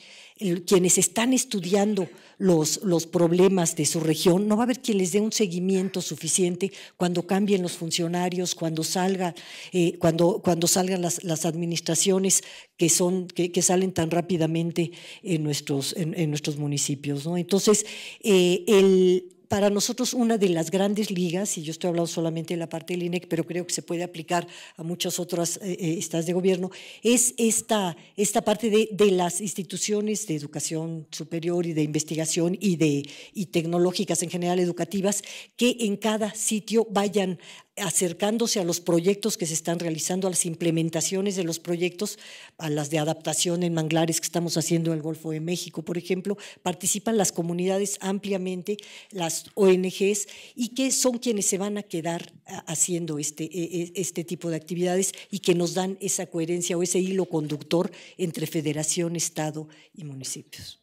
quienes están estudiando los, los, problemas de su región, no va a haber quien les dé un seguimiento suficiente cuando cambien los funcionarios, cuando, salga, eh, cuando, cuando salgan las, administraciones que, son, que, salen tan rápidamente en nuestros, nuestros municipios. ¿no? Entonces, eh, el, para nosotros una de las grandes ligas, y yo estoy hablando solamente de la parte del INEC, pero creo que se puede aplicar a muchas otras eh, eh de gobierno, es esta, esta parte de, de, las instituciones de educación superior y de investigación y, de, y tecnológicas en general educativas que en cada sitio vayan acercándose a los proyectos que se están realizando, a las implementaciones de los proyectos, a las de adaptación en manglares que estamos haciendo en el Golfo de México, por ejemplo, participan las comunidades ampliamente, las ONGs, y que son quienes se van a quedar haciendo este, e, e, este tipo de actividades y que nos dan esa coherencia o ese hilo conductor entre federación, Estado y municipios.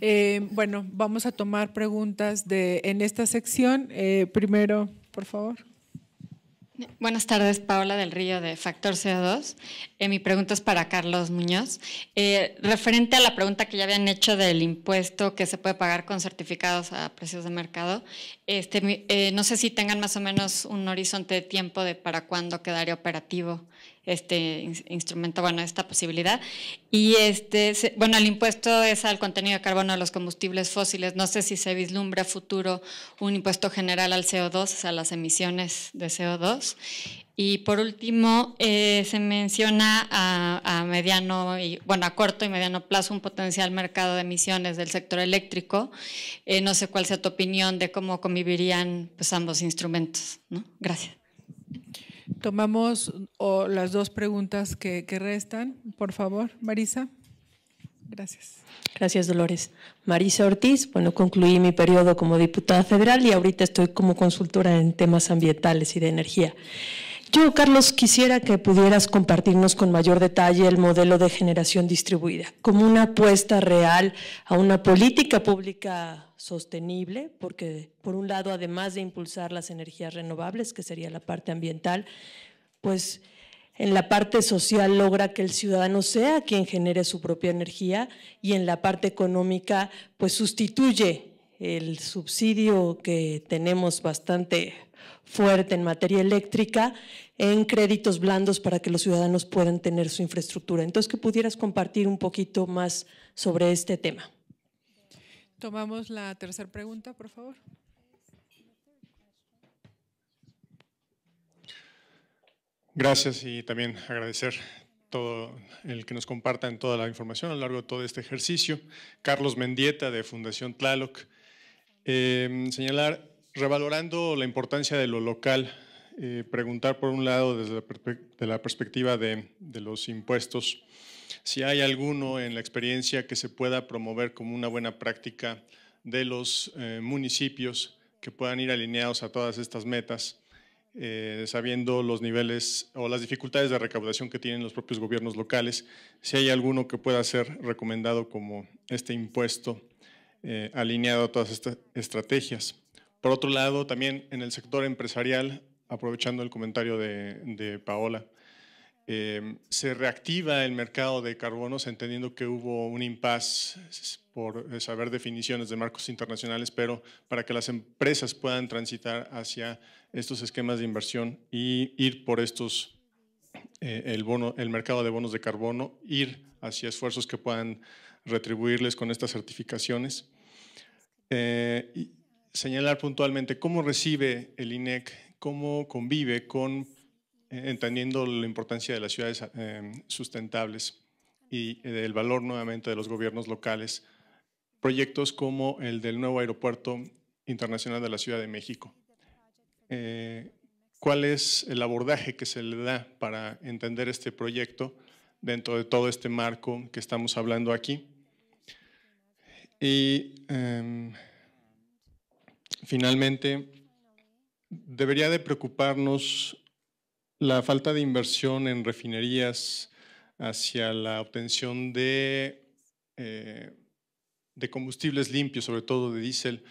Eh, bueno, vamos a tomar preguntas en esta sección. Eh, primero, por favor. Buenas tardes, Paola del Río de Factor CO2. Eh, mi pregunta es para Carlos Muñoz. referente a la pregunta que ya habían hecho del impuesto que se puede pagar con certificados a precios de mercado, este, no sé si tengan más o menos un horizonte de tiempo de para cuándo quedaría operativo este instrumento, bueno, esta posibilidad. Y este, bueno, el impuesto es al contenido de carbono de los combustibles fósiles. No sé si se vislumbra a futuro un impuesto general al CO2, o a las emisiones de CO2. Y por último, eh, se menciona a, mediano y bueno, a corto y mediano plazo un potencial mercado de emisiones del sector eléctrico. Eh, no sé cuál sea tu opinión de cómo convivirían pues, ambos instrumentos. Gracias. Tomamos las dos preguntas que, que restan, por favor, Marisa. Gracias. Gracias, Dolores. Marisa Ortiz, bueno, concluí mi periodo como diputada federal y ahorita estoy como consultora en temas ambientales y de energía. Yo, Carlos, quisiera que pudieras compartirnos con mayor detalle el modelo de generación distribuida como una apuesta real a una política pública sostenible, porque por un lado, además de impulsar las energías renovables, que sería la parte ambiental, pues en la parte social logra que el ciudadano sea quien genere su propia energía y en la parte económica pues sustituye el subsidio que tenemos bastante fuerte en materia eléctrica en créditos blandos para que los ciudadanos puedan tener su infraestructura. Entonces, que pudieras compartir un poquito más sobre este tema. Tomamos la tercera pregunta, por favor. Gracias y también agradecer todo el que nos compartan toda la información a lo largo de todo este ejercicio. Carlos Mendieta de Fundación Tlaloc. Em, señalar, revalorando la importancia de lo local, eh, preguntar por un lado desde la, la perspectiva de, de los impuestos si hay alguno en la experiencia que se pueda promover como una buena práctica de los eh, municipios que puedan ir alineados a todas estas metas, eh, sabiendo los niveles o las dificultades de recaudación que tienen los propios gobiernos locales, si hay alguno que pueda ser recomendado como este impuesto eh, alineado a todas estas estrategias. Por otro lado, también en el sector empresarial, aprovechando el comentario de Paola, Em, se reactiva el mercado de carbonos, entendiendo que hubo un impasse por eh, saber definiciones de marcos internacionales, pero para que las empresas puedan transitar hacia estos esquemas de inversión y ir por estos, eh, el, bono, el mercado de bonos de carbono, ir hacia esfuerzos que puedan retribuirles con estas certificaciones. Eh, señalar puntualmente cómo recibe el INEC, cómo convive con entendiendo la importancia de las ciudades eh, sustentables y del valor nuevamente de los gobiernos locales, proyectos como el del nuevo aeropuerto internacional de la Ciudad de México. Eh, ¿Cuál es el abordaje que se le da para entender este proyecto dentro de todo este marco que estamos hablando aquí? Y em, finalmente, debería de preocuparnos la falta de inversión en refinerías hacia la obtención eh, de, combustibles limpios, sobre todo de diésel,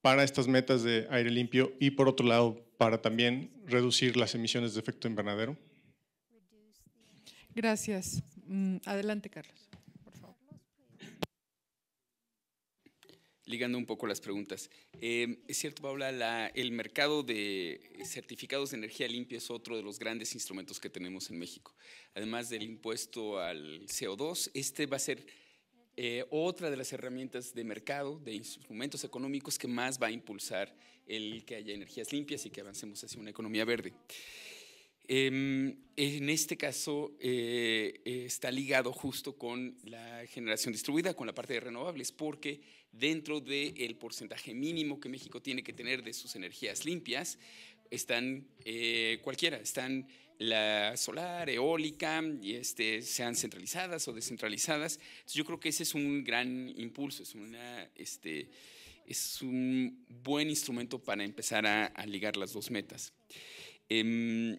para estas metas de aire limpio y por otro lado para también reducir las emisiones de efecto invernadero? Gracias. Mm, adelante, Carlos. ligando un poco las preguntas. Em, es cierto, Paula, el mercado de certificados de energía limpia es otro de los grandes instrumentos que tenemos en México. Además del impuesto al CO2, este va a ser eh, otra de las herramientas de mercado, de instrumentos económicos que más va a impulsar el que haya energías limpias y que avancemos hacia una economía verde. Em, en este caso eh, eh, está ligado justo con la generación distribuida, con la parte de renovables, porque dentro del porcentaje mínimo que México tiene que tener de sus energías limpias, están eh, cualquiera, están la solar, eólica, y este, sean centralizadas o descentralizadas. yo creo que ese es un gran impulso, es, una, este, es un buen instrumento para empezar a, ligar las dos metas. Em,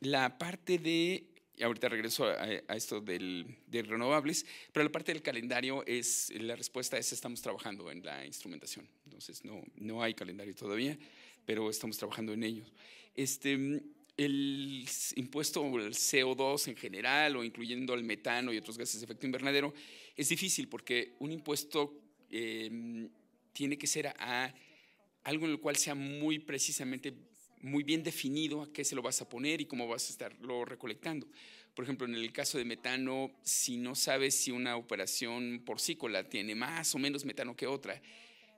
la parte de y ahorita regreso a, esto de renovables, pero la parte del calendario es, la respuesta es estamos trabajando en la instrumentación, entonces no, no hay calendario todavía, pero estamos trabajando en ello. Este, el impuesto el CO2 en general o incluyendo al metano y otros gases de efecto invernadero es difícil porque un impuesto eh, tiene que ser a algo en lo cual sea muy precisamente muy bien definido a qué se lo vas a poner y cómo vas a estarlo recolectando. Por ejemplo, en el caso de metano, si no sabes si una operación porcícola tiene más o menos metano que otra,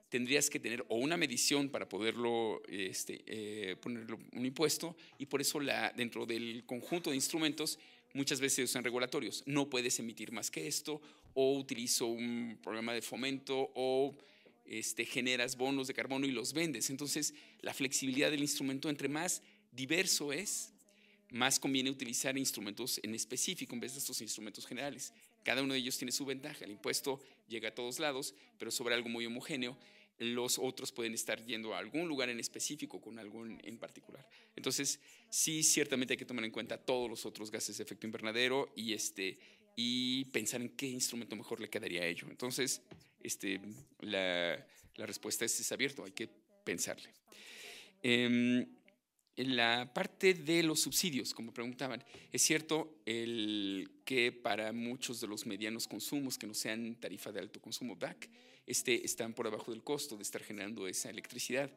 tendrías que tener o una medición para poderlo este, eh, un impuesto y por eso la, dentro del conjunto de instrumentos muchas veces usan regulatorios. No puedes emitir más que esto o utilizo un programa de fomento o este, generas bonos de carbono y los vendes. Entonces, la flexibilidad del instrumento, entre más diverso es, más conviene utilizar instrumentos en específico en vez de estos instrumentos generales. Cada uno de ellos tiene su ventaja. El impuesto llega a todos lados, pero sobre algo muy homogéneo. Los otros pueden estar yendo a algún lugar en específico con algún en particular. Entonces, sí, ciertamente hay que tomar en cuenta todos los otros gases de efecto invernadero y, este, y pensar en qué instrumento mejor le quedaría a ello. Entonces, este, la, respuesta es, es, abierto, hay que pensarle. Em, en la parte de los subsidios, como preguntaban, es cierto el que para muchos de los medianos consumos que no sean tarifa de alto consumo, back, este, están por abajo del costo de estar generando esa electricidad.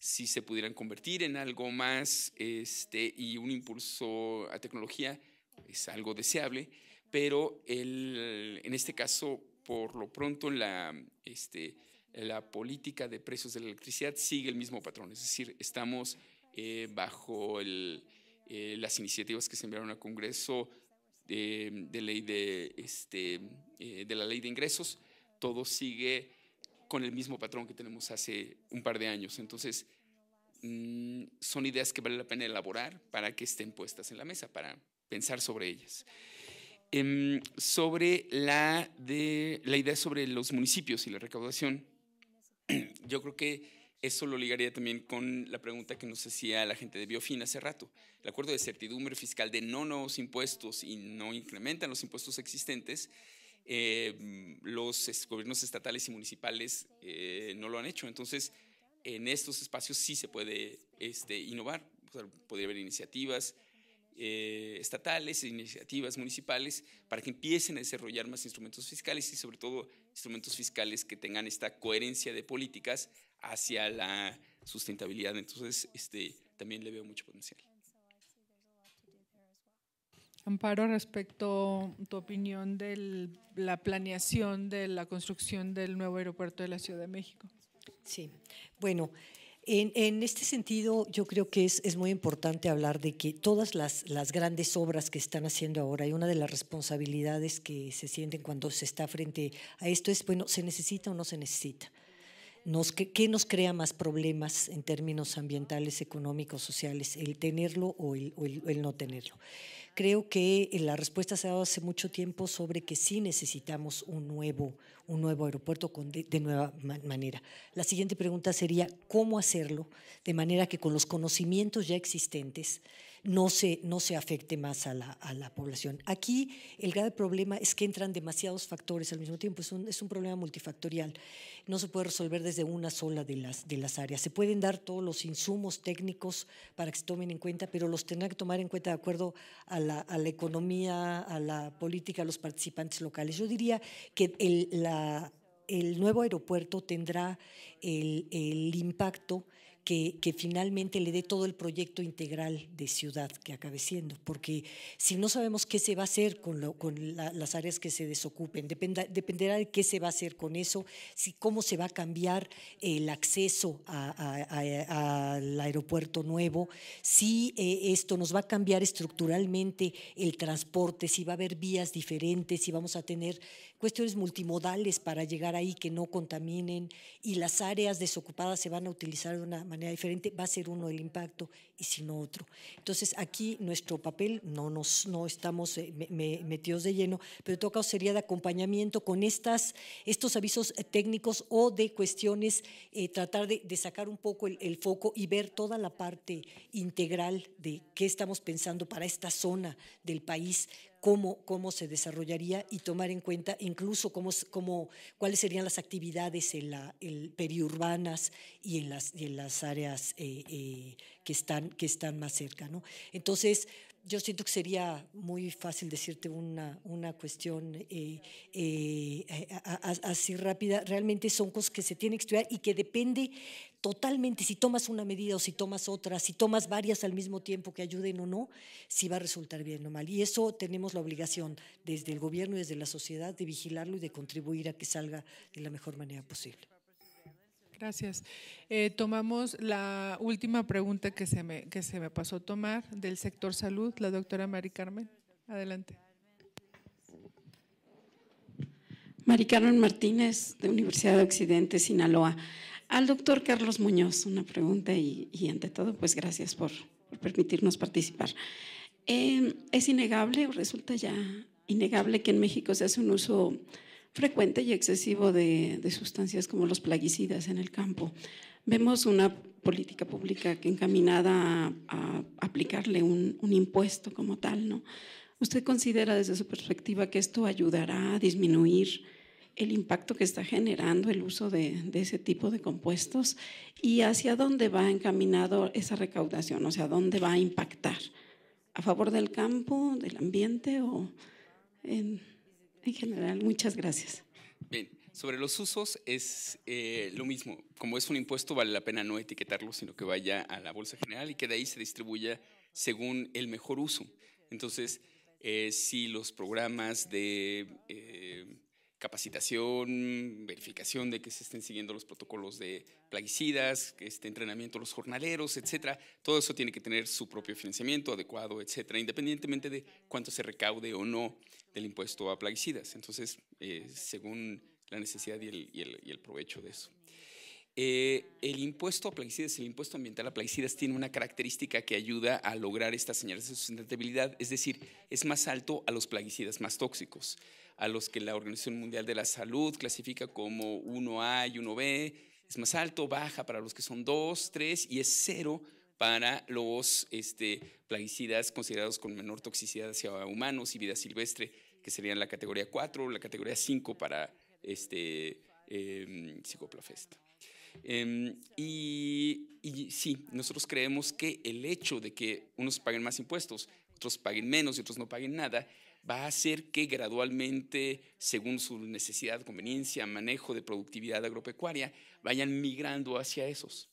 Si se pudieran convertir en algo más este, y un impulso a tecnología, es algo deseable, pero el, en este caso por lo pronto este, la, política de precios de la electricidad sigue el mismo patrón, es decir, estamos eh, bajo eh, las iniciativas que se enviaron al Congreso eh, de, ley este, de, la ley de ingresos, todo sigue con el mismo patrón que tenemos hace un par de años. Entonces, mm, son ideas que vale la pena elaborar para que estén puestas en la mesa, para pensar sobre ellas. Em, sobre la, idea sobre los municipios y la recaudación. *clears throat* Yo creo que eso lo ligaría también con la pregunta que nos hacía la gente de Biofin hace rato. El acuerdo de certidumbre fiscal de no nuevos impuestos y no incrementan los impuestos existentes, em, los gobiernos estatales y municipales eh, no lo han hecho. Entonces, en estos espacios sí se puede este, innovar, podría haber iniciativas, eh, estatales e iniciativas municipales para que empiecen a desarrollar más instrumentos fiscales y sobre todo instrumentos fiscales que tengan esta coherencia de políticas hacia la sustentabilidad. Entonces, este, también le veo mucho potencial. Amparo, respecto a tu opinión de la planeación de la construcción del nuevo aeropuerto de la Ciudad de México. Sí, bueno, en, este sentido, yo creo que es, muy importante hablar de que todas las, grandes obras que están haciendo ahora y una de las responsabilidades que se sienten cuando se está frente a esto es, bueno, ¿se necesita o no se necesita? ¿qué, nos crea más problemas en términos ambientales, económicos, sociales? ¿El tenerlo o el no tenerlo? creo que eh, la respuesta se ha dado hace mucho tiempo sobre que sí necesitamos un nuevo, un nuevo aeropuerto de, de, nueva manera. La siguiente pregunta sería, ¿cómo hacerlo? De manera que con los conocimientos ya existentes no se, no se afecte más a la, población. Aquí el grave problema es que entran demasiados factores al mismo tiempo, es un, problema multifactorial, no se puede resolver desde una sola de las, de las áreas. Se pueden dar todos los insumos técnicos para que se tomen en cuenta, pero los tendrá que tomar en cuenta de acuerdo a la, economía, a la política, a los participantes locales. Yo diría que el, nuevo aeropuerto tendrá el, el impacto que, finalmente le dé todo el proyecto integral de ciudad que acabe siendo, porque si no sabemos qué se va a hacer con, las áreas que se desocupen, dependerá de qué se va a hacer con eso, si, cómo se va a cambiar el acceso al aeropuerto nuevo, si eh, esto nos va a cambiar estructuralmente el transporte, si va a haber vías diferentes, si vamos a tener cuestiones multimodales para llegar ahí que no contaminen y las áreas desocupadas se van a utilizar de una manera diferente, va a ser uno el impacto y si no otro. Entonces aquí nuestro papel, no, nos, no estamos eh, metidos de lleno, pero toca sería de acompañamiento con estas, estos avisos eh, técnicos o de cuestiones, eh, tratar de, sacar un poco el, el foco y ver toda la parte integral de qué estamos pensando para esta zona del país, cómo, se desarrollaría y tomar en cuenta incluso cómo, cuáles serían las actividades en la periurbanas y en las, en las áreas eh, eh, que, están, que están más cerca. Entonces, yo siento que sería muy fácil decirte una, cuestión eh, eh, eh, así rápida. Realmente son cosas que se tienen que estudiar y que depende totalmente si tomas una medida o si tomas otra, si tomas varias al mismo tiempo que ayuden o no, si va a resultar bien o mal. Y eso tenemos la obligación desde el gobierno y desde la sociedad de vigilarlo y de contribuir a que salga de la mejor manera posible. Gracias. Eh, tomamos la última pregunta que se, me, que se me pasó tomar del sector salud, la doctora Mari Carmen. Adelante. Mari Carmen Martínez, de Universidad de Occidente, Sinaloa. Al doctor Carlos Muñoz, una pregunta y, y ante todo, pues gracias por, por permitirnos participar. Eh, es innegable, o resulta ya innegable, que en México se hace un uso frecuente y excesivo de, sustancias como los plaguicidas en el campo. Vemos una política pública que encaminada a, aplicarle un, impuesto como tal, ¿no? ¿Usted considera desde su perspectiva que esto ayudará a disminuir el impacto que está generando el uso de, ese tipo de compuestos y hacia dónde va encaminado esa recaudación, o sea, dónde va a impactar, a favor del campo, del ambiente o en general. Muchas gracias. Bien, sobre los usos es eh, lo mismo. Como es un impuesto, vale la pena no etiquetarlo, sino que vaya a la bolsa general y que de ahí se distribuya según el mejor uso. Entonces, eh, si los programas de eh, capacitación, verificación de que se estén siguiendo los protocolos de plaguicidas, este entrenamiento los jornaleros, etcétera. Todo eso tiene que tener su propio financiamiento adecuado, etcétera, independientemente de cuánto se recaude o no del impuesto a plaguicidas. Entonces, eh, según la necesidad y el, provecho de eso. Eh, el impuesto a plaguicidas, el impuesto ambiental a plaguicidas tiene una característica que ayuda a lograr estas señales de sustentabilidad, es decir, es más alto a los plaguicidas más tóxicos a los que la Organización Mundial de la Salud clasifica como 1A y 1B. Es más alto, baja para los que son 2, 3 y es cero para los este, plaguicidas considerados con menor toxicidad hacia humanos y vida silvestre, que serían la categoría 4, la categoría 5 para este, em, psicoplafesta. Em, y, y, sí, nosotros creemos que el hecho de que unos paguen más impuestos, otros paguen menos y otros no paguen nada, va a hacer que gradualmente, según su necesidad, conveniencia, manejo de productividad agropecuaria, vayan migrando hacia esos.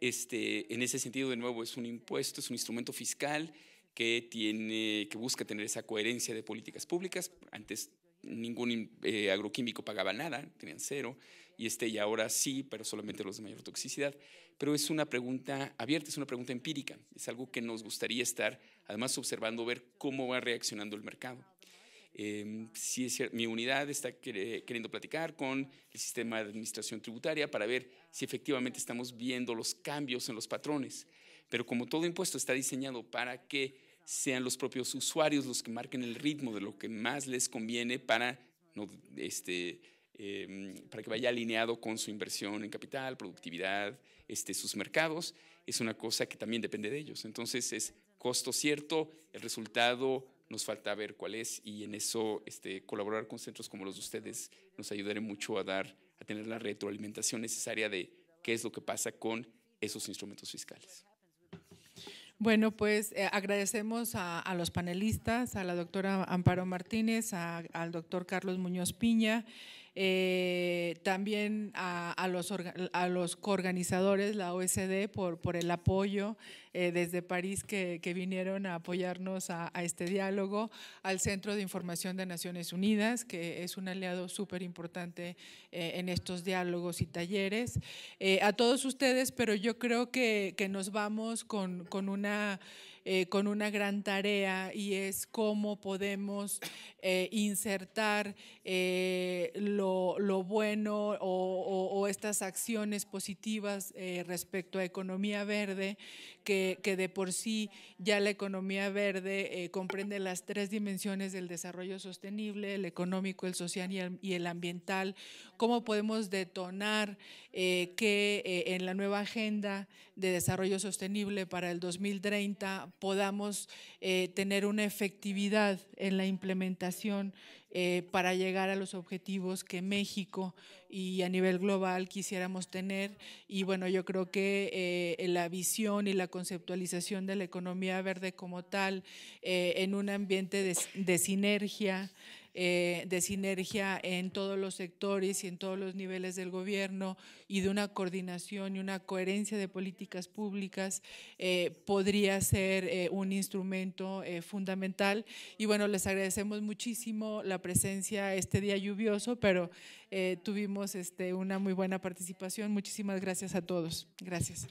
Este, en ese sentido, de nuevo, es un impuesto, es un instrumento fiscal que, tiene, que busca tener esa coherencia de políticas públicas. Antes ningún eh, agroquímico pagaba nada, tenían cero, y, este, y ahora sí, pero solamente los de mayor toxicidad. Pero es una pregunta abierta, es una pregunta empírica, es algo que nos gustaría estar además observando ver cómo va reaccionando el mercado. Em, si mi unidad está queriendo platicar con el sistema de administración tributaria para ver si efectivamente estamos viendo los cambios en los patrones. Pero como todo impuesto está diseñado para que sean los propios usuarios los que marquen el ritmo de lo que más les conviene para, este, em, para que vaya alineado con su inversión en capital, productividad, este, sus mercados, es una cosa que también depende de ellos. Entonces es costo cierto, el resultado nos falta ver cuál es y en eso este, colaborar con centros como los de ustedes nos ayudará mucho a dar, a tener la retroalimentación necesaria de qué es lo que pasa con esos instrumentos fiscales. Bueno, pues eh, agradecemos a, los panelistas, a la doctora Amparo Martínez, al doctor Carlos Muñoz Piña. Eh, también a, los, a los coorganizadores, la OSD, por, por el apoyo eh, desde París que, que, vinieron a apoyarnos a, este diálogo, al Centro de Información de Naciones Unidas, que es un aliado súper importante eh, en estos diálogos y talleres, a todos ustedes, pero yo creo que, que nos vamos con, con una... Eh, con una gran tarea y es cómo podemos eh, insertar eh, lo, bueno o, estas acciones positivas respecto a economía verde que, de por sí ya la economía verde eh, comprende las tres dimensiones del desarrollo sostenible, el económico, el social y el, ambiental, cómo podemos detonar eh, que eh, en la nueva agenda de desarrollo sostenible para el 2030 podamos tener una efectividad en la implementación eh, para llegar a los objetivos que México y a nivel global quisiéramos tener. Y bueno, yo creo que eh, la visión y la conceptualización de la economía verde como tal, eh, en un ambiente de sinergia, eh, de sinergia en todos los sectores y en todos los niveles del gobierno y de una coordinación y una coherencia de políticas públicas eh, podría ser eh, un instrumento fundamental. Y bueno, les agradecemos muchísimo la presencia este día lluvioso, pero tuvimos este, una muy buena participación. Muchísimas gracias a todos. Gracias.